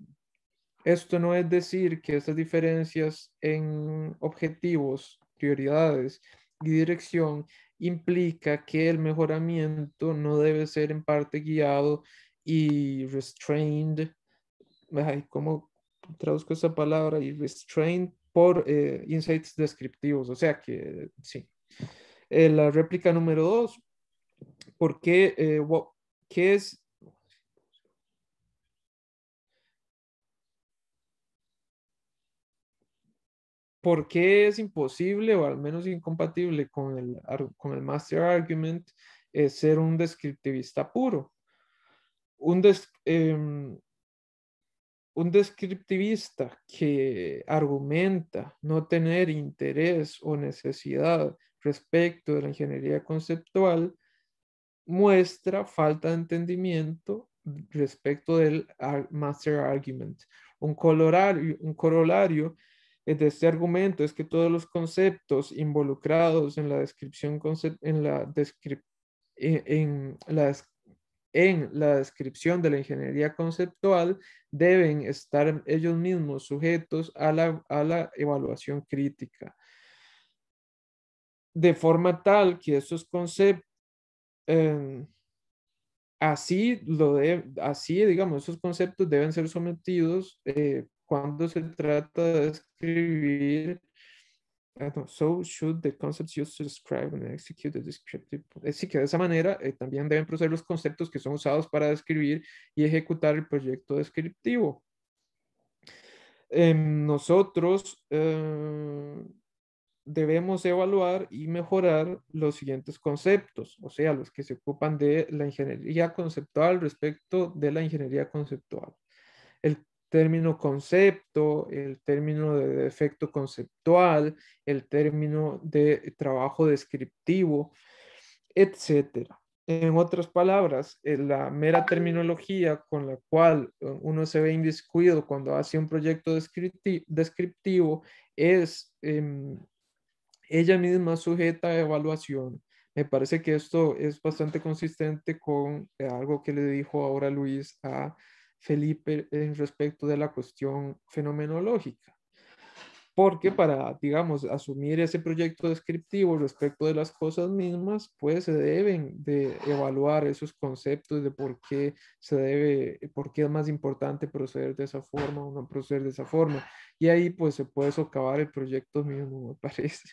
esto no es decir que estas diferencias en objetivos, prioridades y dirección implica que el mejoramiento no debe ser en parte guiado y restrained, ¿cómo, traduzco esa palabra y restrain por eh, insights descriptivos, o sea que sí. Eh, la réplica número dos, ¿por qué, eh, qué es? ¿Por qué es imposible o al menos incompatible con el, con el master argument ser un descriptivista puro? Un em, un descriptivista que argumenta no tener interés o necesidad respecto de la ingeniería conceptual muestra falta de entendimiento respecto del master argument. Un corolario, de este argumento es que todos los conceptos involucrados en la descripción en la, descripción. E-, en, las en la descripción de la ingeniería conceptual deben estar ellos mismos sujetos a la, evaluación crítica. De forma tal que esos conceptos, em, así, lo así, digamos, esos conceptos deben ser sometidos eh, cuando se trata de escribir So should the to describe and execute the descriptive. Así eh, que de esa manera eh, también deben proceder los conceptos que son usados para describir y ejecutar el proyecto descriptivo. Em, nosotros eh, debemos evaluar y mejorar los siguientes conceptos, o sea, los que se ocupan de la ingeniería conceptual respecto de la ingeniería conceptual. El término concepto, el término de defecto conceptual, el término de trabajo descriptivo, etcétera. En otras palabras, eh, la mera terminología con la cual eh, uno se ve indiscuido cuando hace un proyecto descriptivo, es em, ella misma sujeta a evaluación. Me parece que esto es bastante consistente con eh, algo que le dijo ahora Luis a Felipe en respecto de la cuestión fenomenológica. Porque para, digamos, asumir ese proyecto descriptivo respecto de las cosas mismas, pues se deben de evaluar esos conceptos de por qué se debe, por qué es más importante proceder de esa forma o no proceder de esa forma. Y ahí pues se puede socavar el proyecto mismo, me parece.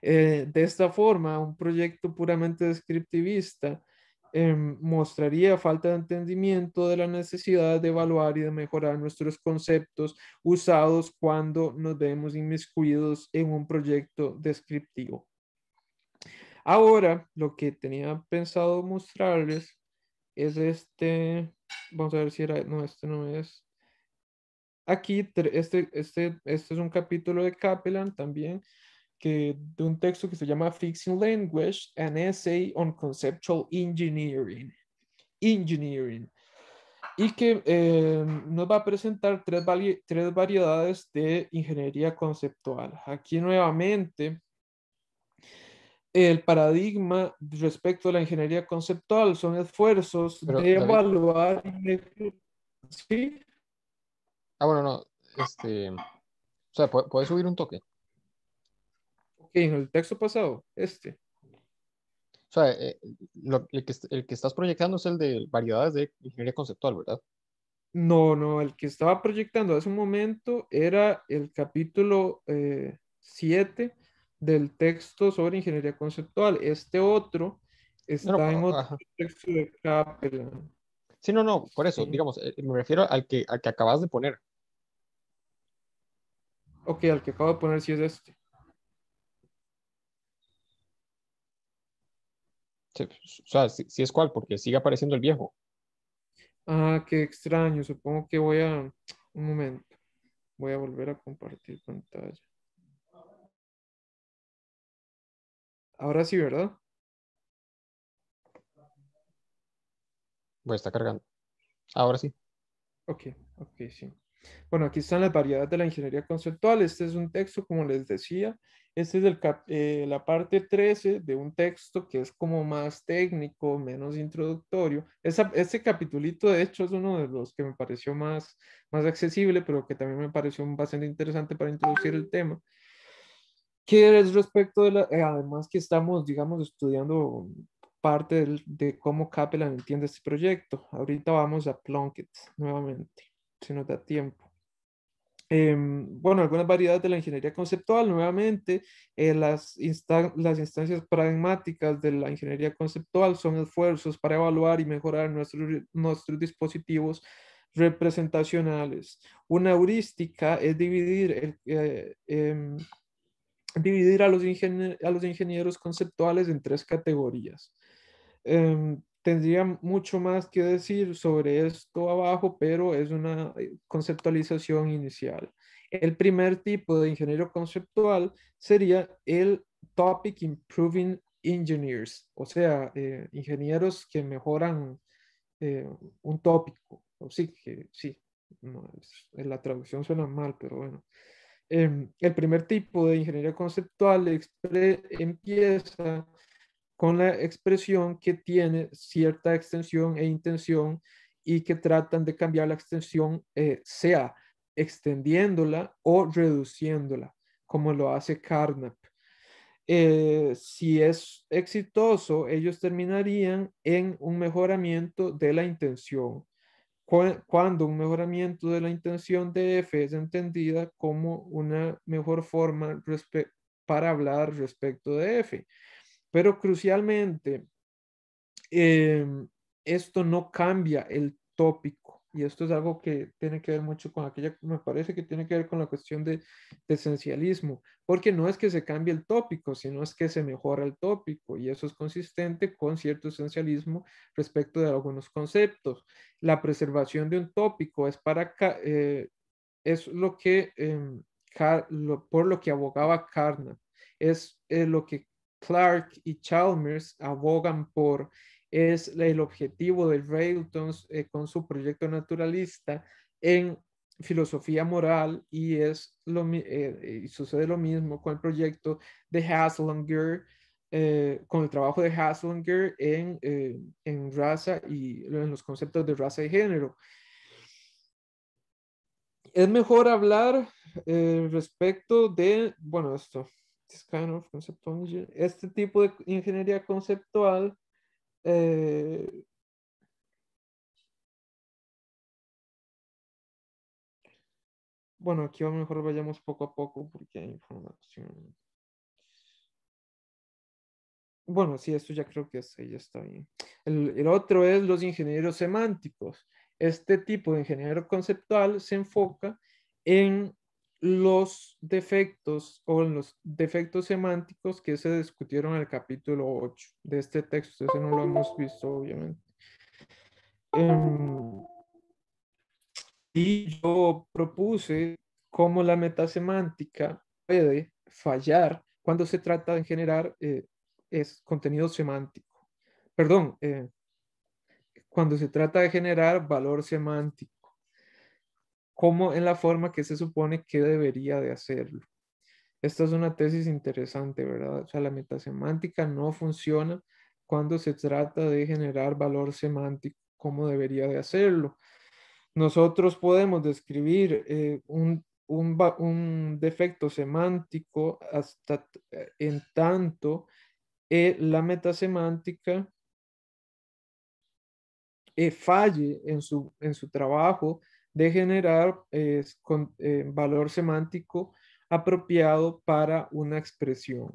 Eh, de esta forma, un proyecto puramente descriptivista Em, mostraría falta de entendimiento de la necesidad de evaluar y de mejorar nuestros conceptos usados cuando nos vemos inmiscuidos en un proyecto descriptivo. Ahora, lo que tenía pensado mostrarles es este, vamos a ver si era, no, este no es. Aquí, este, este, este es un capítulo de Kaplan también, que, de un texto que se llama Fixing Language, an Essay on Conceptual Engineering. Engineering. Y que eh, nos va a presentar tres, tres variedades de ingeniería conceptual. Aquí nuevamente el paradigma respecto a la ingeniería conceptual son esfuerzos de evaluar. ¿Sí? Ah, bueno, no. Este, o sea, ¿puedes subir un toque? ¿Qué el texto pasado, este. O sea, eh, el, que, estás proyectando es el de variedades de ingeniería conceptual, ¿verdad? No, no, el que estaba proyectando hace un momento era el capítulo 7 eh, del texto sobre ingeniería conceptual. Este otro está en otro texto de Kaplan. Sí, no, no, por eso, digamos, eh, me refiero al que, al que acabas de poner. Ok, al que acabo de poner sí es este. Pues, o sea, si, es cual, porque sigue apareciendo el viejo. Ah, qué extraño. Supongo que voy a... Un momento. Voy a volver a compartir pantalla. Ahora sí, ¿verdad? voy a estar cargando. Ahora sí. Ok, ok, sí. Bueno, aquí están las variedades de la ingeniería conceptual. Este es un texto, como les decía, este es el eh, la parte 13 de un texto que es como más técnico, menos introductorio. Esa, este capitulito, de hecho, es uno de los que me pareció más, más accesible, pero que también me pareció bastante interesante para introducir el tema. Que es respecto de eh, además que estamos, digamos, estudiando parte de, cómo capella entiende este proyecto. Ahorita vamos a Plunkett nuevamente, si nos da tiempo. Em, bueno, algunas variedades de la ingeniería conceptual, nuevamente, eh, las, las instancias pragmáticas de la ingeniería conceptual son esfuerzos para evaluar y mejorar nuestros, nuestros dispositivos representacionales. Una heurística es dividir, eh, em, dividir a, los a los ingenieros conceptuales en tres categorías. Eh, tendría mucho más que decir sobre esto abajo, pero es una eh, conceptualización inicial. El primer tipo de ingeniero conceptual sería el Topic Improving Engineers, o sea, eh, ingenieros que mejoran eh, un tópico. sí, sí, la traducción suena mal, pero bueno. Em, el primer tipo de ingeniero conceptual empieza con la expresión que tiene cierta extensión e intención y que tratan de cambiar la extensión, eh, sea extendiéndola o reduciéndola, como lo hace Carnap. Eh, si es exitoso, ellos terminarían en un mejoramiento de la intención. Cuando un mejoramiento de la intención de F es entendida como una mejor forma para hablar respecto de F. Pero crucialmente, em, esto no cambia el tópico. Y esto es algo que tiene que ver mucho con aquella, me parece que tiene que ver con la cuestión de, esencialismo, porque no es que se cambie el tópico, sino es que se mejora el tópico y eso es consistente con cierto esencialismo respecto de algunos conceptos. La preservación de un tópico es para, eh, es lo que, em, por lo que abogaba Carnap, es eh, lo que Clark y Chalmers abogan por es el objetivo de Raytons eh, con su proyecto naturalista en filosofía moral y es lo, eh, eh, sucede lo mismo con el proyecto de Haslinger, con el trabajo de Haslinger en, en raza y en los conceptos de raza y género. Es mejor hablar respecto de, bueno, esto, este tipo de ingeniería conceptual eh, bueno, aquí a lo mejor vayamos poco a poco porque hay información. Bueno, sí, esto ya creo que ya está bien. El, el, otro es los ingenieros semánticos. Este tipo de ingeniero conceptual se enfoca en los defectos o los defectos semánticos que se discutieron en el capítulo 8 de este texto. Ese no lo hemos visto, obviamente. Em, y yo propuse cómo la metasemántica puede fallar cuando se trata de generar eh, es contenido semántico. Perdón, eh, cuando se trata de generar valor semántico como en la forma que se supone que debería de hacerlo. Esta es una tesis interesante, ¿verdad? O sea, la metasemántica no funciona cuando se trata de generar valor semántico como debería de hacerlo. Nosotros podemos describir eh, un, defecto semántico hasta eh, en tanto eh, la metasemántica falle en su, en su trabajo de generar eh, eh, valor semántico apropiado para una expresión.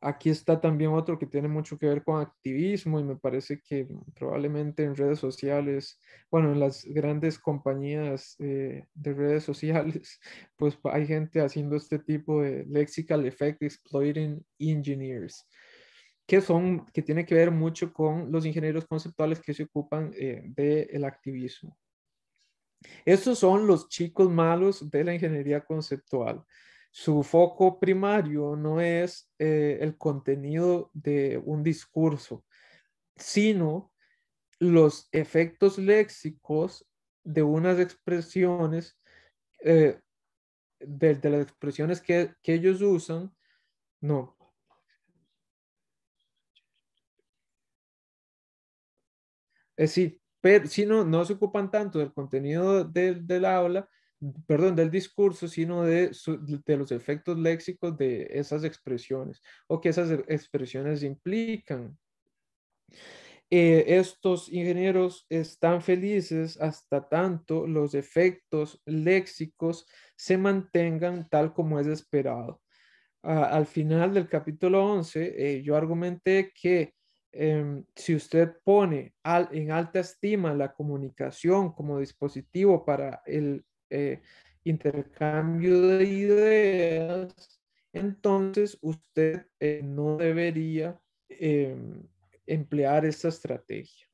Aquí está también otro que tiene mucho que ver con activismo y me parece que probablemente en redes sociales, bueno, en las grandes compañías eh, de redes sociales, pues hay gente haciendo este tipo de lexical effect exploiting engineers que, son, que tiene que ver mucho con los ingenieros conceptuales que se ocupan eh, del activismo. Estos son los chicos malos de la ingeniería conceptual. Su foco primario no es eh, el contenido de un discurso, sino los efectos léxicos de unas expresiones, eh, de, las expresiones que, que ellos usan, no, Es decir, pero, no se ocupan tanto del contenido del, aula, perdón, del discurso, sino de, los efectos léxicos de esas expresiones o que esas expresiones implican. Eh, estos ingenieros están felices hasta tanto los efectos léxicos se mantengan tal como es esperado. al final del capítulo 11, eh, yo argumenté que Em, si usted pone en alta estima la comunicación como dispositivo para el eh, intercambio de ideas, entonces usted eh, no debería em, emplear esa estrategia.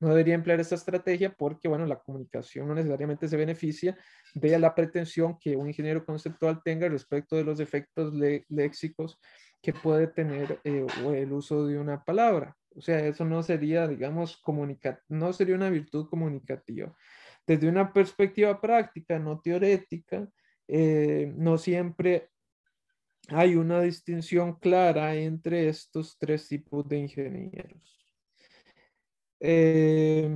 No debería emplear esa estrategia porque, bueno, la comunicación no necesariamente se beneficia de la pretensión que un ingeniero conceptual tenga respecto de los efectos léxicos que puede tener eh, el uso de una palabra. O sea, eso no sería, digamos, no sería una virtud comunicativa. Desde una perspectiva práctica, no teorética, eh, no siempre hay una distinción clara entre estos tres tipos de ingenieros. Eh,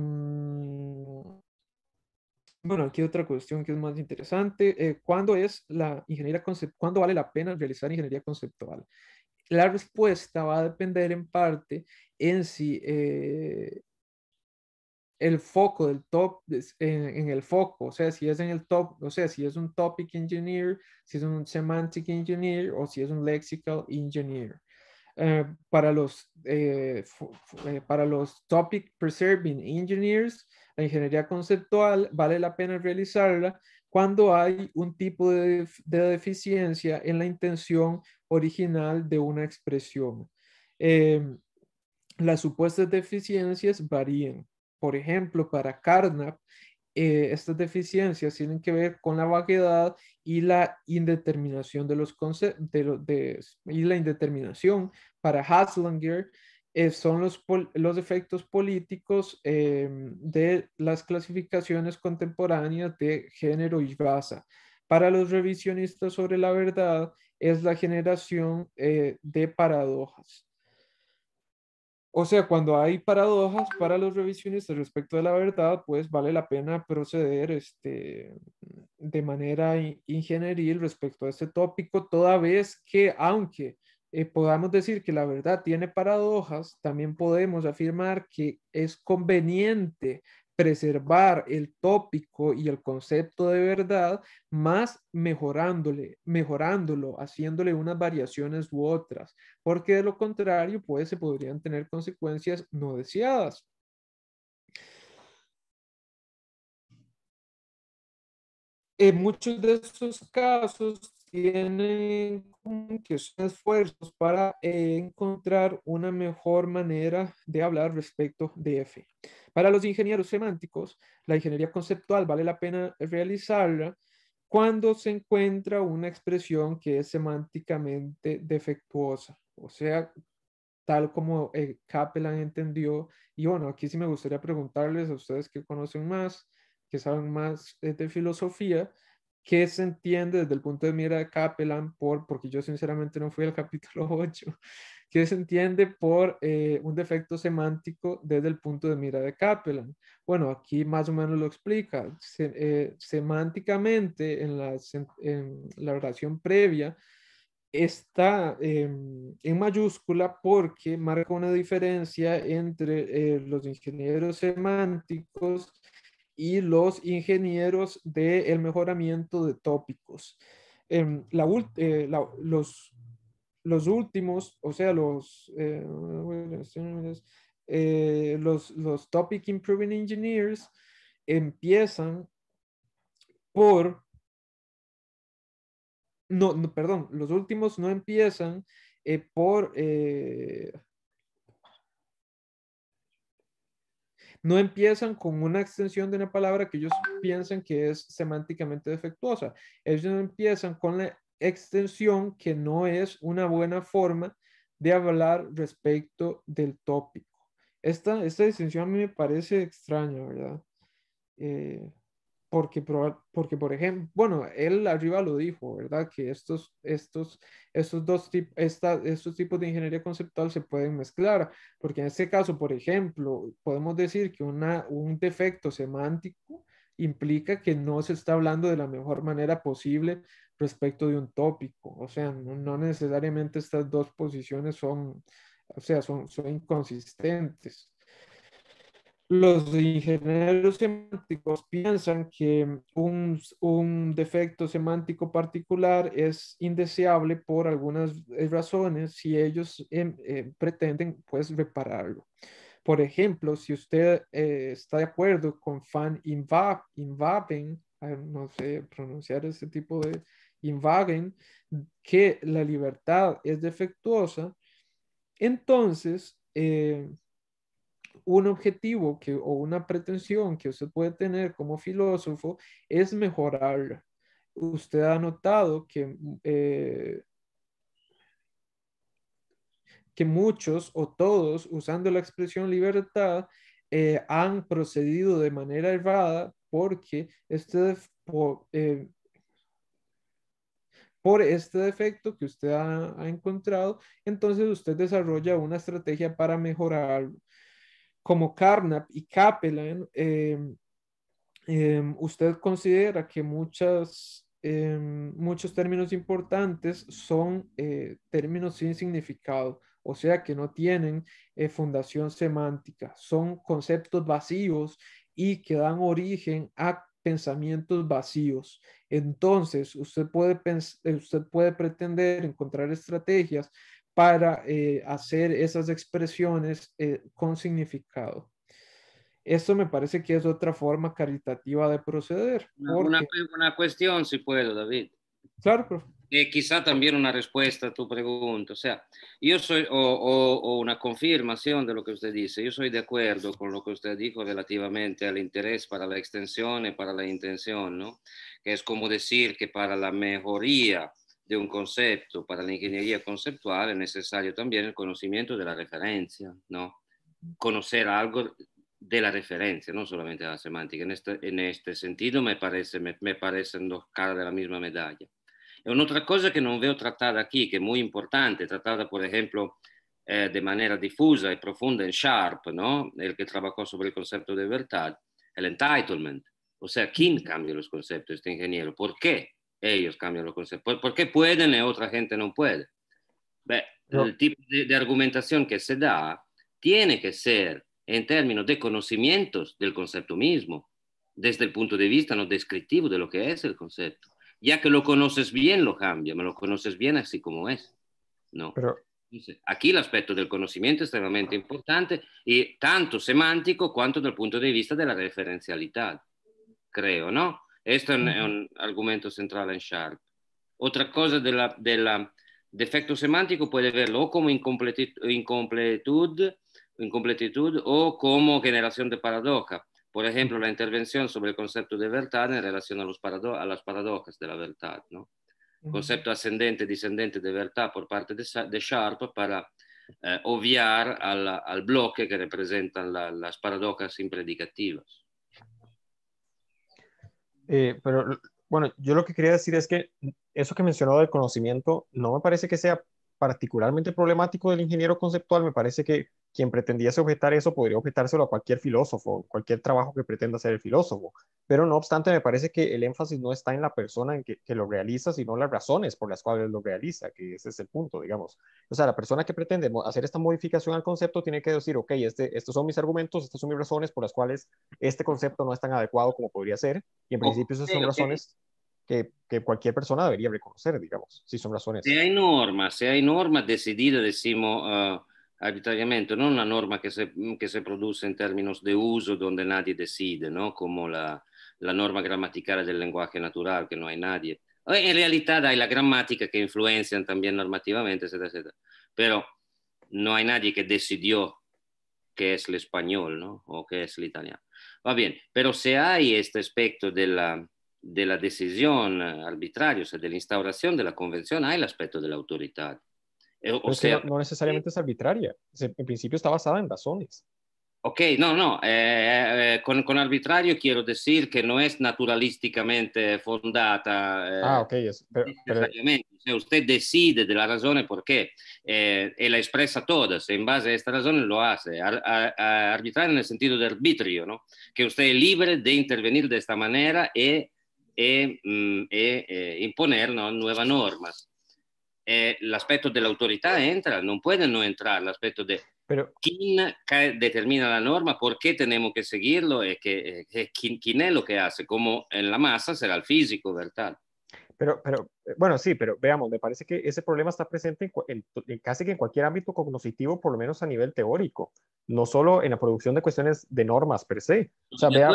bueno, aquí otra cuestión que es más interesante. Eh, ¿Cuándo es la ingeniería vale la pena realizar ingeniería conceptual? La respuesta va a depender en parte en si eh, el foco del top, en, eh, en, el foco, o sea, si es en el top, o sea, si es un topic engineer, si es un semantic engineer o si es un lexical engineer. Eh, para, los, eh, eh, para los Topic Preserving Engineers, la ingeniería conceptual vale la pena realizarla cuando hay un tipo de, deficiencia en la intención original de una expresión. Em, las supuestas deficiencias varían. Por ejemplo, para Carnap, eh, estas deficiencias tienen que ver con la vaguedad y la indeterminación de los conceptos y la indeterminación para Haslinger eh, son los, efectos políticos em, de las clasificaciones contemporáneas de género y raza. Para los revisionistas sobre la verdad es la generación eh, de paradojas. O sea, cuando hay paradojas para los revisionistas respecto de la verdad, pues vale la pena proceder este, de manera ingenieril respecto a este tópico, toda vez que, aunque eh, podamos decir que la verdad tiene paradojas, también podemos afirmar que es conveniente preservar el tópico y el concepto de verdad, más mejorándole, mejorándolo, haciéndole unas variaciones u otras, porque de lo contrario, pues se podrían tener consecuencias no deseadas. En muchos de estos casos tienen que hacer esfuerzos para encontrar una mejor manera de hablar respecto de F. Para los ingenieros semánticos, la ingeniería conceptual vale la pena realizarla cuando se encuentra una expresión que es semánticamente defectuosa, o sea, tal como eh, Kaplan entendió. Y bueno, aquí sí me gustaría preguntarles a ustedes que conocen más, que saben más eh, de filosofía, qué se entiende desde el punto de mira de Capellan por, porque yo sinceramente no fui al capítulo 8, qué se entiende por eh, un defecto semántico desde el punto de mira de Kaplan? Bueno, aquí más o menos lo explica. Eh, semánticamente, en la, en la oración previa, está em, en mayúscula porque marca una diferencia entre eh, los ingenieros semánticos y los ingenieros del mejoramiento de tópicos. En em, eh, la, los, los, últimos, o sea, eh, eh, los, los, Topic Improving Engineers empiezan por, no, no perdón, los últimos no empiezan por no empiezan con una extensión de una palabra que ellos piensan que es semánticamente defectuosa. Ellos empiezan con la extensión que no es una buena forma de hablar respecto del tópico. Esta, esta distinción a mí me parece extraña, ¿verdad? Eh, porque, porque, por ejemplo, bueno, él arriba lo dijo, ¿verdad? Que estos, estos, estos dos tipos, estos tipos de ingeniería conceptual se pueden mezclar, porque en este caso, por ejemplo, podemos decir que una, un defecto semántico implica que no se está hablando de la mejor manera posible respecto de un tópico, o sea, no, necesariamente estas dos posiciones son, o sea, son, son inconsistentes los ingenieros semánticos piensan que un, defecto semántico particular es indeseable por algunas razones si ellos em, em, pretenden pues repararlo. Por ejemplo, si usted eh, está de acuerdo con Van Inwagen, ah, no sé pronunciar ese tipo de Inwagen, que la libertad es defectuosa, entonces eh, un objetivo que, o una pretensión que usted puede tener como filósofo es mejorar Usted ha notado que, mm, eh, que muchos o todos, usando la expresión libertad, eh, han procedido de manera errada porque este, eh, por, este defecto que usted ha, encontrado, entonces usted desarrolla una estrategia para mejorar como Carnap y Kaplan, em, em, ¿usted considera que muchas, em, muchos términos importantes son eh, términos sin significado? O sea, que no tienen eh, fundación semántica, son conceptos vacíos y que dan origen a pensamientos vacíos. Entonces, usted puede, eh, usted puede pretender encontrar estrategias para eh, hacer esas expresiones eh, con significado. Esto me parece que es otra forma caritativa de proceder. Una, cuestión, si puedo, David. Claro, profe. Eh, quizá también una respuesta a tu pregunta. O sea, yo soy, o, una confirmación de lo que usted dice, yo soy de acuerdo con lo que usted dijo relativamente al interés para la extensión y para la intención, ¿no? Que es como decir que para la mejoría de un concepto. Para la ingeniería conceptual es necesario también el conocimiento de la referencia, ¿no? Conocer algo de la referencia, no solamente de la semántica. Este, en este, sentido me, parece, me, me parecen dos caras de la misma medalla. una otra cosa que no veo tratada aquí, que es muy importante, tratada por ejemplo eh, de manera difusa y profunda en Sharp, no? El que trabajó sobre concepto de verdad, el entitlement. O sea, ¿quién cambia los conceptos? Este ingeniero. ¿Por qué? ellos cambian los conceptos. ¿Por, qué pueden y otra gente no puede? El tipo de, argumentación que se da tiene que ser en términos de conocimientos del concepto mismo, desde el punto de vista no descriptivo de lo que es el concepto. Ya que lo conoces bien, lo cambia, me lo conoces bien así como es. No. Aquí el aspecto del conocimiento es extremadamente importante y tanto semántico cuanto del punto de vista de la referencialidad creo, ¿no? Questo è mm-hmm. un argomento centrale in Sharp. Otra cosa del della defetto semantico puoi averlo o come incompletud, incompletud o come generazione di paradoca. Por ejemplo, la intervenzione sobre el concepto di verità in relazione a, parado a las paradojas de la ¿no? Mm -hmm. Concepto ascendente, descendente de verdad por parte di Sharp per eh, obviar al, al bloque che rappresentano le paradoxe paradojas impredicativas. Eh, pero bueno, yo lo que quería decir es que eso que mencionaba del conocimiento no me parece que sea particularmente problemático del ingeniero conceptual, me parece que quien pretendiese objetar eso podría objetárselo a cualquier filósofo, cualquier trabajo que pretenda hacer el filósofo. Pero no obstante, me parece que el énfasis no está en la persona en que, lo realiza, sino las razones por las cuales lo realiza, que ese es el punto, digamos. O sea, la persona que pretende hacer esta modificación al concepto tiene que decir, ok, este, estos son mis argumentos, estas son mis razones por las cuales este concepto no es tan adecuado como podría ser, y en principio esas son razones... Que, cualquier persona debería reconocer, digamos, si son razones. Si hay normas, si hay normas decididas, decimos, ah, arbitrariamente, no una norma que se mm, produce en términos de uso, donde nadie decide, no? como la, la norma gramatical del lenguaje natural, que no hay nadie. En eh, realidad hay la gramática que influencia también normativamente, Pero no hay nadie que decidió qué es el español, ¿no? O qué es el italiano. Va bien, pero si hay este aspecto de la, de la decisión arbitraria, o sea, de la instauración de la convención, hay el aspecto de la autoridad. Eh, o sea, no, necesariamente es arbitraria. En principio está basada en razones. Ok, no, no. Eh, eh, con, con, arbitrario quiero decir que no es naturalísticamente fundada. ah, ok. Es, pero, usted decide de la razón por qué y la expresa toda. En base a esta razón lo hace. arbitrario en el sentido de arbitrio, ¿no? Que usted es libre de intervenir de esta manera y, mm, imponer nuevas normas. Eh, aspecto de la autoridad entra, no puede no entrar el aspecto de Pero... quién determina la norma, por qué tenemos que seguirlo que, quién, quién, es lo que hace, como en la masa será el físico, ¿verdad? Pero, pero, eh, bueno, sí, pero veamos, me parece que ese problema está presente en, casi que en cualquier ámbito cognitivo, por lo menos a nivel teórico, no solo en la producción de cuestiones de normas per se. O sea, vea,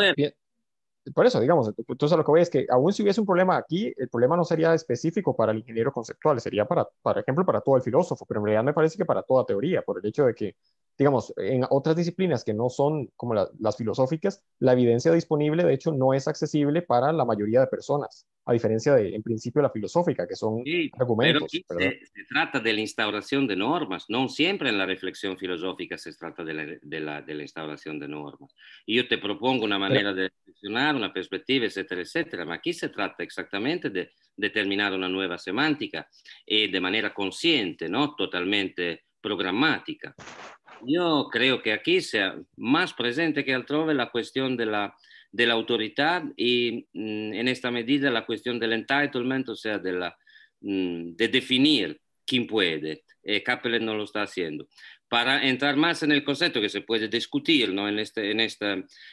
por eso, digamos, entonces lo que voy es que aún si hubiese un problema aquí, el problema no sería específico para el ingeniero conceptual, sería para, por ejemplo, para todo el filósofo, pero en realidad me parece que para toda teoría, por el hecho de que digamos, en otras disciplinas que no son como las filosóficas, la evidencia disponible, de hecho, no es accesible para la mayoría de personas, a diferencia de, en principio, la filosófica, que son sí, argumentos. Pero se, se, trata de la instauración de normas, no siempre en la reflexión filosófica se trata de la, de instauración de normas. Y yo te propongo una manera de reflexionar, una perspectiva, etcétera, etcétera, pero aquí se trata exactamente de determinar una nueva semántica eh, de manera consciente, ¿no? Totalmente programática. Yo creo que aquí sea más presente que altrove la cuestión de la, autoridad y mm, en esta medida la cuestión del entitlement, o sea, de, mm, definir quién puede. Eh, no lo está haciendo. Para entrar más en el concepto que se puede discutir ¿no? en, este,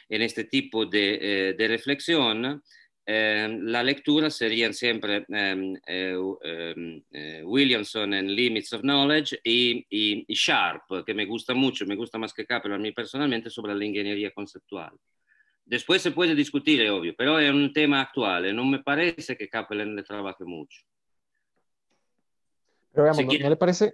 este tipo de eh, reflexión, Ehm, la lettura seria sempre ehm, eh, ehm, eh, Williamson and Limits of Knowledge e, e, e Sharp, che me gusta molto, me gusta más che Capello a me personalmente, sobre la ingeniería Después se puede discutir, obvio, pero es un tema actual. No me parece que Kaplan le trabaje mucho. Pero veamos, si ¿no, ¿no le parece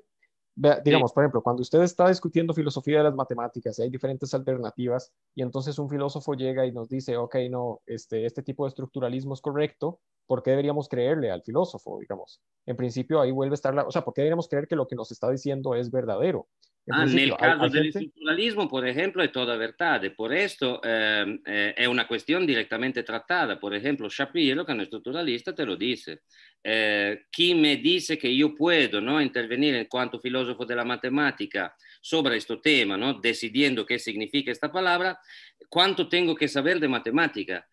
digamos, por ejemplo, cuando usted está discutiendo filosofía de las matemáticas y hay diferentes alternativas, y entonces un filósofo llega y nos dice, ok, no, este, este tipo de estructuralismo es correcto, ¿por qué deberíamos creerle al filósofo, digamos? En principio ahí vuelve a estar la, o sea, ¿por qué deberíamos creer que lo que nos está diciendo es verdadero? Ah, nel caso dell'estructuralismo, por ejemplo, è toda verdade. Por esto eh, è una questione direttamente trattata. Por ejemplo, Shapiro, che è un strutturalista, te lo dice. Eh, chi mi dice che io puedo no, intervenire in quanto filosofo della matematica sopra questo tema, no, decidiendo che significa questa parola, quanto tengo che sapere di matematica?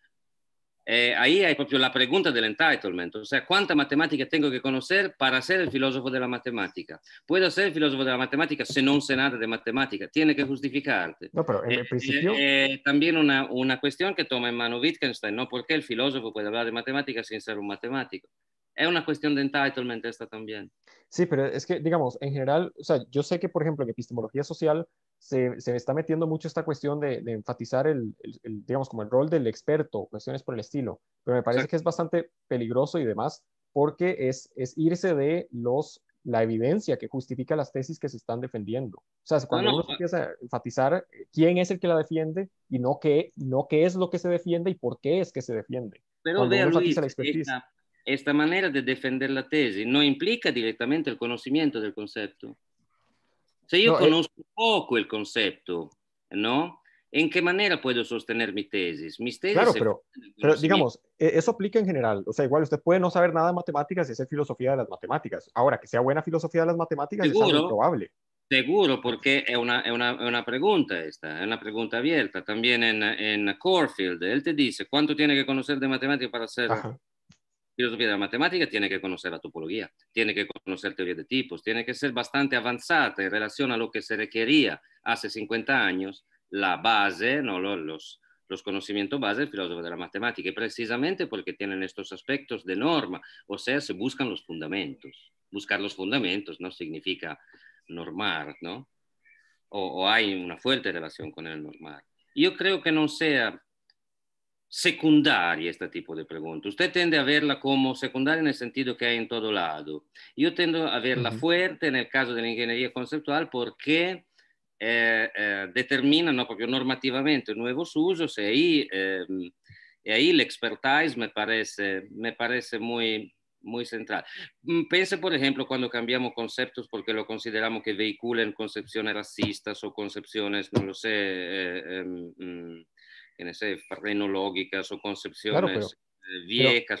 Eh, ahí hay propio la pregunta del entitlement, o sea, ¿cuánta matemática tengo que conocer para ser el filósofo de la matemática? ¿Puedo ser el filósofo de la matemática si no sé nada de matemática? Tiene que justificarte. No, pero en eh, principio... Eh, también una, una, cuestión que toma en mano Wittgenstein, ¿no? ¿Por qué el filósofo puede hablar de matemática sin ser un matemático? Es una cuestión de entitlement esta también. Sí, pero es que, digamos, en general, o sea, yo sé que, por ejemplo, en epistemología social se, se está metiendo mucho esta cuestión de, enfatizar el, digamos, como el rol del experto, cuestiones por el estilo, pero me parece que es bastante peligroso y demás, porque es, irse de los la evidencia que justifica las tesis que se están defendiendo. O sea, cuando uno empieza a enfatizar eh, quién es el que la defiende y no qué, no qué es lo que se defiende y por qué es que se defiende. Pero de esta, manera de defender la tesis no implica directamente el conocimiento del concepto. Si yo eh, conozco poco el concepto, ¿no? ¿En qué manera puedo sostener mi tesis? Mis tesis claro, pero, digamos, e-, eso aplica en general. O sea, igual usted puede no saber nada de matemáticas y hacer filosofía de las matemáticas. Ahora, que sea buena filosofía de las matemáticas seguro, es algo probable. Seguro, porque es una, es una, es una, pregunta esta, es una pregunta abierta. También en, en Corfield, él te dice, ¿cuánto tiene que conocer de matemáticas para ser filosofía de la matemática tiene que conocer la topología, tiene que conocer teoría de tipos, tiene que ser bastante avanzada en relación a lo que se requería hace 50 años, la base, no los, los conocimientos base del filósofo de la matemática, y precisamente porque tienen estos aspectos de norma, o sea, se buscan los fundamentos. Buscar los fundamentos no significa normar, ¿no? O, o hay una fuerte relación con el normal. Yo creo que no sea secundaria este tipo de preguntas. Usted tiende a verla como secundaria en el sentido que hay en todo lado. Yo tendo a verla fuerte en el caso de la ingeniería conceptual porque eh, eh, ¿no? normativamente nuevos usos y ahí, em, y ahí el expertise me parece, me parece muy, muy central. Mm, Pense, por ejemplo, cuando cambiamos conceptos porque lo consideramos que vehiculan concepciones racistas o concepciones, no lo sé, eh, em, mm, en ese terreno lógicas o concepciones claro, eh, viejas.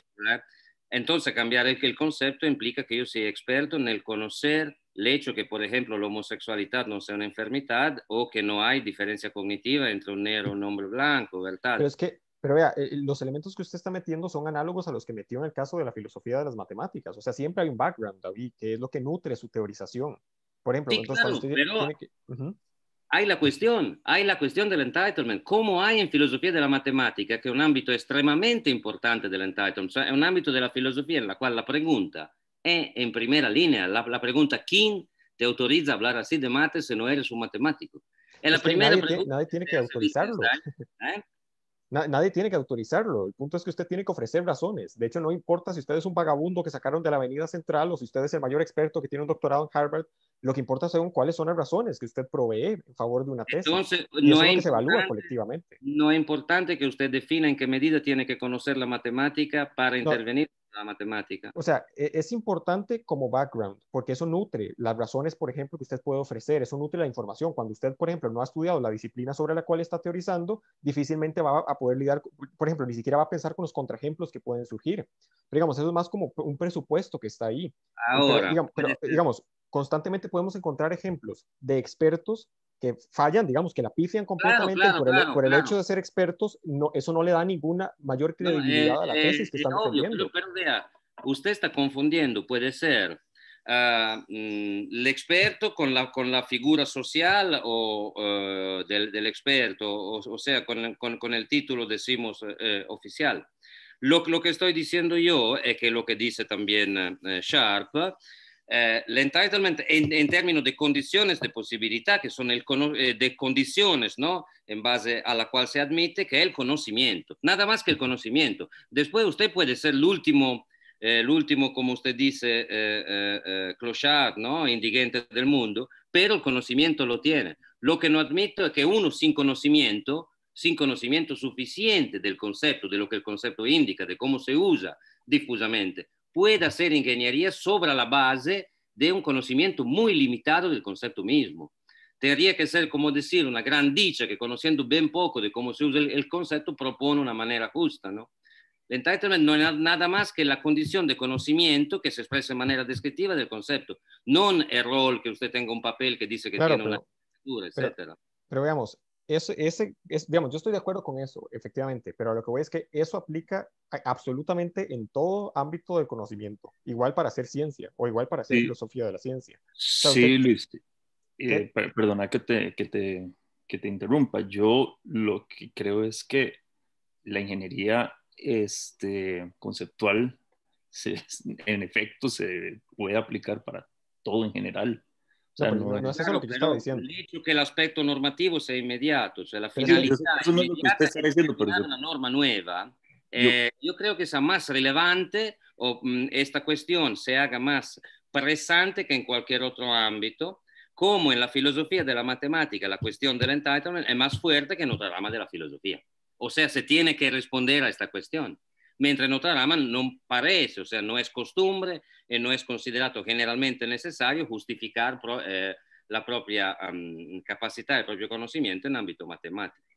Entonces, cambiar el, el concepto implica que yo sea experto en el conocer el hecho que, por ejemplo, la homosexualidad no sea una enfermedad o que no hay diferencia cognitiva entre un negro y un hombre blanco, ¿verdad? Pero es que, pero vea, eh, los elementos que usted está metiendo son análogos a los que metió en el caso de la filosofía de las matemáticas. O sea, siempre hay un background, David, que es lo que nutre su teorización. Por ejemplo, entonces, usted pero, que, hay la cuestión, hay la cuestión del entitlement, como hay en filosofía la matemática, que es un ámbito extremadamente importante del entitlement, es un ámbito de la filosofía en la pregunta es, en primera línea, la, la pregunta ¿quién te autoriza a hablar así de matemáticas si no eres un matemático? Es la primera pregunta. Nadie tiene que, autorizarlo nadie tiene que autorizarlo. El punto es que usted tiene que ofrecer razones. De hecho, no importa si usted es un vagabundo que sacaron de la Avenida Central o si usted es el mayor experto que tiene un doctorado en Harvard. Lo que importa según cuáles son las razones que usted provee en favor de una tesis. Entonces, no es, colectivamente. No es importante que usted defina en qué medida tiene que conocer la matemática para intervenir la matemática. O sea, e, es importante como background, porque eso nutre las razones, por ejemplo, que usted puede ofrecer, eso nutre la información. Cuando usted, por ejemplo, no ha estudiado la disciplina sobre la cual está teorizando, difícilmente va a poder lidiar, por ejemplo, ni siquiera va a pensar con los contraejemplos que pueden surgir. Pero digamos, eso es más como un presupuesto que está ahí. Ahora. Este digamos, constantemente podemos encontrar ejemplos de expertos que fallan, digamos, que la pifian completamente por el, por el hecho de ser expertos, no, eso no le da ninguna mayor eh, credibilidad a la eh, tesis que están defendiendo. Pero, vea, usted está confundiendo, puede ser, ah, mm, el experto con la, con la figura social o, eh, del, del, experto, o, sea, con, con, el título, decimos, oficial. Lo, lo, que estoy diciendo yo es que lo que dice también Sharp el eh, entitlement en, términos de condiciones de posibilidad, que son el, eh, de condiciones, ¿no? En base a la cual se admite, que es el conocimiento, nada más que el conocimiento. Después usted puede ser el último, eh, el último, como usted dice, clochard, ¿no? Indigente del mundo, pero el conocimiento lo tiene. Lo que no admito es que uno sin conocimiento, sin conocimiento suficiente del concepto, de lo que el concepto indica, de cómo se usa difusamente, pueda hacer ingeniería sobre la base de un conocimiento muy limitado del concepto mismo. Tendría que ser, como decir, una gran dicha que conociendo bien poco de cómo se usa el, concepto propone una manera justa, ¿no? El entitlement no es nada más que la condición de conocimiento que se expresa de manera descriptiva del concepto, no el rol que usted tenga un papel que dice que tiene una estructura, etc. pero veamos, ese, es, digamos, yo estoy de acuerdo con eso, efectivamente, pero lo que voy es que eso aplica absolutamente en todo ámbito del conocimiento, igual para hacer ciencia o igual para hacer filosofía de la ciencia. sí, Luis, eh, perdona que te, que te, te interrumpa, yo lo que creo es que la ingeniería este, conceptual en efecto se puede aplicar para todo en general. Cioè, cioè, che ti stavo l'aspetto normativo sia immediato, cioè la finalità per è una norma nuova. Eh, io creo que sea más relevante o, mh, mm, esta se haga più presente che in qualche altro ambito, come en la filosofía de la matemática la cuestión del entitlement es más fuerte que en otra rama de la O sea, se tiene che rispondere a questa questione. otra raman no parece, o sea, no es costumbre y eh, no es considerado generalmente necesario justificar eh, la propia capacidad, el propio conocimiento en ámbito matemático.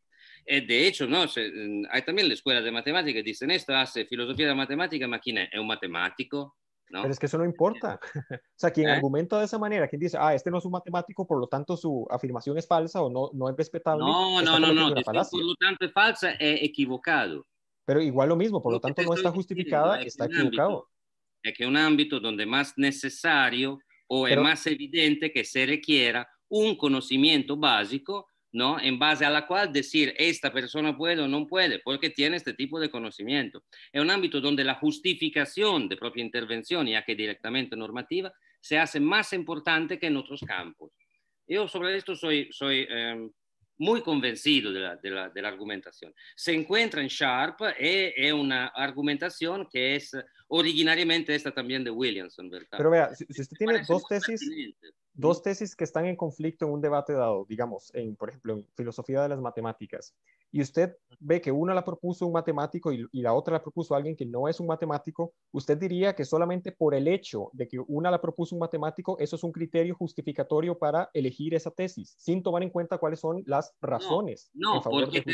Eh, de hecho, ¿no? Mm, hay también la escuela de matemáticas que dicen esto, hace filosofía de matemática, máquina es? un matemático? Pero es que eso no importa. o sea, quien argumenta de esa manera, quien dice, ah, este no es un matemático, por lo tanto su afirmación es falsa o no, no es respetable. No, no, no, no, no. por lo tanto es falsa, es equivocado. Pero igual lo mismo, por lo, tanto no está justificada, está equivocado. es que un ámbito donde más necesario o es más evidente que se requiera un conocimiento básico, ¿no? En base a la cual decir, esta persona puede o no puede, porque tiene este tipo de conocimiento. Es un ámbito donde la justificación de propia intervención, ya que directamente normativa, se hace más importante que en otros campos. Yo sobre esto soy, soy em, muy convencido de la, de, la, de la, argumentación. Se encuentra en Sharp y eh, es una argumentación que es originariamente esta también de Williamson, ¿verdad? Pero vea, si, usted tiene dos tesis, dos tesis que están en conflicto en un debate dado, digamos, en, por ejemplo, en filosofía de las matemáticas, y usted ve que una la propuso un matemático y, la otra la propuso alguien que no es un matemático, usted diría que solamente por el hecho de que una la propuso un matemático, eso es un criterio justificatorio para elegir esa tesis, sin tomar en cuenta cuáles son las razones. No, porque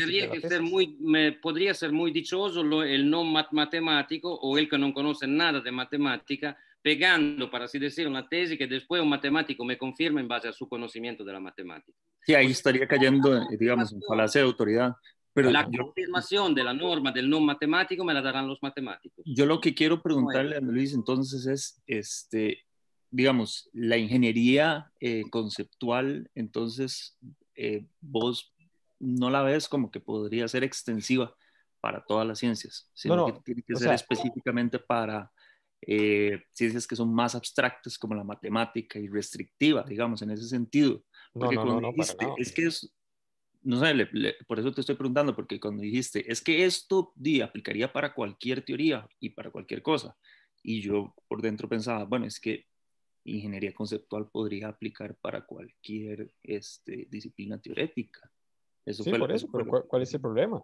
ser muy, me, podría ser muy dichoso el no matemático o el que no conoce nada de matemática, pegando, para así decir, una tesis que después un matemático me confirma en base a su conocimiento de la matemática. Sí, ahí pues, estaría cayendo, digamos, en falacia de autoridad. Pero la confirmación de la norma del no matemático me la darán los matemáticos. Yo lo que quiero preguntarle a Luis entonces es, este, digamos, la ingeniería eh, conceptual, entonces eh, vos no la ves como que podría ser extensiva para todas las ciencias, sino que tiene que ser específicamente para eh, ciencias que son más abstractas como la matemática y restrictiva, digamos, en ese sentido no, no, no, no, dijiste, es que es, no sé, por eso te estoy preguntando, porque cuando dijiste, es que esto di, aplicaría para cualquier teoría y para cualquier cosa. Y yo por dentro pensaba, bueno, es que ingeniería conceptual podría aplicar para cualquier este, disciplina teorética. Eso por eso, pero ¿cuál, es el problema?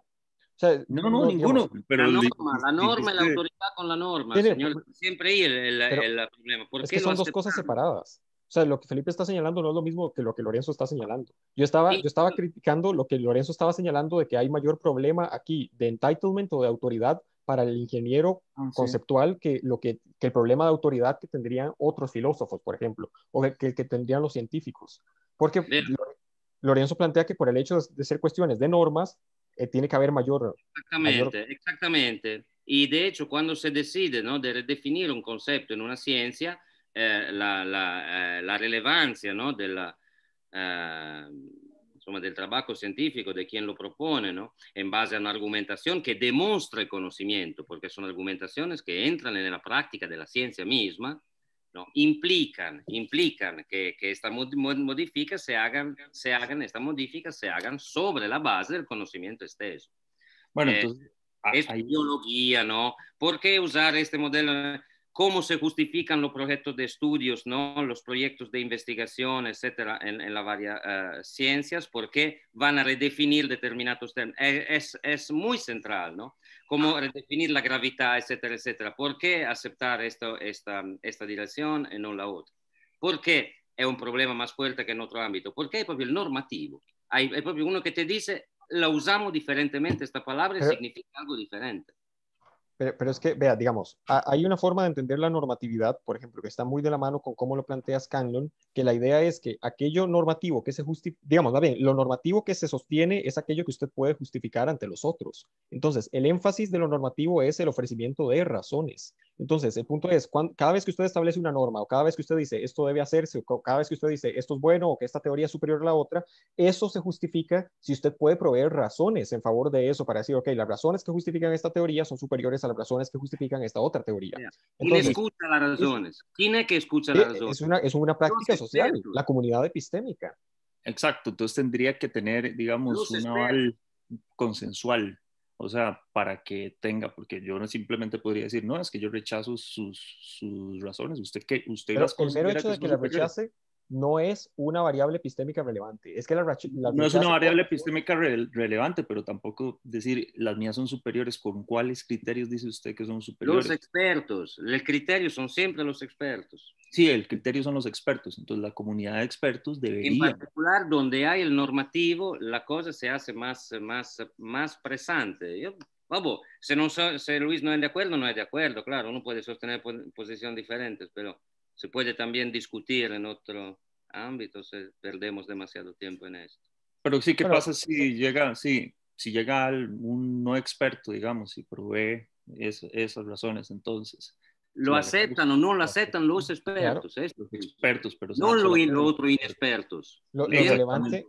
no, no, ninguno. pero la norma, la, norma la autoridad con la norma, señor. Siempre hay el, problema. ¿Por es que son dos cosas separadas. O sea, lo que Felipe está señalando no es lo mismo que lo que Lorenzo está señalando. Yo estaba, yo estaba criticando lo que Lorenzo estaba señalando de que hay mayor problema aquí de entitlement o de autoridad para el ingeniero ah, conceptual que, lo que, que, el problema de autoridad que tendrían otros filósofos, por ejemplo, o que, que tendrían los científicos. Porque Lorenzo plantea que por el hecho de, ser cuestiones de normas, eh, tiene que haber mayor... Exactamente, exactamente. Y de hecho, cuando se decide ¿no? de redefinir un concepto en una ciencia, eh, la, la, eh, relevancia ¿no? de la, eh, del trabajo científico de quien lo propone, ¿no? en base a una argumentación que demuestra el conocimiento, porque son argumentaciones que entran en la práctica de la ciencia misma, ¿no? implican, implican que, que esta modifica se hagan, se hagan, esta modifica se hagan sobre la base del conocimiento extenso. Bueno, entonces, es biología, ¿no? ¿Por qué usar este modelo? cómo se justifican los proyectos de estudios, ¿no? los proyectos de investigación, etcétera, en, en las varias eh, ciencias, por qué van a redefinir determinados términos. Es, muy central, ¿no? Cómo redefinir la gravedad, etcétera, etcétera. ¿Por qué aceptar esto, esta, esta dirección y no la otra? ¿Por qué es un problema más fuerte que en otro ámbito? Porque es propio el normativo. Hay, uno que te dice, la usamos diferentemente, esta palabra significa algo diferente. Pero, es que, vea, digamos, hay una forma de entender la normatividad, por ejemplo, que está muy de la mano con cómo lo plantea Scanlon, que la idea es que aquello normativo que se justifica, digamos, bien, lo normativo que se sostiene es aquello que usted puede justificar ante los otros. Entonces, el énfasis de lo normativo es el ofrecimiento de razones. Entonces, el punto es, cada vez que usted establece una norma o cada vez que usted dice esto debe hacerse o cada vez que usted dice esto es bueno o que esta teoría es superior a la otra, eso se justifica si usted puede proveer razones en favor de eso para decir, ok, las razones que justifican esta teoría son superiores a las razones que justifican esta otra teoría. ¿Quién escucha las razones? ¿Quién es que escucha las eh, razones? Es una, es una práctica social, la comunidad epistémica. Exacto, entonces tendría que tener, digamos, un aval consensual, o sea, para que tenga, porque yo no simplemente podría decir, no, es que yo rechazo sus, sus razones, usted qué? usted las el hecho que, que las rechace no es una variable epistémica relevante. Es que la, no es una variable epistémica relevante, pero tampoco decir las mías son superiores. ¿Con cuáles criterios dice usted que son superiores? Los expertos. El criterio son siempre los expertos. Sí, el criterio son los expertos. Entonces la comunidad de expertos debería. En particular, donde hay el normativo, la cosa se hace más, más, más presente. vamos, si, si Luis no es de acuerdo, no es de acuerdo. Claro, uno puede sostener posiciones diferentes, pero se puede también discutir en otro ámbito, perdemos demasiado tiempo en esto. Pero sí, ¿qué pasa si llega, sí, si llega un no experto, digamos, y provee esas razones, entonces. Lo aceptan o no lo aceptan los expertos. Los expertos, pero no lo, lo otro inexpertos. Lo, relevante,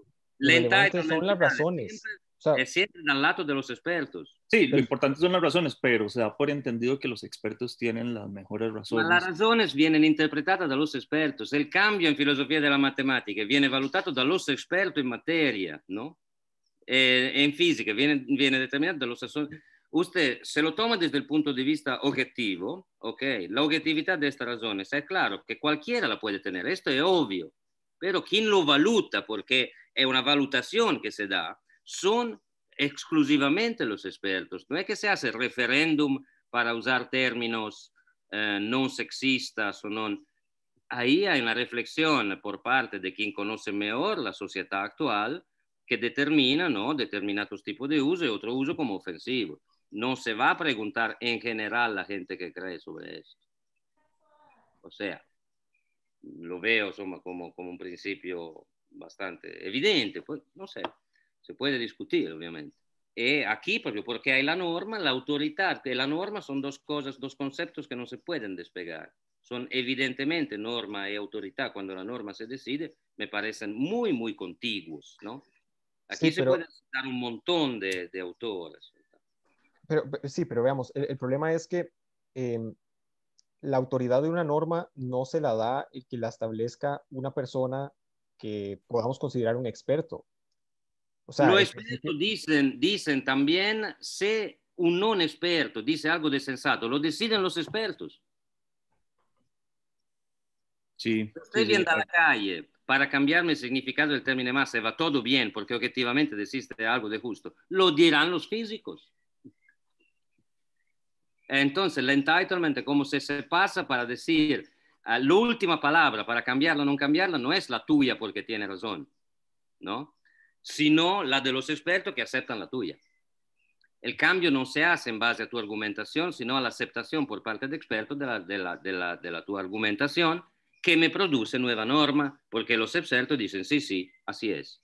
son las razones. O sea, es siempre al lado de los expertos. Sí, lo importante son las razones, pero se da por entendido que los expertos tienen las mejores razones. Ma las razones vienen interpretadas de los expertos. El cambio en filosofía de la matemática viene valutado de los expertos en materia, ¿no? Eh, en física viene, viene determinado de los expertos. Usted se lo toma desde el punto de vista objetivo, ¿ok? La objetividad de estas razones es claro que cualquiera la puede tener, esto es obvio, pero quien lo valuta, porque es una valutación que se da, son exclusivamente los expertos. No es que se hace referéndum para usar términos eh, no sexistas o no. Ahí hay una reflexión por parte de quien conoce mejor la sociedad actual que determina ¿no? determinados tipos de uso y otro uso como ofensivo. No se va a preguntar en general la gente que cree sobre esto. O sea, lo veo como, como un principio bastante evidente, pues no sé se puede discutir, obviamente. E aquí, porque porque hay la norma, la autoridad de la norma son dos cosas, dos conceptos que no se pueden despegar. Son evidentemente norma y autoridad. Cuando la norma se decide, me parecen muy, muy contiguos, ¿no? Aquí se puede dar un montón de, autores. Pero, sí, pero veamos, el, problema es que em, la autoridad de una norma no se la da y que la establezca una persona que podamos considerar un experto. Los expertos dicen, dicen también, si un no experto dice algo de sensato, lo deciden los expertos. Sí. Usted sí, a la calle para cambiarme el significado del término masa, va todo bien, porque objetivamente existe algo de justo. Lo dirán los físicos. Entonces, el entitlement, como se, se pasa para decir ah, la última palabra, para cambiarla o no cambiarla, no es la tuya porque tiene razón, ¿no? sino la de los expertos que aceptan la tuya. El cambio no se hace en base a tu argumentación, sino a la aceptación por parte de expertos de, la, de, tu argumentación que me produce nueva norma, porque los expertos dicen, sí, sí, así es.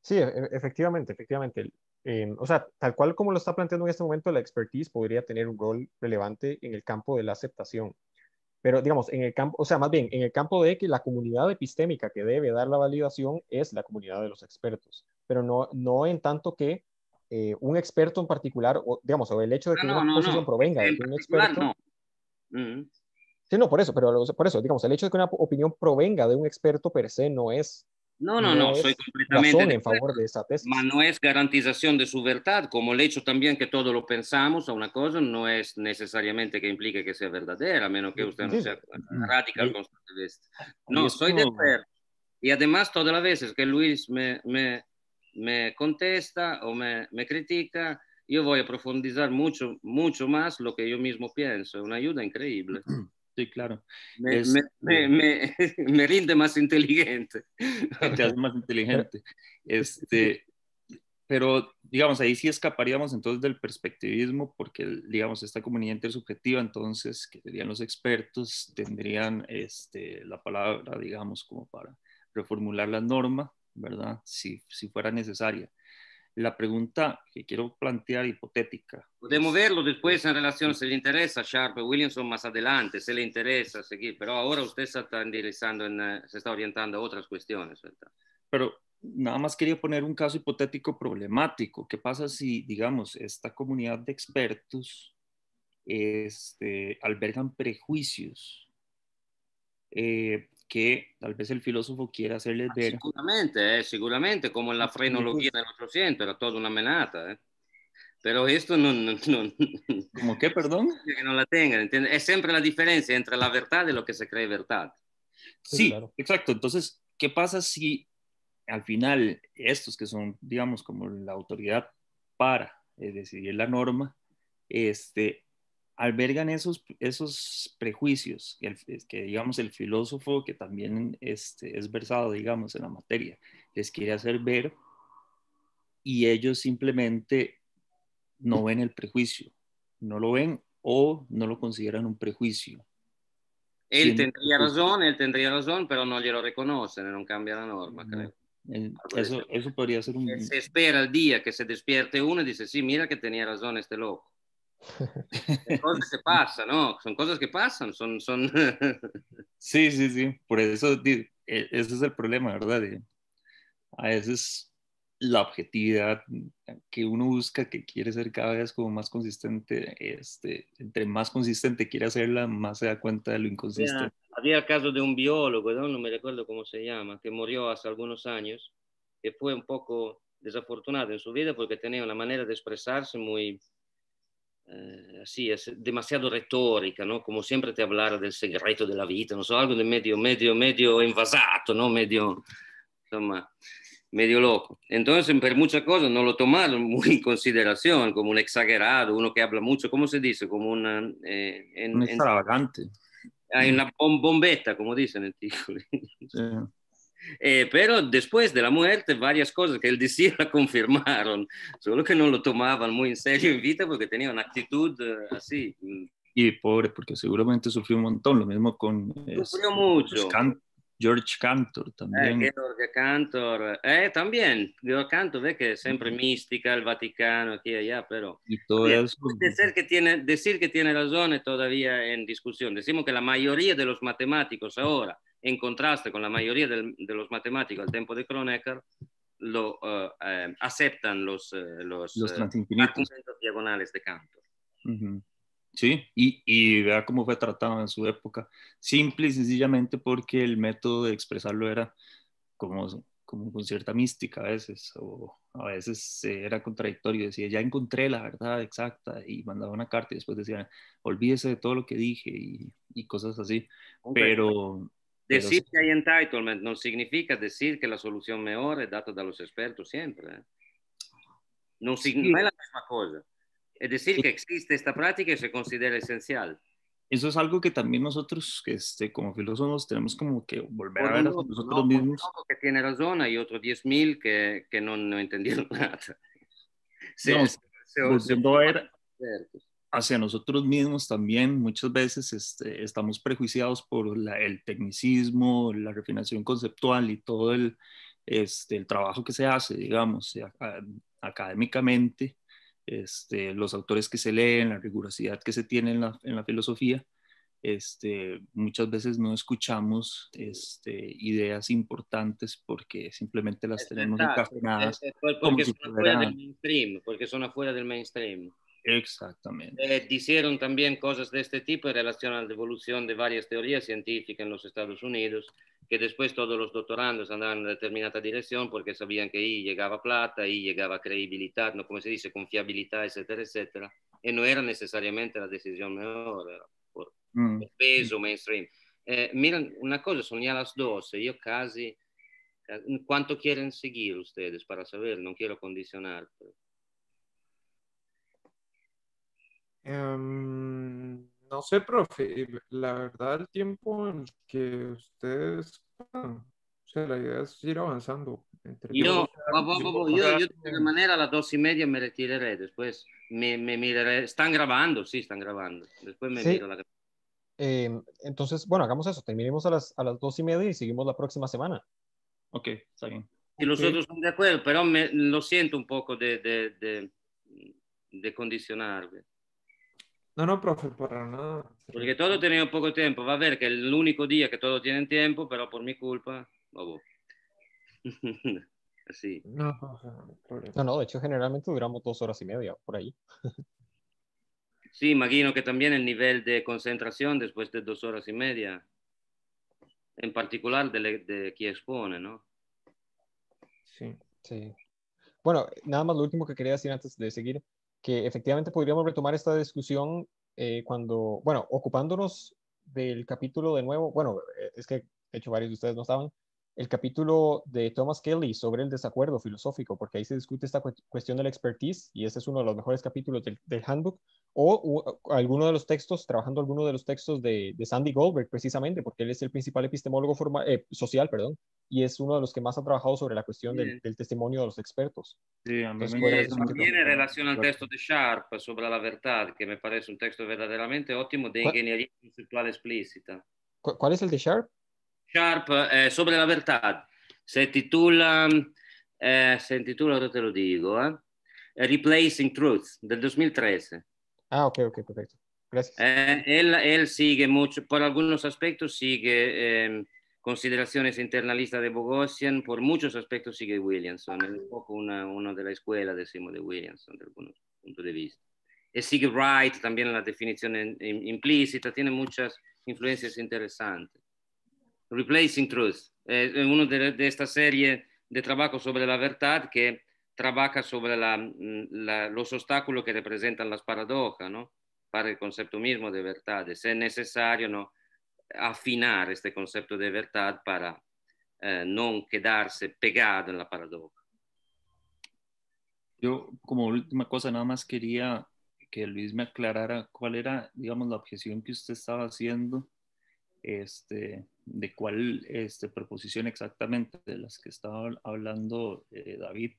Sí, e, efectivamente, efectivamente. Em, o sea, tal cual como lo está planteando en este momento, la expertise podría tener un rol relevante en el campo de la aceptación. Pero digamos, en el campo, o sea, más bien, en el campo de que la comunidad epistémica que debe dar la validación es la comunidad de los expertos, pero no, no en tanto que eh, un experto en particular, o, digamos, o el hecho de que una posición provenga de un experto. Mm. Sí, no, por eso, pero por eso, digamos, el hecho de que una opinión provenga de un experto per se no es no, no, no, soy completamente en favor de esa tesis. Pero no es garantización de su verdad, como el hecho también que todo lo pensamos a una cosa, no es necesariamente que implique que sea verdadera, a menos que usted no sea mm, radical No, soy de acuerdo. Y además, todas las veces que Luis me, contesta o me, critica, yo voy a profundizar mucho, mucho más lo que yo mismo pienso. Es una ayuda increíble. Sí, claro. Eh, me, rinde más inteligente. más inteligente. Este, pero, digamos, ahí sí escaparíamos entonces del perspectivismo, porque, digamos, esta comunidad intersubjetiva, entonces, que serían los expertos, tendrían este, la palabra, digamos, como para reformular la norma, ¿verdad? Si, si fuera necesaria la pregunta que quiero plantear hipotética. Podemos verlo después eh, en relación, si le interesa Sharp Williamson más adelante, si le interesa seguir, pero ahora usted se está, en, eh, se está orientando a otras cuestiones. Pero nada más quería poner un caso hipotético problemático. ¿Qué pasa si, digamos, esta comunidad de expertos este, albergan prejuicios? Eh, que tal vez el filósofo quiera hacerles ah, ver. Seguramente, eh, la frenología la otro siglo era toda una amenaza. Eh. esto no... no, qué, perdón? Que no la tengan, ¿entiendes? Es siempre la diferencia entre la verdad y lo que se cree verdad. Sí, exacto. Entonces, ¿qué pasa si al final estos que son, digamos, como la autoridad para eh, decidir la norma, este, albergan esos, esos prejuicios que, digamos, el filósofo que también este, es versado, digamos, en la materia, les quiere hacer ver y ellos simplemente no ven el prejuicio, no lo ven o no lo consideran un prejuicio. Él tendría razón, él tendría razón, pero no lo reconocen, no cambia la norma, creo. Eso, eso podría ser un... Se espera el día que se despierte uno y dice, sí, mira que tenía razón este loco cosas que pasan, ¿no? Son cosas que pasan, son... son... sí, sí, sí, por eso e, ese es el problema, ¿verdad? a veces la objetividad que uno busca, que quiere ser cada vez como más consistente, este, entre más consistente quiere hacerla, más se da cuenta de lo inconsistente. Había, el caso de un biólogo, ¿no? no me recuerdo cómo se llama, que murió hace algunos años, que fue un poco desafortunado en su vida porque tenía una manera de expresarse muy, eh, así es demasiado retórica, ¿no? Como siempre te hablara del segreto della vita, non so, algo de medio, medio, medio envasado, ¿no? Medio, insomma, medio loco. Entonces, per molte cose non lo tomaron in considerazione come un exagerato, uno che habla mucho, come si dice? come una, eh, un extravagante. En, una bom bombetta, come dicen en Ticoli. Sí. Eh, pero después de la muerte, varias cosas que él decía la confirmaron, solo que no lo tomaban muy en serio en vida porque tenía una actitud eh, así. Y pobre, porque seguramente sufrió un montón, lo mismo con... Este, pues, George Cantor también. Eh, George Cantor, también. George Cantor, ve que es siempre mística, el Vaticano, aquí y allá, pero. Y ser que tiene, decir que tiene razón es todavía en discusión. Decimos que la mayoría de los matemáticos ahora en contraste con la mayoría de los matemáticos al tiempo de Kronecker, lo eh, eh, aceptan los, eh, los, los diagonales de Cantor. Sí, y, y, vea cómo fue tratado en su época. Simple y sencillamente porque el método de expresarlo era como, como con cierta mística a veces, o a veces era contradictorio. Decía, ya encontré la verdad exacta y mandaba una carta y después decía, olvídese de todo lo que dije y, y cosas así. Pero, Decir que hay entitlement no significa decir que la solución mejor es data por los expertos siempre. ¿eh? no es la misma cosa. Es decir, que existe esta práctica y se considera esencial. Eso es algo que también nosotros, este, como filósofos, tenemos como que volver a ver nosotros mismos. Uno que tiene razón, hay otros 10.000 que, no, entendieron nada. se, se, hacia nosotros mismos también muchas veces este, estamos prejuiciados por el tecnicismo, la refinación conceptual y todo el, este, trabajo que se hace, digamos, ah, académicamente, este, los autores que se leen, la rigurosidad que se tiene en la, filosofía. muchas veces no escuchamos ideas importantes porque simplemente las tenemos Porque, porque son afuera del mainstream. Exactamente. Eh, también cosas de este tipo en relación a la devolución de varias teorías científicas en los Estados Unidos, que después todos los doctorandos andaban en determinada dirección porque sabían que ahí llegaba plata, ahí llegaba credibilidad, ¿no? como se dice, confiabilidad, etcétera, etcétera. Y eh, no era necesariamente la decisión mejor, era por mm. peso mainstream. Eh, miren, una cosa, son ya las 12, yo casi... ¿Cuánto quieren seguir ustedes para saber? No quiero condicionar. Pero... Em, no sé, profe, la verdad el tiempo en que ustedes... la idea es ir avanzando. yo, de alguna de manera a las dos y media me retiraré, después me, me miraré. Están grabando, sí, están grabando. Después me miro la em, entonces, bueno, hagamos eso, terminemos a las, a las dos y media y seguimos la próxima semana. Ok, está bien. Y los otros están de acuerdo, pero me, lo siento un poco de, de, de, de no, no, profe, para nada. Porque todos tienen poco tiempo. Va a ver que el único día que todos tienen tiempo, pero por mi culpa, bobo. Así. No, no, no, de hecho, generalmente duramos dos horas y media por ahí. sí, imagino que también el nivel de concentración después de dos horas y media, en particular de, de quien expone, ¿no? Sí. Sí. Bueno, nada más lo último que quería decir antes de seguir que efectivamente podríamos retomar esta discusión eh, cuando, bueno, ocupándonos del capítulo de nuevo, bueno, eh, es que de hecho varios de ustedes no estaban, el capítulo de Thomas Kelly sobre el desacuerdo filosófico, porque ahí se discute esta cuestión de la expertise y ese es uno de los mejores capítulos del, handbook, o alguno de los textos, trabajando alguno de los textos de, Sandy Goldberg precisamente, porque él es el principal epistemólogo eh, social, perdón, y es uno de los que más ha trabajado sobre la cuestión del, testimonio de los expertos. Sí, a mí también en relación al texto de Sharp sobre la verdad, que me parece un texto verdaderamente óptimo de ingeniería conceptual explícita. ¿Cuál es el de Sharp? Sharp eh, sopra la verità. Se titula eh, se titola, ora te lo dico, eh? Replacing Truth del 2013. Ah, ok, ok, perfetto. grazie Eh, él, él sigue mucho, por algunos aspectos sigue eh, consideraciones internalistas de Bogosian, por muchos aspectos sigue Williamson, es un poco una, uno de la escuela, decimos, de Williamson, de algún punto di vista. e sigue Wright, también la definizione in, implícita, tiene muchas influencias interessanti Replacing Truth, eh, es uno de, de, esta serie de trabajo sobre la verdad que trabaja sobre la, mm, los obstáculos que representan las paradojas, ¿no? Para el concepto mismo de verdad. Es necesario ¿no? afinar este concepto de verdad para eh, no quedarse pegado en la paradoja. Yo, como última cosa, nada más quería que Luis me aclarara cuál era, digamos, la objeción que usted estaba haciendo este, de cuál este, proposición exactamente de las que estaba hablando eh, David.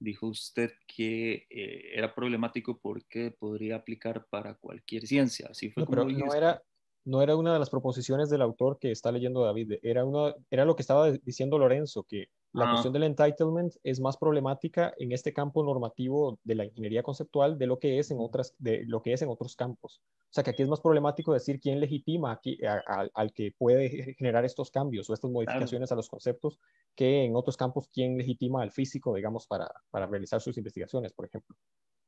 Dijo usted que eh, era problemático porque podría aplicar para cualquier ciencia. Así no, pero no era, no era una de las proposiciones del autor que está leyendo David, era, una, era lo que estaba diciendo Lorenzo, que la cuestión del entitlement es más problemática en este campo normativo de la ingeniería conceptual de lo que es en otras de lo que es en otros campos. O sea que aquí es más problemático decir quién legitima al que puede generar estos cambios o estas modificaciones a los conceptos que en otros campos quién legitima al físico, digamos, para, realizar sus investigaciones, por ejemplo.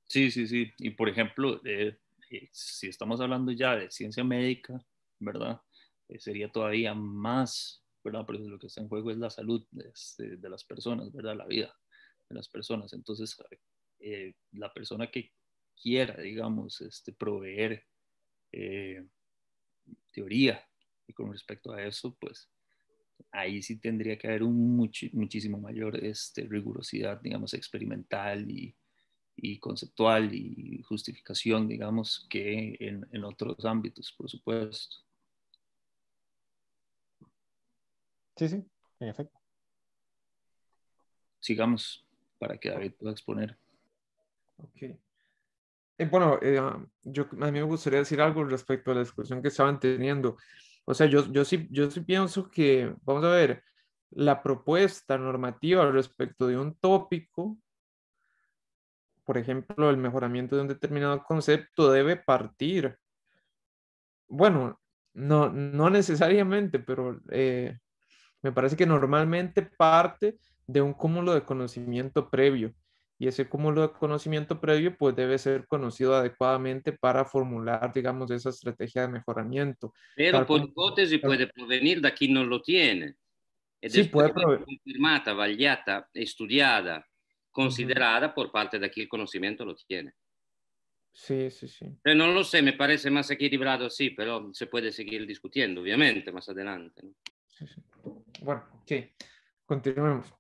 Sí, sí, sí. Y por ejemplo, eh, eh, si estamos hablando ya de ciencia médica, ¿verdad? Eh, sería todavía más lo que está en juego es la salud este, de las personas, ¿verdad? La vida de las personas. Entonces, eh, la persona que quiera, digamos, este, proveer eh, teoría y con respecto a eso, pues ahí sí tendría que haber un muchísimo mayor este, rigurosidad, digamos, experimental y, conceptual y justificación, digamos, que en, otros ámbitos, por supuesto. Sí, sí, en efecto. Sigamos para que David pueda exponer. Ok. Eh, bueno, eh, ah, yo, a mí me gustaría decir algo respecto a la discusión que estaban teniendo. O sea, yo, sí, yo sí pienso que, vamos a ver, la propuesta normativa respecto de un tópico, por ejemplo, el mejoramiento de un determinado concepto debe partir, bueno, no, no necesariamente, pero eh, me parece que normalmente parte de un cúmulo de conocimiento previo y ese cúmulo de conocimiento previo pues debe ser conocido adecuadamente para formular, digamos, esa estrategia de mejoramiento. Pero por hipótesis puede provenir de quien no lo tiene. es sí, puede provenir. Confirmada, validada, estudiada, considerada por parte de quien el conocimiento lo tiene. Sí, sí, sí. Pero no lo sé, me parece más equilibrado, sí, pero se puede seguir discutiendo, obviamente, más adelante. ¿no? Sí, sí. Bueno, ok, continuemos.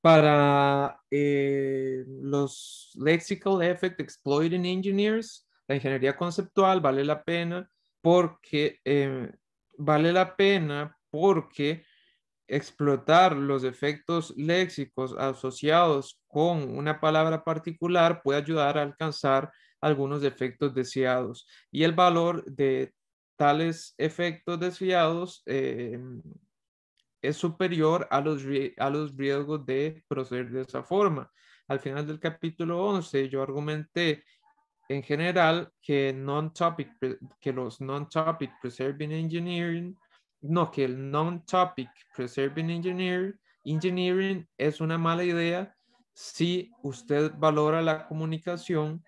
Para eh, los Lexical Effect Exploiting Engineers, la ingeniería conceptual vale la pena porque eh, vale la pena porque explotar los efectos léxicos asociados con una palabra particular puede ayudar a alcanzar algunos efectos deseados. Y el valor de tales efectos desviados eh, es superior a los, a los riesgos de proceder de esa forma. Al final del capítulo 11 yo argumenté en general que, non -topic, que los non-topic preserving engineering, no, que el non-topic preserving engineering engineering es una mala idea si usted valora la comunicación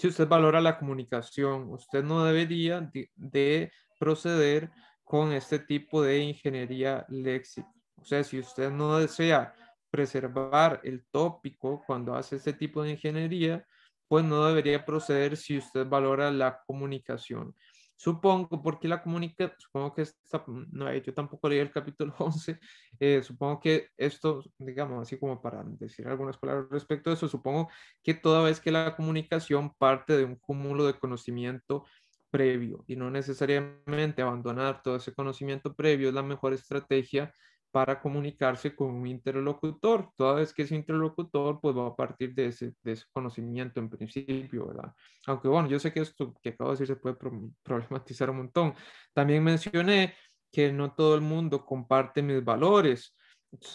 si usted valora la comunicación, usted no debería de, proceder con este tipo de ingeniería léxica. O sea, si usted no desea preservar el tópico cuando hace este tipo de ingeniería, pues no debería proceder si usted valora la comunicación. Supongo, porque la comunica, supongo que esta, mm, no, eh, yo tampoco leí el capítulo 11, eh, supongo que esto, digamos, así como para decir algunas palabras respecto a eso, supongo que toda vez que la comunicación parte de un cúmulo de conocimiento previo y no necesariamente abandonar todo ese conocimiento previo es la mejor estrategia para comunicarse con un interlocutor. Toda vez que ese interlocutor, pues va a partir de ese, conocimiento en principio, ¿verdad? Aunque bueno, yo sé que esto que acabo de decir se puede problematizar un montón. También mencioné que no todo el mundo comparte mis valores.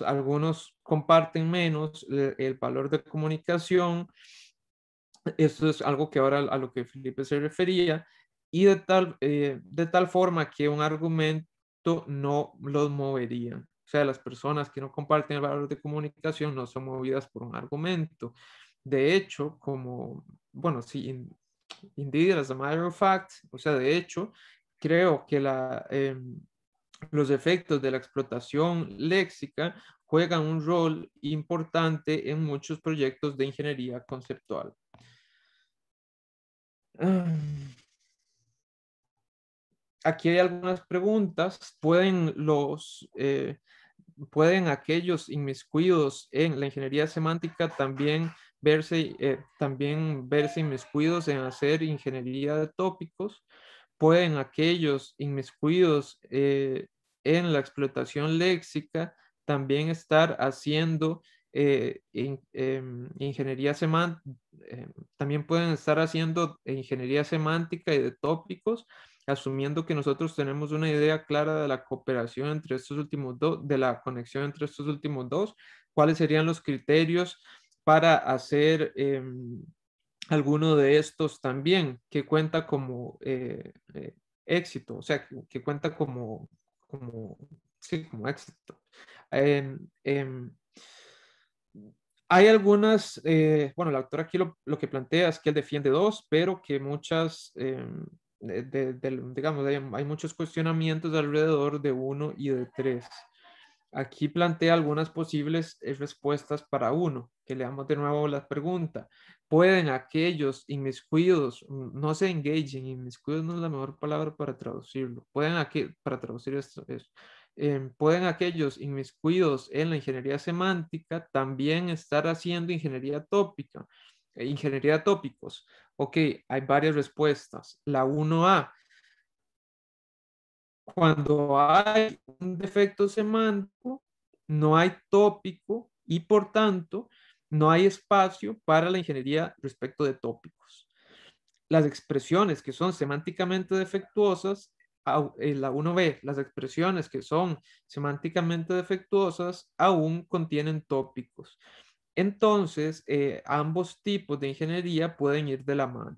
Algunos comparten menos el, valor de comunicación. eso es algo que ahora a lo que Felipe se refería. Y de tal, eh, de tal forma que un argumento no los movería. O sea, las personas que no comparten el valor de comunicación no son movidas por un argumento. De hecho, como, bueno, sí, indeed, as a matter of fact, o sea, de hecho, creo que la, em, los efectos de la explotación léxica juegan un rol importante en muchos proyectos de ingeniería conceptual. Ah, aquí hay algunas preguntas. ¿Pueden los... Eh, ¿Pueden aquellos inmiscuidos en la ingeniería semántica también verse, eh, también verse inmiscuidos en hacer ingeniería de tópicos? ¿Pueden aquellos inmiscuidos eh, en la explotación léxica también estar haciendo em, ingeniería em, también pueden estar haciendo ingeniería semántica y de tópicos asumiendo que nosotros tenemos una idea clara de la cooperación entre estos últimos dos, de la conexión entre estos últimos dos, cuáles serían los criterios para hacer em, alguno de estos también, que cuenta como eh, eh, éxito, o sea, que, cuenta como, sí, como éxito. Em, hay algunas, eh, bueno, la autora aquí lo, que plantea es que él defiende dos, pero que muchas, em, de, digamos, hay, muchos cuestionamientos alrededor de uno y de tres. Aquí plantea algunas posibles eh, respuestas para uno, que le leamos de nuevo la pregunta. ¿Pueden aquellos inmiscuidos, mm, no se engagen inmiscuidos no es la mejor palabra para traducirlo, pueden aquí, para traducir esto, em, pueden aquellos inmiscuidos en la ingeniería semántica también estar haciendo ingeniería tópica, eh, ingeniería tópicos? Ok, hay varias respuestas. La 1A, cuando hay un defecto semántico, no hay tópico y por tanto no hay espacio para la ingeniería respecto de tópicos. Las expresiones que son semánticamente defectuosas, eh, la 1B, las expresiones que son semánticamente defectuosas aún contienen tópicos. Entonces, eh, ambos tipos de ingeniería pueden ir de la mano.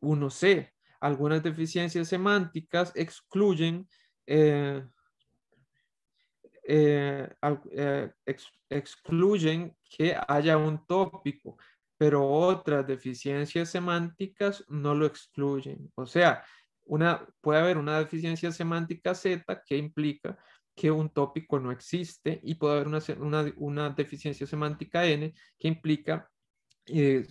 Uno c algunas deficiencias semánticas excluyen eh, eh, excluyen que haya un tópico, pero otras deficiencias semánticas no lo excluyen. O sea, puede haber una deficiencia semántica Z que implica que un tópico no existe y puede haber una, una, deficiencia semántica N que implica, eh,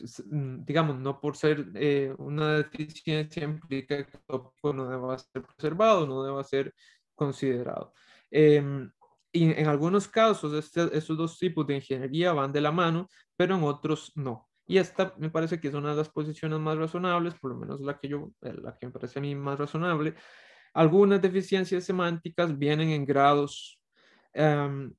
digamos, no por ser eh, una deficiencia implica que el tópico no deba ser preservado, no deba ser considerado. Em, y en algunos casos, estos dos tipos de ingeniería van de la mano, pero en otros no. Y esta me parece que es una de las posiciones más razonables, por lo menos la que yo, eh, la que me parece a mí más razonable, algunas deficiencias semánticas vienen en grados. Em,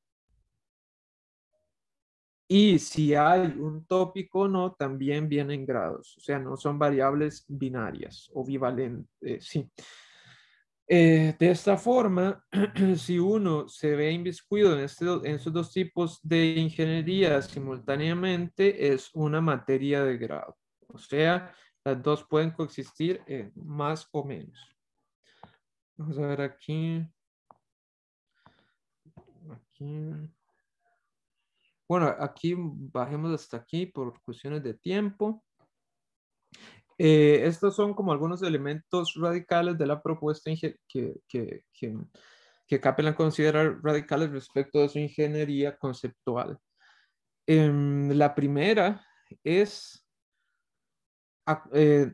y si hay un tópico o no, también vienen grados. O sea, no son variables binarias o bivalentes. Eh, de esta forma, si uno se ve inviscuido en, este, en estos dos tipos de ingeniería simultáneamente, es una materia de grado. O sea, las dos pueden coexistir más o menos. Vamos a ver aquí. Bueno, aquí bajemos hasta aquí por cuestiones de tiempo. Eh, estos son como algunos elementos radicales de la propuesta que, que, que, que considera radicales respecto de su ingeniería conceptual. Em, la primera es eh,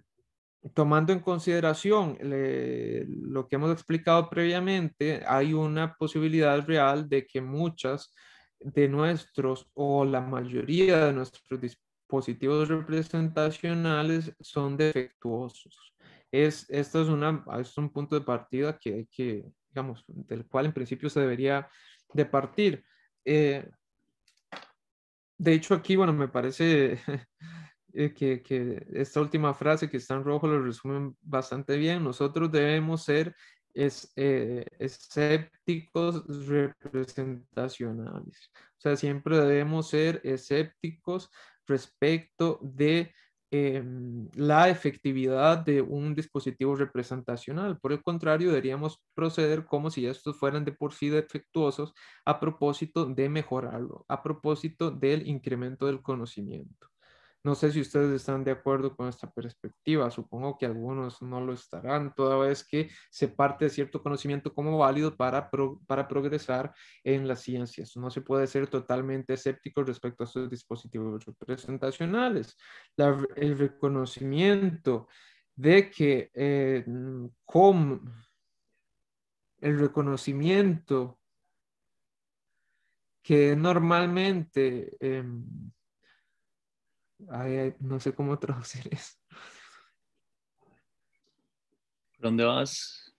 tomando en consideración eh, lo que hemos explicado previamente, hay una posibilidad real de que muchas de nuestros o la mayoría de nuestros dispositivos representacionales son defectuosos. Es, esto es, una, es un punto de partida que, que, digamos, del cual en principio se debería de partir. Eh, de hecho, aquí, bueno, me parece Eh, que, esta última frase que está en rojo lo resumen bastante bien. Nosotros debemos ser es, eh, escépticos representacionales. O sea, siempre debemos ser escépticos respecto de em, la efectividad de un dispositivo representacional. Por el contrario, deberíamos proceder como si estos fueran de por sí defectuosos a propósito de mejorarlo, a propósito del incremento del conocimiento. No sé si ustedes están de acuerdo con esta perspectiva. Supongo que algunos no lo estarán, toda vez que se parte de cierto conocimiento como válido para, progresar en las ciencias. No se puede ser totalmente escéptico respecto a sus dispositivos representacionales. el reconocimiento de que eh, mm, el reconocimiento que normalmente em, no sé cómo traducir eso. ¿Dónde vas?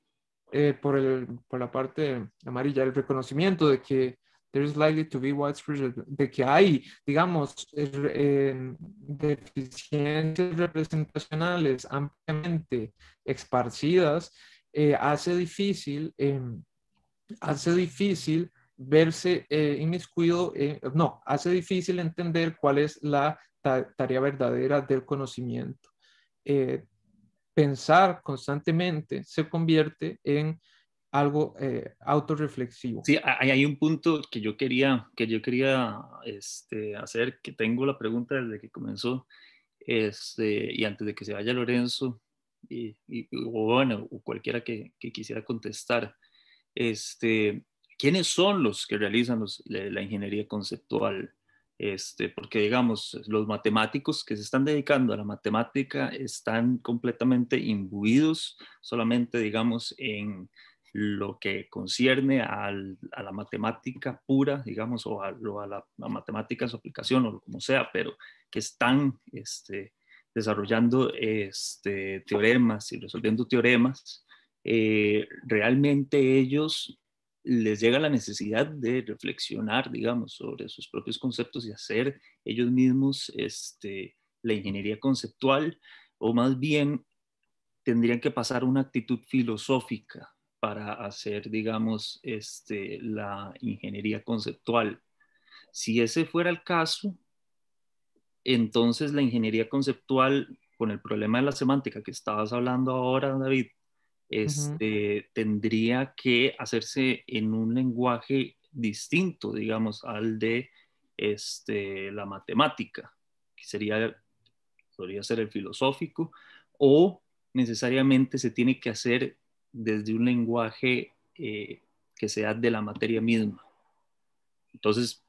Eh, por, el, por la parte amarilla, el reconocimiento de que there is likely to be widespread, de que hay, digamos, eh, deficiencias representacionales ampliamente esparcidas, eh, hace difícil, em, hace difícil verse eh, inmiscuido, eh, no, hace difícil entender cuál es la tarea verdadera del conocimiento. Eh, pensar constantemente se convierte en algo autorreflexivo. Sí, hay, hay, un punto que yo quería, que yo quería este, hacer, que tengo la pregunta desde que comenzó, este, y antes de que se vaya Lorenzo, y, o bueno, o cualquiera que, que quisiera contestar. Este, ¿quiénes son los que realizan la ingeniería conceptual? Este, porque digamos, los matemáticos que se están dedicando a la matemática están completamente imbuidos solamente, digamos, en lo que concierne a la matemática pura, digamos, o a, la, matemática, su aplicación, o como sea, pero que están este, desarrollando este, teoremas y resolviendo teoremas, eh, realmente ellos les llega la necesidad de reflexionar, digamos, sobre sus propios conceptos y hacer ellos mismos este, la ingeniería conceptual, o más bien tendrían que pasar una actitud filosófica para hacer, digamos, este, la ingeniería conceptual. Si ese fuera el caso, entonces la ingeniería conceptual, con el problema de la semántica que estabas hablando ahora, David, este, tendría que hacerse en un lenguaje distinto, digamos, al de este, la matemática, que sería, podría ser el filosófico, o necesariamente se tiene que hacer desde un lenguaje eh, que sea de la materia misma. Entonces,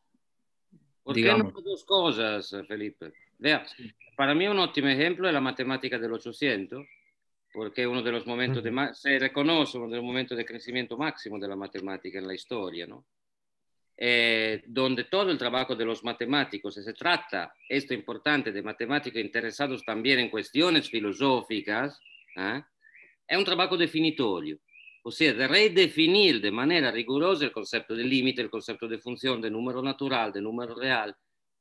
¿por digamos, qué no dos cosas, Felipe? Vea, para mí un óptimo ejemplo es la matemática del 800 perché es uno dei momenti, momentos mm-hmm. se reconoce uno de los momentos de crecimiento máximo de la matemática en la historia, ¿no? Eh, donde todo el trabajo de los matemáticos, se trata, esto importante, de matemáticos interessati anche in questioni filosofiche, ¿eh? es un trabajo definitorio, o sea, de redefinir de manera rigurosa el concepto de límite, el concepto de función, de número natural, de número real.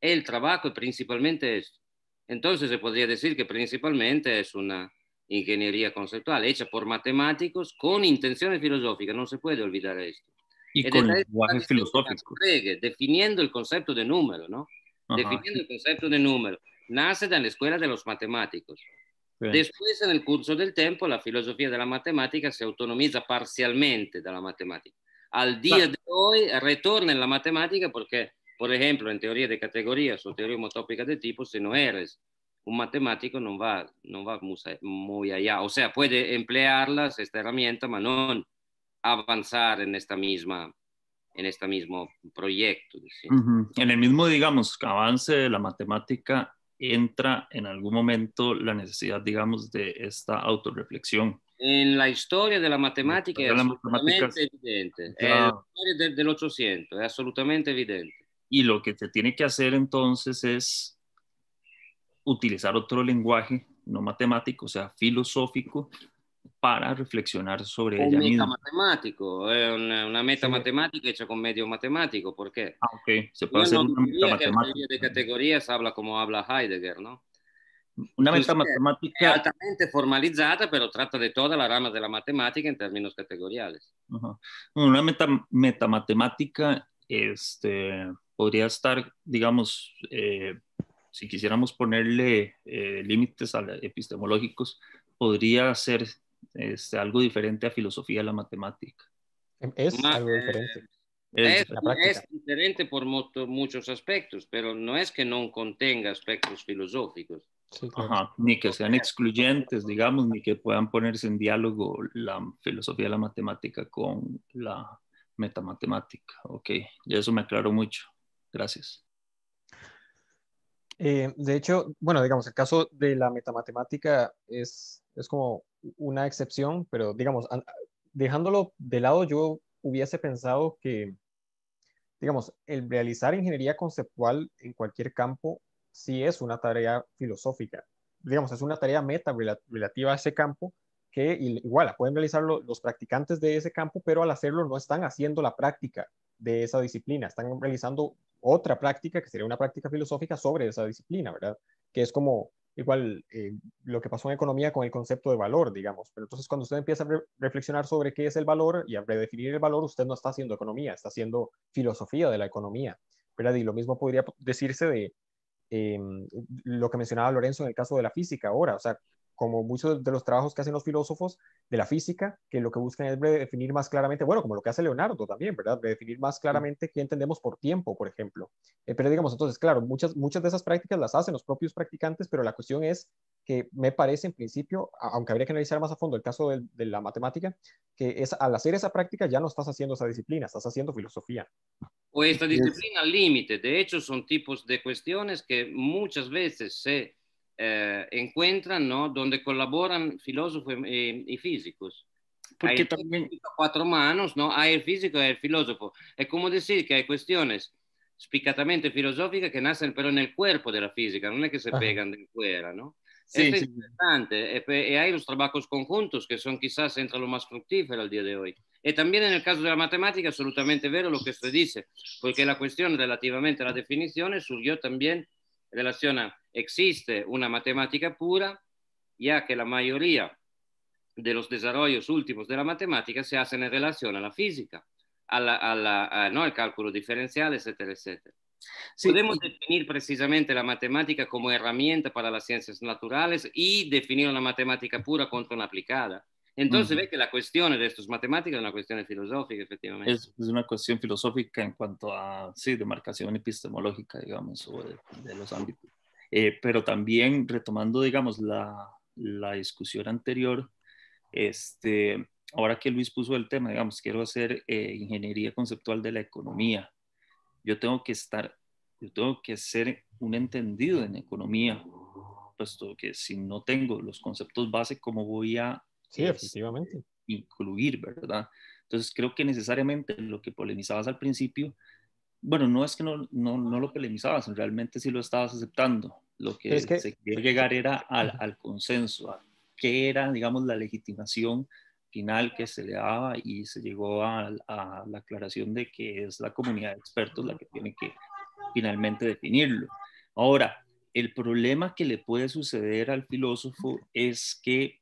lavoro è principalmente questo. entonces se podría dire che principalmente è una ingeniería conceptual, hecha por matemáticos con intenciones filosóficas, no se puede olvidar esto. Y con definiendo el concepto de número, ¿no? Definiendo el concepto de número. Nace en la escuela de los matemáticos. Después, en el curso del tiempo, la filosofía de la matemática se autonomiza parcialmente de la matemática. Al día de hoy retorna en la matemática porque, por ejemplo, en teoría de categorías o teoría homotópica de tipos, si no eres un matemático no va, no va muy allá. O sea, puede emplearlas, esta herramienta, pero no avanzar en esta misma en este mismo proyecto. En el mismo, digamos, avance de la matemática entra en algún momento la necesidad, digamos, de esta autorreflexión. En la historia de la matemática es absolutamente evidente. En la historia del, del 800 es absolutamente evidente. Y lo que se tiene que hacer entonces es utilizar otro lenguaje no matemático, o sea, filosófico, para reflexionar sobre un ella misma. matemático, eh, una, una meta matemática hecha con medio matemático, ¿por qué? Ah, ok, se puede hacer no una meta matemática. de categorías habla como habla Heidegger, ¿no? Una meta matemática. Es altamente formalizada, pero trata de toda la rama de la matemática en términos categoriales. Una meta, matemática este, podría estar, digamos, eh, si quisiéramos ponerle eh, límites epistemológicos, podría ser este, algo diferente a filosofía de la matemática. Em, es algo diferente. Eh, es, diferente por muchos aspectos, pero no es que no contenga aspectos filosóficos. Ajá, ni que sean excluyentes, digamos, ni que puedan ponerse en diálogo la filosofía de la matemática con la metamatemática. Ok, ya eso me aclaró mucho. Gracias. Eh, de hecho, bueno, digamos, el caso de la metamatemática es, es como una excepción, pero digamos, dejándolo de lado, yo hubiese pensado que, digamos, el realizar ingeniería conceptual en cualquier campo sí es una tarea filosófica. Digamos, es una tarea meta relativa a ese campo que igual la pueden realizar los practicantes de ese campo, pero al hacerlo no están haciendo la práctica de esa disciplina, están realizando otra práctica que sería una práctica filosófica sobre esa disciplina, ¿verdad? Que es como igual eh, lo que pasó en economía con el concepto de valor, digamos. Pero entonces cuando usted empieza a reflexionar sobre qué es el valor y a redefinir el valor, usted no está haciendo economía, está haciendo filosofía de la economía, ¿verdad? Y lo mismo podría decirse de em, lo que mencionaba Lorenzo en el caso de la física ahora, o sea, como muchos de los trabajos que hacen los filósofos de la física, que lo que buscan es definir más claramente, bueno, como lo que hace Leonardo también, ¿verdad? Definir más claramente qué entendemos por tiempo, por ejemplo. Eh, pero digamos, entonces, claro, muchas, muchas de esas prácticas las hacen los propios practicantes, pero la cuestión es que me parece en principio, aunque habría que analizar más a fondo el caso de, la matemática, que es, al hacer esa práctica ya no estás haciendo esa disciplina, estás haciendo filosofía. O pues, esta disciplina al límite, de hecho, son tipos de cuestiones que muchas veces se eh, encuentran, ¿no? Donde colaboran filósofos eh, y, físicos. Porque hay también... cuatro manos, ¿no? Hay el físico y el filósofo. Es como decir que hay cuestiones spiccatamente filosóficas que nacen pero en el cuerpo de la física, no es que se pegan de fuera, ¿no? interesante y eh, hay los trabajos conjuntos que son quizás entre lo más fructífero al día de hoy. Y también en el caso de la matemática, absolutamente vero lo que usted dice, porque la cuestión relativamente a la definición surgió también relaciona, existe una matemática pura, ya que la mayoría de los desarrollos últimos de la matemática se hacen en relación a la física, a la, a la, a, ¿no? al cálculo diferencial, etcétera, etcétera. Sí. Podemos definir precisamente la matemática como herramienta para las ciencias naturales y definir una matemática pura contra una aplicada. Entonces ve que la cuestión de estos matemáticas es una cuestión filosófica, efectivamente. Es, una cuestión filosófica en cuanto a, sí, demarcación epistemológica, digamos, o de, los ámbitos. Eh, pero también retomando, digamos, la, la discusión anterior, este, ahora que Luis puso el tema, digamos, quiero hacer eh, ingeniería conceptual de la economía. Yo tengo que estar, yo tengo que ser un entendido en economía, puesto que si no tengo los conceptos base, ¿cómo voy a Sí, efectivamente. incluir, ¿verdad? Entonces creo que necesariamente lo que polemizabas al principio, bueno, no es que no, no, lo polemizabas, realmente sí lo estabas aceptando. Lo que, que... se quería llegar era al, al consenso, a qué era, digamos, la legitimación final que se le daba y se llegó a, a, la aclaración de que es la comunidad de expertos la que tiene que finalmente definirlo. Ahora, el problema que le puede suceder al filósofo es que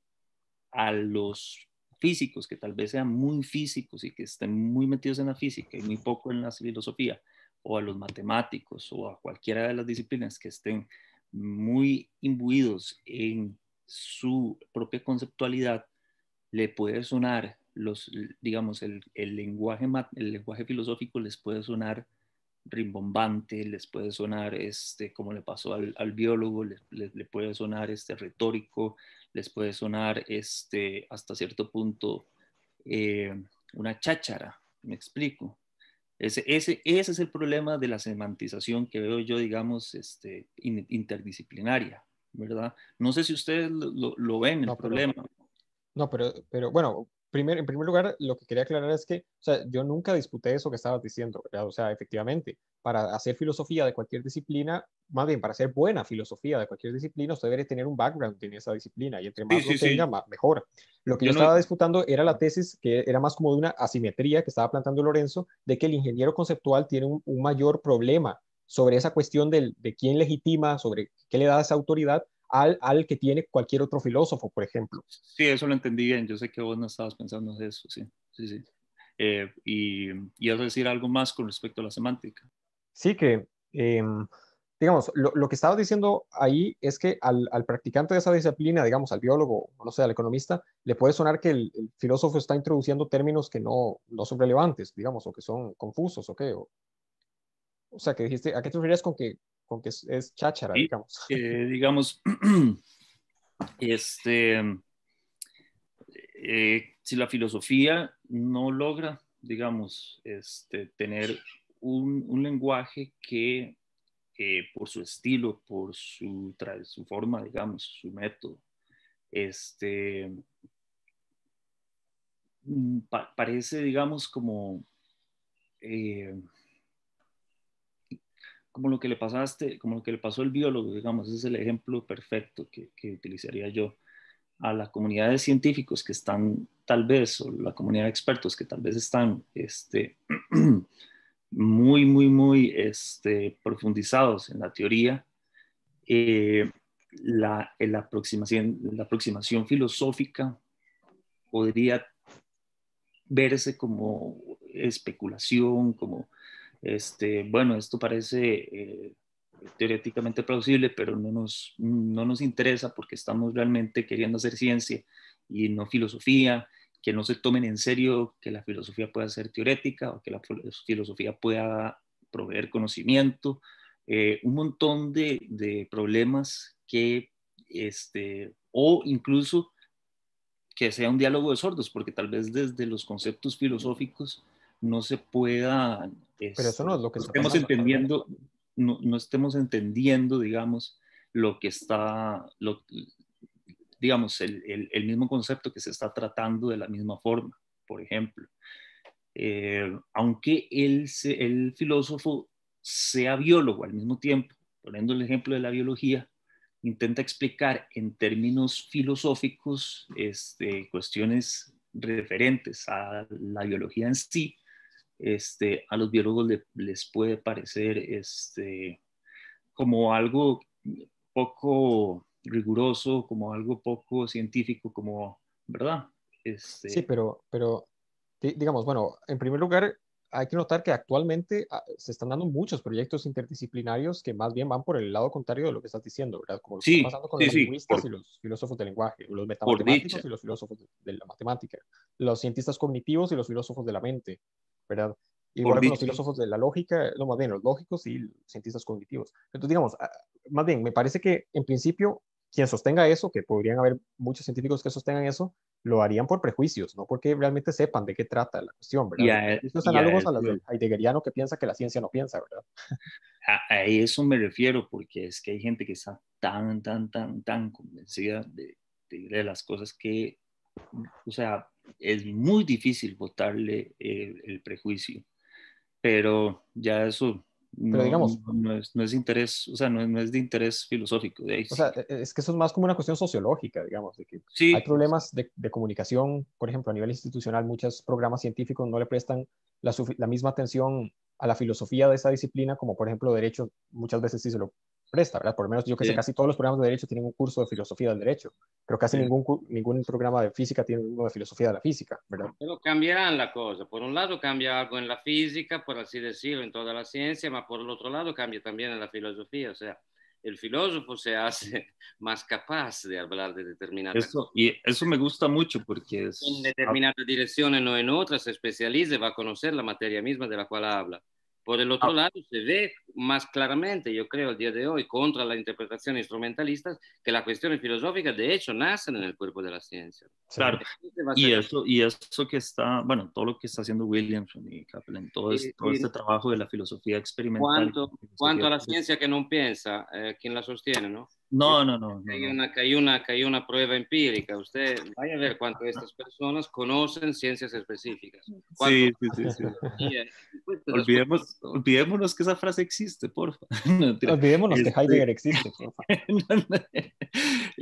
a los físicos, que tal vez sean muy físicos y que estén muy metidos en la física y muy poco en la filosofía, o a los matemáticos o a cualquiera de las disciplinas que estén muy imbuidos en su propia conceptualidad, le puede sonar los, digamos, el, el, lenguaje, el lenguaje filosófico les puede sonar rimbombante, les puede sonar, este, como le pasó al, biólogo, les le, puede sonar este retórico, les puede sonar este, hasta cierto punto eh, una cháchara, me explico. Ese, ese, ese, es el problema de la semantización que veo yo, digamos, este, interdisciplinaria, ¿verdad? No sé si ustedes lo, lo ven, el no, problema. no, pero, pero bueno, en primer lugar, lo que quería aclarar es que sea, yo nunca disputé eso que estabas diciendo, O sea, efectivamente, para hacer filosofía de cualquier disciplina, más bien para hacer buena filosofía de cualquier disciplina, usted debe tener un background en esa disciplina y entre más lo tenga, mejor. Lo que yo, estaba disputando era la tesis que era más como de una asimetría que estaba plantando Lorenzo, de que el ingeniero conceptual tiene un, mayor problema sobre esa cuestión de quién legitima, sobre qué le da esa autoridad, al, al que tiene cualquier otro filósofo, por ejemplo. Sí, eso lo entendí bien. Yo sé que vos no estabas pensando en eso, sí. sí, sí. Eh, y, y a decir algo más con respecto a la semántica. Sí, que, em, digamos, lo, lo, que estaba diciendo ahí es que al, al, practicante de esa disciplina, digamos, al biólogo, no sé, al economista, le puede sonar que el, filósofo está introduciendo términos que no, no son relevantes, digamos, o que son confusos, o qué. o, o sea, que dijiste, ¿a qué te referías con que que es, cháchara, digamos. digamos, este, eh, si la filosofía no logra, digamos, este, tener un, lenguaje que eh, por su estilo, por su, su forma, digamos, su método, este, mm, parece, digamos, como... Eh, como lo que le pasaste, como lo que le pasó el biólogo, digamos, ese es el ejemplo perfecto que, que, utilizaría yo a la comunidad de científicos que están tal vez, o la comunidad de expertos que tal vez están este, muy, muy, muy este, profundizados en la teoría, eh, la, la, aproximación, la aproximación filosófica podría verse como especulación, como este, bueno, esto parece eh, teóricamente plausible, pero no nos, interesa porque estamos realmente queriendo hacer ciencia y no filosofía, que no se tomen en serio que la filosofía pueda ser teórica o que la filosofía pueda proveer conocimiento, eh, un montón de, problemas que, este, o incluso que sea un diálogo de sordos, porque tal vez desde los conceptos filosóficos no se pueda... Pero eso no es lo que se este, entendiendo, no, no, estemos entendiendo, digamos, lo que está, digamos, el, mismo concepto que se está tratando de la misma forma, por ejemplo. Eh, aunque el, el filósofo sea biólogo al mismo tiempo, poniendo el ejemplo de la biología, intenta explicar en términos filosóficos este, cuestiones referentes a la biología en sí, este, a los biólogos les puede parecer este, como algo poco riguroso, como algo poco científico, como, ¿verdad? Sí, este, pero, pero digamos, bueno, en primer lugar, hay que notar que actualmente ah, se están dando muchos proyectos interdisciplinarios que más bien van por el lado contrario de lo que estás diciendo, ¿verdad? Como lo que está pasando con los lingüistas y los filósofos del lenguaje, los metamatemáticos y los filósofos de la matemática, los cientistas cognitivos y los filósofos de la mente, ¿verdad? Igual los filósofos de la lógica, no, más bien los lógicos y los cientistas cognitivos. Entonces, digamos, ah, más bien, me parece que en principio quien sostenga eso, que podrían haber muchos científicos que sostengan eso, lo harían por prejuicios, no porque realmente sepan de qué trata la cuestión, ¿verdad? Y e, es análogos a, las de heideggeriano que piensa que la ciencia no piensa, ¿verdad? A, eso me refiero, porque es que hay gente que está tan, tan, tan, tan convencida de las cosas que o sea, es muy difícil votarle el, prejuicio, pero ya eso no, digamos, no es, interés, o sea, no es, de interés filosófico. De O sea, e, e, es que eso es más como una cuestión sociológica, digamos, de que hay pues. problemas de, comunicación, por ejemplo, a nivel institucional, muchos programas científicos no le prestan la, la, misma atención a la filosofía de esa disciplina, como por ejemplo derecho, muchas veces sí se lo presta, ¿verdad? Por lo menos yo que sé, casi todos los programas de derecho tienen un curso de filosofía del derecho, pero casi ningún, ningún programa de física tiene uno de filosofía de la física, ¿verdad? Pero cambiarán la cosa. Por un lado cambia algo en la física, por así decirlo, en toda la ciencia, pero por el otro lado cambia también en la filosofía, o sea, el filósofo se hace más capaz de hablar de determinadas eso, cosas. Y eso me gusta mucho porque es... En determinadas direcciones, no en otras, se especializa y va a conocer la materia misma de la cual habla. Por el otro ah. lado, se ve más claramente, yo creo, al día de hoy, contra la interpretación instrumentalista, que las cuestiones filosóficas, de hecho, nacen en el cuerpo de la ciencia. Claro. Y eso, que está, bueno, todo lo que está haciendo Williamson y Kaplan, todo, eh, todo este eh, trabajo de la filosofía experimental. ¿Cuánto, a la ciencia que no piensa, eh, ¿Quién la sostiene, no? No, no, no. Hay, Una, hay, una, hay una prueba empírica. Usted vaya a ver cuánto estas personas conocen ciencias específicas. Sí, sí, sí. Pues, pues, Olvidemos, olvidémonos que esa frase existe, porfa. olvidémonos que este, Heidegger existe, porfa.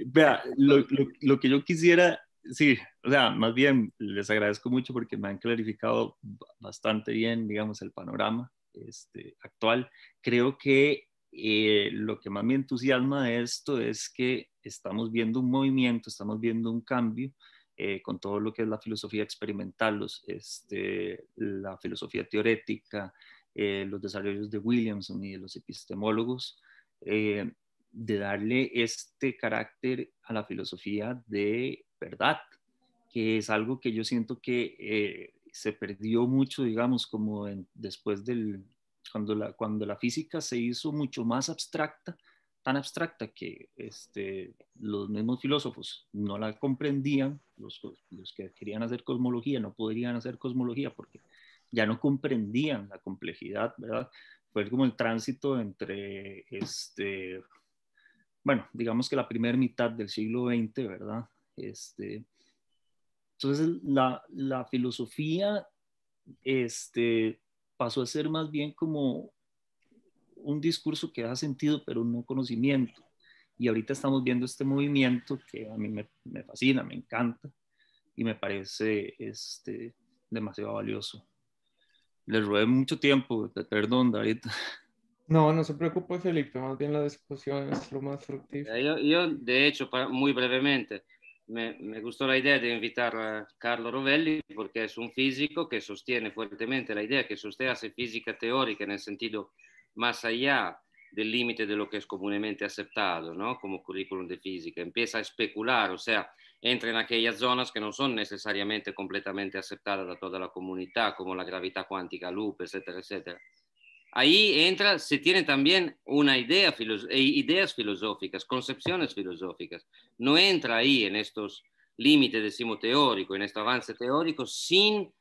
Vea, lo, lo, lo que yo quisiera sí, o sea, más bien les agradezco mucho porque me han clarificado bastante bien, digamos, el panorama este, actual. Creo que eh, lo que más me entusiasma de esto es que estamos viendo un movimiento, estamos viendo un cambio eh, con todo lo que es la filosofía experimental, los, este, la filosofía teorética, eh, los desarrollos de Williamson y de los epistemólogos, de darle este carácter a la filosofía de verdad, que es algo que yo siento que se perdió mucho, digamos, como después del, cuando la, cuando la física se hizo mucho más abstracta, tan abstracta que este, los mismos filósofos no la comprendían, los, que querían hacer cosmología no podrían hacer cosmología porque ya no comprendían la complejidad, ¿verdad? Fue como el tránsito entre, este, bueno, digamos que la primera mitad del siglo XX, ¿verdad? Este, entonces, la, la filosofía este, pasó a ser más bien como un discurso que da sentido, pero no conocimiento. Y ahorita estamos viendo este movimiento que a mí me, fascina, me encanta y me parece este, demasiado valioso. Les robé mucho tiempo, perdón David. No, no se preocupe Felipe, más bien la discusión es lo más fructífero. Yo, yo de hecho, muy brevemente, me, me gustó la idea de invitar a eh, Carlo Rovelli porque es un físico que sostiene fuertemente la idea que sostenerse física teórica en el sentido más allá del límite de lo que es comúnmente aceptado ¿no? como currículum de física. Empieza a especular, o sea, entra en aquellas zonas que no son necesariamente completamente aceptadas da toda la comunidad, como la gravedad cuántica, loop, etcétera, etcétera. Ahí entra, se tiene también una idea, eh, ideas filosóficas, concepciones filosóficas. No entra ahí en estos límites, decimos, teórico, en este avance teórico, sin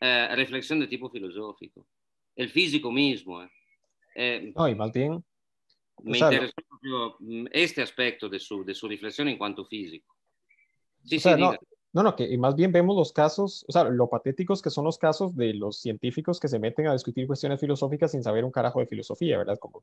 eh, reflexión de tipo filosófico. El físico mismo. Eh. eh Martín, me interesa mm, este aspecto de su, de su, reflexión en cuanto físico. Sí, sí, no, no, no, que más bien vemos los casos, o sea, lo patéticos que son los casos de los científicos que se meten a discutir cuestiones filosóficas sin saber un carajo de filosofía, ¿verdad? Como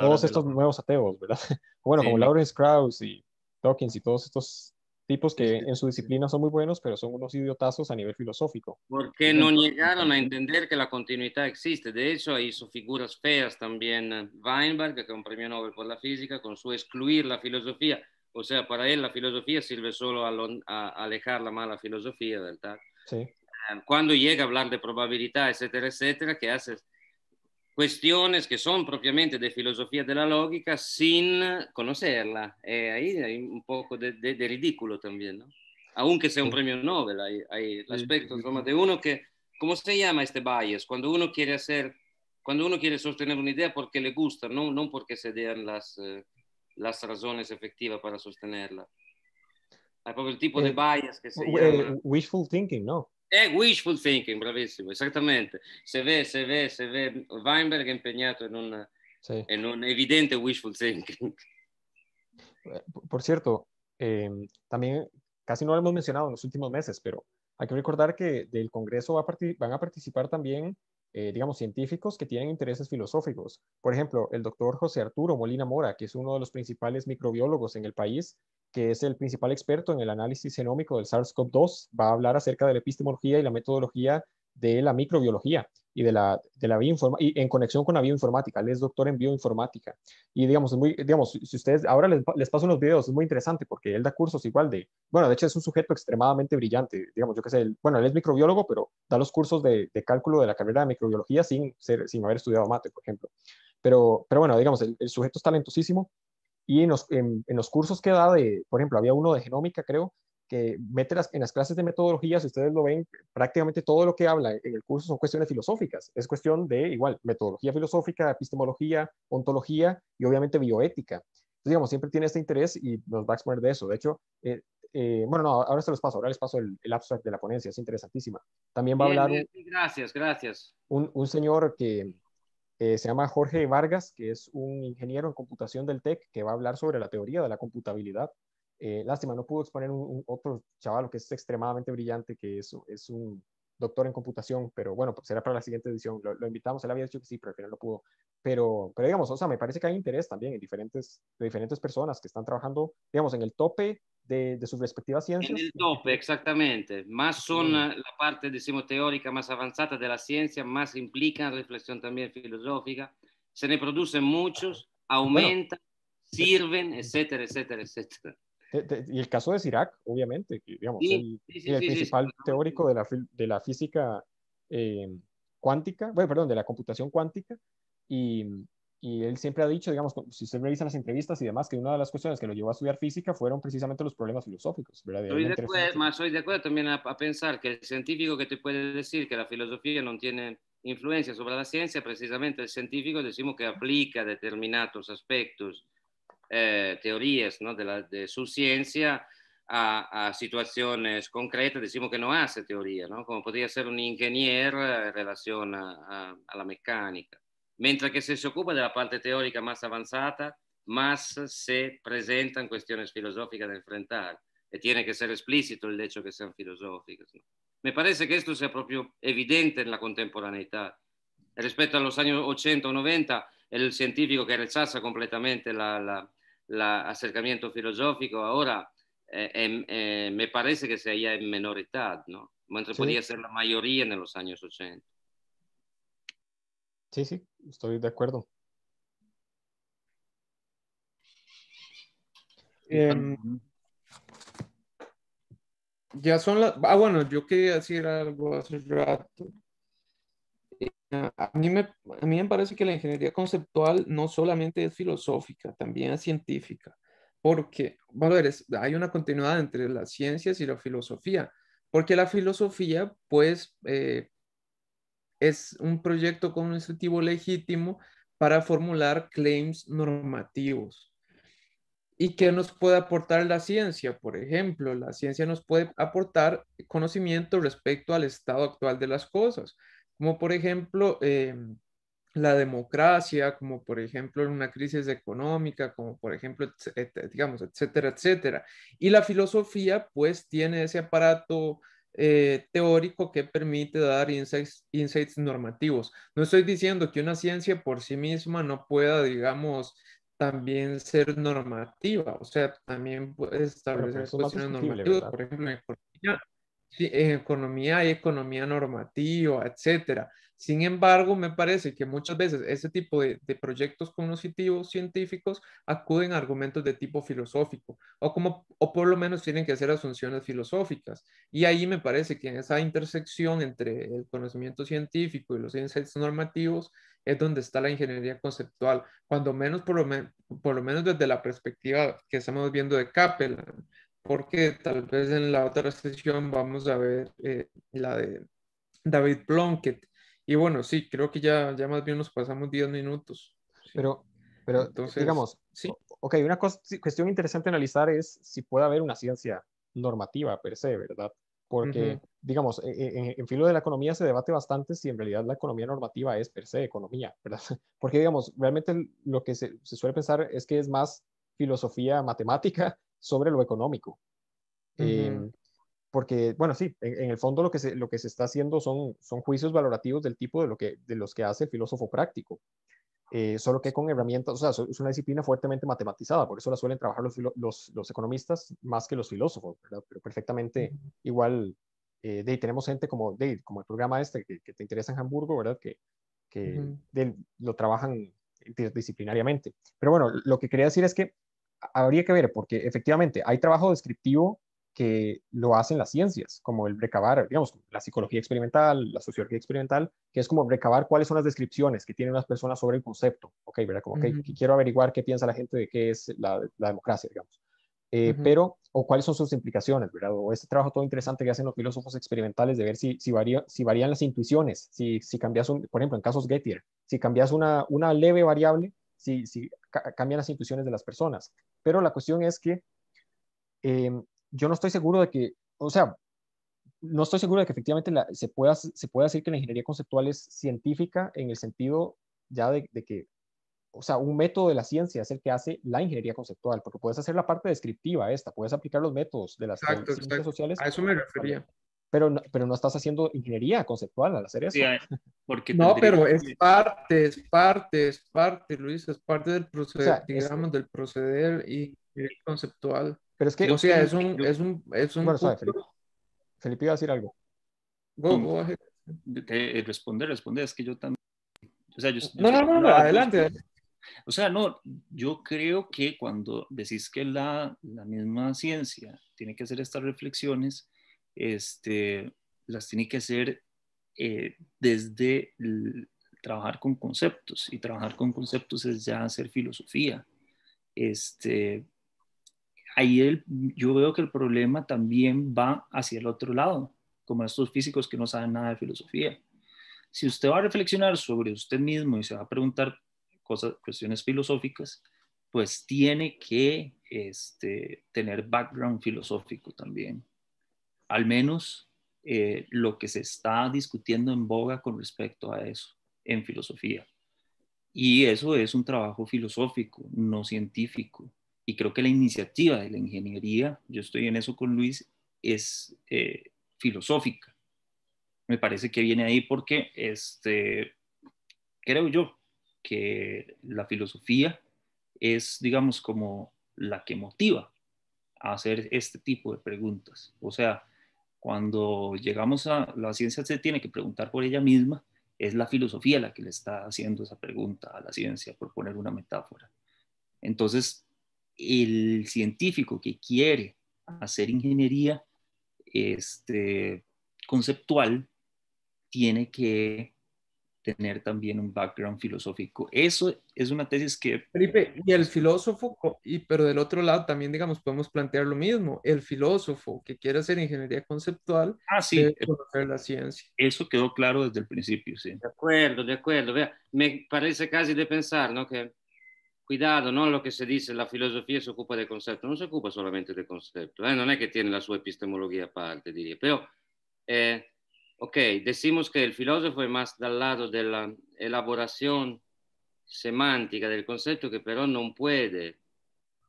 todos estos nuevos ateos, ¿verdad? Bueno, como Lawrence Krauss y Dawkins y todos estos tipos que en su disciplina son muy buenos, pero son unos idiotazos a nivel filosófico. Porque no llegaron a entender que la continuidad existe. De hecho, hizo figuras feas también eh, Weinberg, que es un premio Nobel por la física, con su excluir la filosofía o sea, para él la filosofía sirve solo a, alejar la mala filosofía, ¿verdad? Sí. Ah, cuando llega a hablar de probabilidad, etcétera, etcétera, que hace cuestiones que son propiamente de filosofía de la lógica sin conocerla. Eh, ahí hay un poco de, ridículo también, ¿no? Aunque sea un premio Nobel, hay, hay el aspecto de uno que, ¿cómo se llama este bias? Cuando uno quiere hacer, cuando uno quiere sostener una idea porque le gusta, no, no porque se den las... Eh, las razones efectivas para sostenerla. Hay proprio el tipo de eh, bias que se eh, Wishful thinking, no? Eh, wishful thinking, bravísimo, exactamente. Se ve se ve se ve Weinberg empeñado en un evidente wishful thinking. Por cierto, em, también casi no lo hemos mencionado en los últimos meses, pero hay que recordar que del Congreso van a participar también eh, digamos, científicos que tienen intereses filosóficos. Por ejemplo, el doctor José Arturo Molina Mora, que es uno de los principales microbiólogos en el país, que es el principal experto en el análisis genómico del SARS-CoV-2, va a hablar acerca de la epistemología y la metodología de la microbiología y de la, de y en conexión con la bioinformática. Él es doctor en bioinformática. Y digamos, muy, digamos si ustedes, ahora les, les paso unos videos, es muy interesante porque él da cursos igual de, bueno, de hecho es un sujeto extremadamente brillante, digamos, yo qué sé, bueno, él es microbiólogo, pero da los cursos de, de, cálculo de la carrera de microbiología sin, ser, sin haber estudiado mate, por ejemplo. Pero, pero bueno, digamos, el, sujeto es talentosísimo y en los, en, en los cursos que da de, por ejemplo, había uno de genómica, creo, que mete en las clases de metodología, si ustedes lo ven, prácticamente todo lo que habla en el curso son cuestiones filosóficas. Es cuestión de, igual, metodología filosófica, epistemología, ontología y obviamente bioética. Entonces, digamos, siempre tiene este interés y nos va a exponer de eso. De hecho, eh, eh, bueno, no, ahora se los paso, ahora les paso el, abstract de la ponencia, es interesantísima. También va a hablar... un, gracias, gracias. Un, un señor que eh, se llama Jorge Vargas, que es un ingeniero en computación del TEC, que va a hablar sobre la teoría de la computabilidad eh, lástima, no pudo exponer un, otro chaval que es extremadamente brillante, que es, un doctor en computación, pero bueno, pues será para la siguiente edición. Lo, invitamos, él había dicho que sí, pero al final no pudo. Pero, digamos, o sea, me parece que hay interés también en diferentes, de diferentes personas que están trabajando, digamos, en el tope de, de sus respectivas ciencias. En el tope, exactamente. Más son la parte, decimos, teórica más avanzada de la ciencia, más implican reflexión también filosófica. Se le producen muchos, aumentan, sirven, etcétera, etcétera, etcétera y el caso de Sirac, obviamente, que, digamos, el, principal teórico de la, de la física em, cuántica, bueno, perdón, de la computación cuántica, y, y, él siempre ha dicho, digamos, si se revisan las entrevistas y demás, que una de las cuestiones que lo llevó a estudiar física fueron precisamente los problemas filosóficos, ¿verdad? Soy de, acuerdo, de acuerdo también a, pensar que el científico que te puede decir que la filosofía no tiene influencia sobre la ciencia, precisamente el científico decimos que aplica determinados aspectos eh, teories no, della, de, sul ciencia a, a situazioni concrete, diciamo che non ha questa teoria, no? come potrebbe essere un ingegnere in relazione a, a, alla meccanica. Mentre che se si occupa della parte teorica massa avanzata, más se presentan cuestiones filosóficas da enfrentar. e tiene che essere esplicito il hecho che sean filosóficas. ¿no? Me parece che questo sia proprio evidente nella contemporaneità. Rispetto agli anni 800 o 90, el científico que rechaza completamente el acercamiento filosófico, ahora eh, eh, me parece que se halla en menor edad, ¿no? Mientras podía ser la mayoría en los años 80. Sí, sí, estoy de acuerdo. Em, ya son las... Ah, bueno, yo quería decir algo hace rato. Ah, a mí, me, parece que la ingeniería conceptual no solamente es filosófica, también es científica, porque, ver, hay una continuidad entre las ciencias y la filosofía, porque la filosofía, pues, eh, es un proyecto con un incentivo legítimo para formular claims normativos. ¿Y qué nos puede aportar la ciencia? Por ejemplo, la ciencia nos puede aportar conocimiento respecto al estado actual de las cosas como por ejemplo em, la democracia, como por ejemplo en una crisis económica, como por ejemplo, digamos, etcétera, etcétera. Y la filosofía pues tiene ese aparato eh, teórico que permite dar insights, insights normativos. No estoy diciendo que una ciencia por sí misma no pueda, digamos, también ser normativa, o sea, también puede establecer cuestiones normativas, por ejemplo, en economía economía hay economía normativa, etcétera. Sin embargo, me parece que muchas veces ese tipo de, proyectos cognitivos científicos acuden a argumentos de tipo filosófico o, como, o por lo menos tienen que hacer asunciones filosóficas. Y ahí me parece que en esa intersección entre el conocimiento científico y los insights normativos es donde está la ingeniería conceptual, cuando menos por lo, menos desde la perspectiva que estamos viendo de Kappel, porque tal vez en la otra sesión vamos a ver eh, la de David Plunkett. Y bueno, sí, creo que ya, ya más bien nos pasamos 10 minutos. Pero, pero digamos, sí. Ok, una cosa, cuestión interesante analizar es si puede haber una ciencia normativa per se, ¿verdad? Porque, digamos, e, e, en, filo de la economía se debate bastante si en realidad la economía normativa es per se economía, ¿verdad? Porque, digamos, realmente lo que se, se suele pensar es que es más filosofía matemática sobre lo económico. Eh, porque, bueno, sí, en, el fondo lo que se, lo que se está haciendo son, son juicios valorativos del tipo de, lo que, de los que hace el filósofo práctico. Eh, solo que con herramientas, o sea, es una disciplina fuertemente matematizada, por eso la suelen trabajar los, economistas más que los filósofos, ¿verdad? Pero perfectamente igual, eh, de, tenemos gente como, de, como el programa este que, te interesa en Hamburgo, ¿verdad? Que, que lo trabajan eh, disciplinariamente. Pero bueno, lo que quería decir es que habría que ver, porque efectivamente hay trabajo descriptivo que lo hacen las ciencias, como el recabar, digamos, la psicología experimental, la sociología experimental, que es como recabar cuáles son las descripciones que tienen las personas sobre el concepto, ¿ok? ¿Verdad? Como que quiero averiguar qué piensa la gente de qué es la, democracia, digamos. Eh, pero, o cuáles son sus implicaciones, ¿verdad? O este trabajo todo interesante que hacen los filósofos experimentales de ver si, varía, si varían las intuiciones, si, si cambias, un, por ejemplo, en casos Gettier, si cambias una, una leve variable, si, si cambian las intuiciones de las personas. Pero la cuestión es que em, yo no estoy seguro de que, o sea, no estoy seguro de que efectivamente se, pueda, se pueda decir que la ingeniería conceptual es científica en el sentido ya de, que, o sea, un método de la ciencia es el que hace la ingeniería conceptual, porque puedes hacer la parte descriptiva esta, puedes aplicar los métodos de las ciencias sociales. A eso me refería. Pero no, pero no estás haciendo ingeniería conceptual a la eso. Eh, porque no, pero es parte, es parte, es parte, Luis, es parte del proceder, digamos, del proceder y conceptual. Pero es que... O sea, es un... Es un, es un Felipe. Felipe iba a decir algo. Go, Responde, eh, responde, es que yo también... O sea, no, no, no, no, adelante. O sea, no, yo creo que cuando decís que la, la misma ciencia tiene que hacer estas reflexiones, este, las tiene que hacer eh, desde trabajar con conceptos y trabajar con conceptos es ya hacer filosofía. Este, ahí yo veo que el problema también va hacia el otro lado, como estos físicos que no saben nada de filosofía. Si usted va a reflexionar sobre usted mismo y se va a preguntar cosas, cuestiones filosóficas, pues tiene que este, tener background filosófico también al menos eh, lo que se está discutiendo en boga con respecto a eso en filosofía. Y eso es un trabajo filosófico, no científico. Y creo que la iniciativa de la ingeniería, yo estoy en eso con Luis, es eh, filosófica. Me parece que viene ahí porque este, creo yo que la filosofía es, digamos, como la que motiva a hacer este tipo de preguntas. O sea, cuando llegamos a la ciencia se tiene que preguntar por ella misma, es la filosofía la que le está haciendo esa pregunta a la ciencia, por poner una metáfora. Entonces, el científico que quiere hacer ingeniería este, conceptual tiene que tener también un background filosófico. Eso es una tesis que... Felipe, y el filósofo, y, pero del otro lado también, digamos, podemos plantear lo mismo. El filósofo que quiere hacer ingeniería conceptual ah, sí. Eh, conocer la ciencia. Eso quedó claro desde el principio, sí. De acuerdo, de acuerdo. me parece casi de pensar, ¿no? Que, cuidado, ¿no? Lo que se dice, la filosofía se ocupa del concepto. No se ocupa solamente del concepto. Eh? No es que tiene la su epistemología aparte, diría. Pero... Eh, Ok, decimos que el filósofo es más del lado de la elaboración semántica del concepto que pero no puede,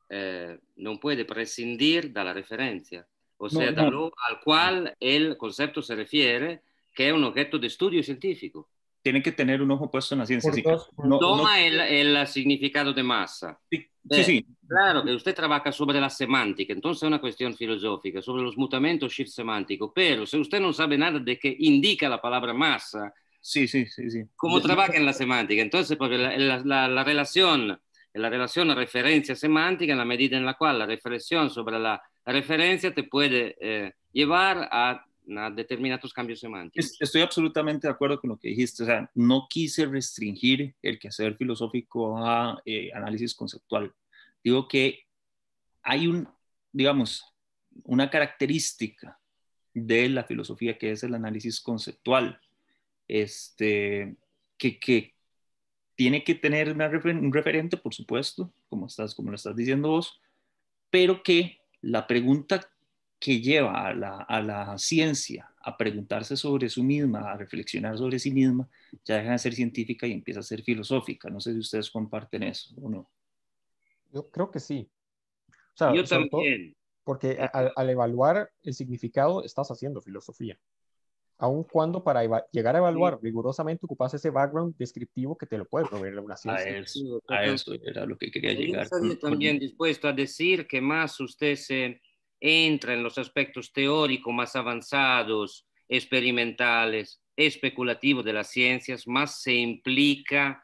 eh, no puede prescindir de la referencia, o sea, al cual el concepto se refiere, que es un objeto de estudio científico. Tiene que tener un ojo puesto en la ciencia. toma el, el, significado de masa. Sí. Beh, sí, sí. Claro que usted trabaja sobre la semántica, entonces es una cuestión filosófica, sobre los mutamientos shift semántico, pero si usted no sabe nada de qué indica la palabra masa, sí, sí, sí, sí. ¿cómo trabaja en la semántica? Entonces, porque la, la, la, la relación, la relación referencia semántica, en la medida en la cual la reflexión sobre la referencia te puede eh, llevar a nada determina tus cambios semánticos. Estoy absolutamente de acuerdo con lo que dijiste, o sea, no quise restringir el quehacer filosófico a eh, análisis conceptual. Digo que hay un, digamos, una característica de la filosofía que es el análisis conceptual, este, que, que tiene que tener un referente, por supuesto, como, estás, como lo estás diciendo vos, pero que la pregunta que lleva a la, a la, ciencia a preguntarse sobre sí misma, a reflexionar sobre sí misma, ya deja de ser científica y empieza a ser filosófica. No sé si ustedes comparten eso o no. Yo creo que sí. Yo también. Porque al, evaluar el significado estás haciendo filosofía. Aun cuando para llegar a evaluar rigurosamente ocupas ese background descriptivo que te lo puede proveer la ciencia. A eso, era lo que quería llegar. Yo también dispuesto a decir que más usted se entra en los aspectos teóricos más avanzados, experimentales, especulativos de las ciencias, más se implica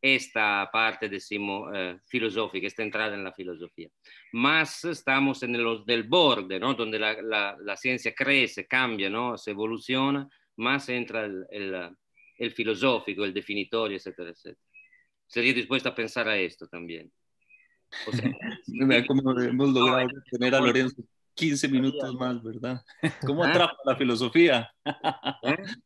esta parte, decimos, eh, filosófica, esta entrada en la filosofía. Más estamos en los del borde, ¿no? Donde la, ciencia crece, cambia, ¿no? Se evoluciona, más entra el, filosófico, el definitorio, etcétera, etcétera. Sería dispuesto a pensar a esto también. O sea, cómo hemos logrado tener a Lorenzo 15 minutos más, ¿verdad? ¿Cómo atrapa la filosofía? ¿Eh?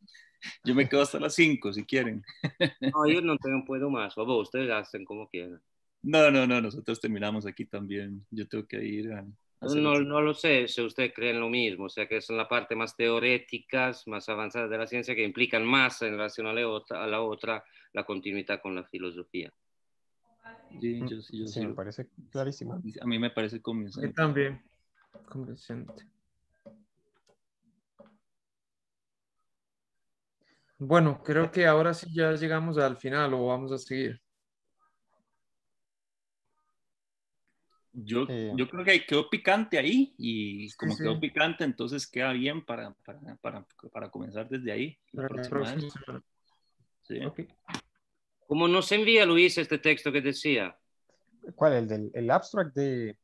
Yo me quedo hasta las 5 si quieren. No, yo no tengo, puedo más. ustedes hacen como quieran. No, no, no, nosotros terminamos aquí también. Yo tengo que ir a. no, no lo sé si ustedes creen lo mismo, o sea que son la parte más teóricas, más avanzada de la ciencia que implican más en relación a la a la, otra la continuidad con la filosofía. Mm, sí, me parece clarísimo. A mí me parece convincente. Yo también. Bueno, creo que ahora sí ya llegamos al final o vamos a seguir. Yo, eh, yo creo que quedó picante ahí y como quedó picante, entonces queda bien para, para, comenzar desde ahí. Sí, ¿Cómo nos envía Luis este texto que decía? ¿Cuál? ¿El el abstract de...?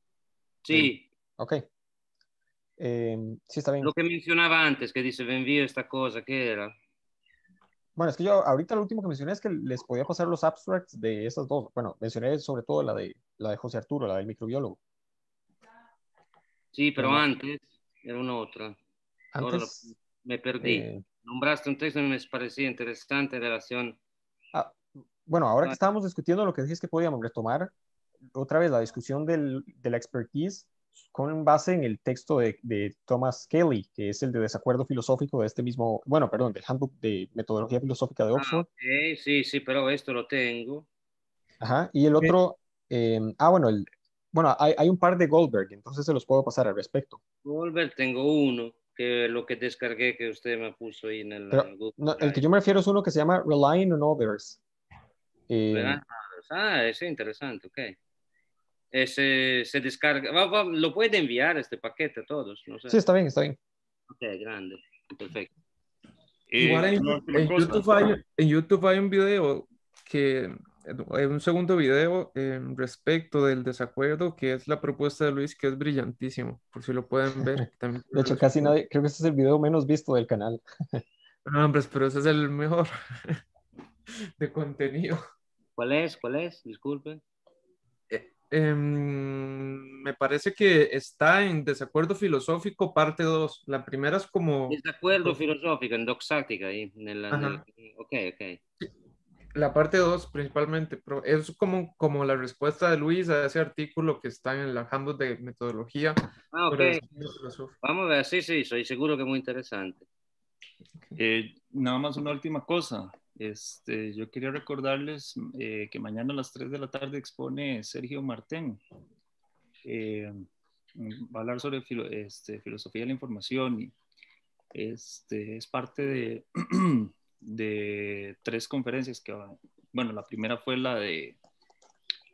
Sí. ok. Eh, sí, está bien. Lo que mencionaba antes, que dice, me envío esta cosa, ¿qué era? Bueno, es que yo ahorita lo último que mencioné es que les podía pasar los abstracts de esas dos. Bueno, mencioné sobre todo la de, la de José Arturo, la del microbiólogo. Sí, pero, antes era una otra. Antes, me perdí. Eh, Nombraste un texto que me parecía interesante en relación... Ah, bueno, ahora que ah. estábamos discutiendo lo que dije es que podíamos retomar otra vez la discusión del, de la expertise con base en el texto de, Thomas Kelly, que es el de desacuerdo filosófico de este mismo, bueno, perdón, del handbook de metodología filosófica de ah, Oxford. Sí, sí, pero esto lo tengo. Ajá, y el otro, eh, ah, bueno, el, bueno hay, hay, un par de Goldberg, entonces se los puedo pasar al respecto. Goldberg tengo uno, que lo que descargué que usted me puso ahí en el... el que yo me refiero es uno que se llama Relying on Others, eh, ah, es interesante, ok. Ese, se descarga, lo puede enviar este paquete a todos. Sí, está bien, está bien. Ok, grande, perfecto. Igual en, YouTube hay, un video que, eh, un segundo video eh, respecto del desacuerdo, que es la propuesta de Luis, que es brillantísimo, por si lo pueden ver. También. de hecho, casi nadie, creo que ese es el video menos visto del canal. no, hombre, pero ese es el mejor. de contenido. ¿Cuál es? ¿Cuál es? Disculpe. Eh, em, me parece que está en Desacuerdo Filosófico, parte 2. La primera es como... Desacuerdo Filosófico, en Doxática. Ahí, en la, ok, ok. La parte 2 principalmente, pero es como, como la respuesta de Luis a ese artículo que está en la handbook de metodología. Ah, Vamos a ver, sí, sí, soy seguro que es muy interesante. Eh, nada más una última cosa. Este, yo quería recordarles eh, que mañana a las 3 de la tarde expone Sergio Martén. Eh, va a hablar sobre este, filosofía de la información y este, es parte de, de tres conferencias que Bueno, la primera fue la de,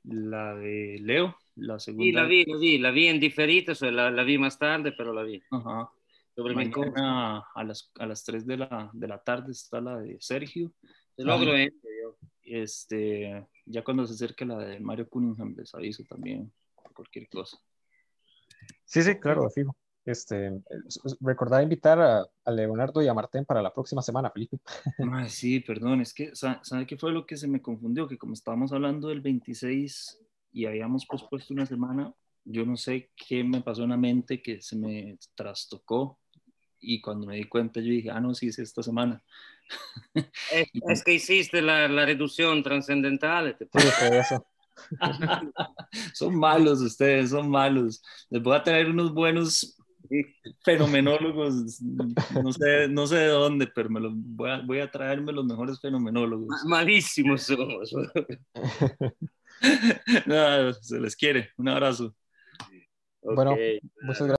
la de Leo, la segunda. Sí, la vi, la la vi en diferito, o sea, la, la, vi más tarde, pero la vi. Ajá. Sobre a las, a las 3 de la, de la tarde está la de Sergio. logro, ah, Este, ya cuando se acerque la de Mario Cunningham, les aviso también cualquier cosa. Sí, sí, claro, fijo. Este, recordar invitar a, Leonardo y a Martín para la próxima semana, Felipe. Ah, sí, perdón, es que, ¿sabe qué fue lo que se me confundió? Que como estábamos hablando del 26 y habíamos pospuesto una semana, yo no sé qué me pasó en la mente que se me trastocó y cuando me di cuenta yo dije, ah, no, sí, es esta semana. Es, que hiciste la, la reducción trascendental. Este, pues. son malos ustedes, son malos. Les voy a traer unos buenos fenomenólogos, no sé, no sé de dónde, pero me los voy, a, voy a traerme los mejores fenomenólogos. Malísimos somos. no, se les quiere. Un abrazo. Bueno, muchas gracias.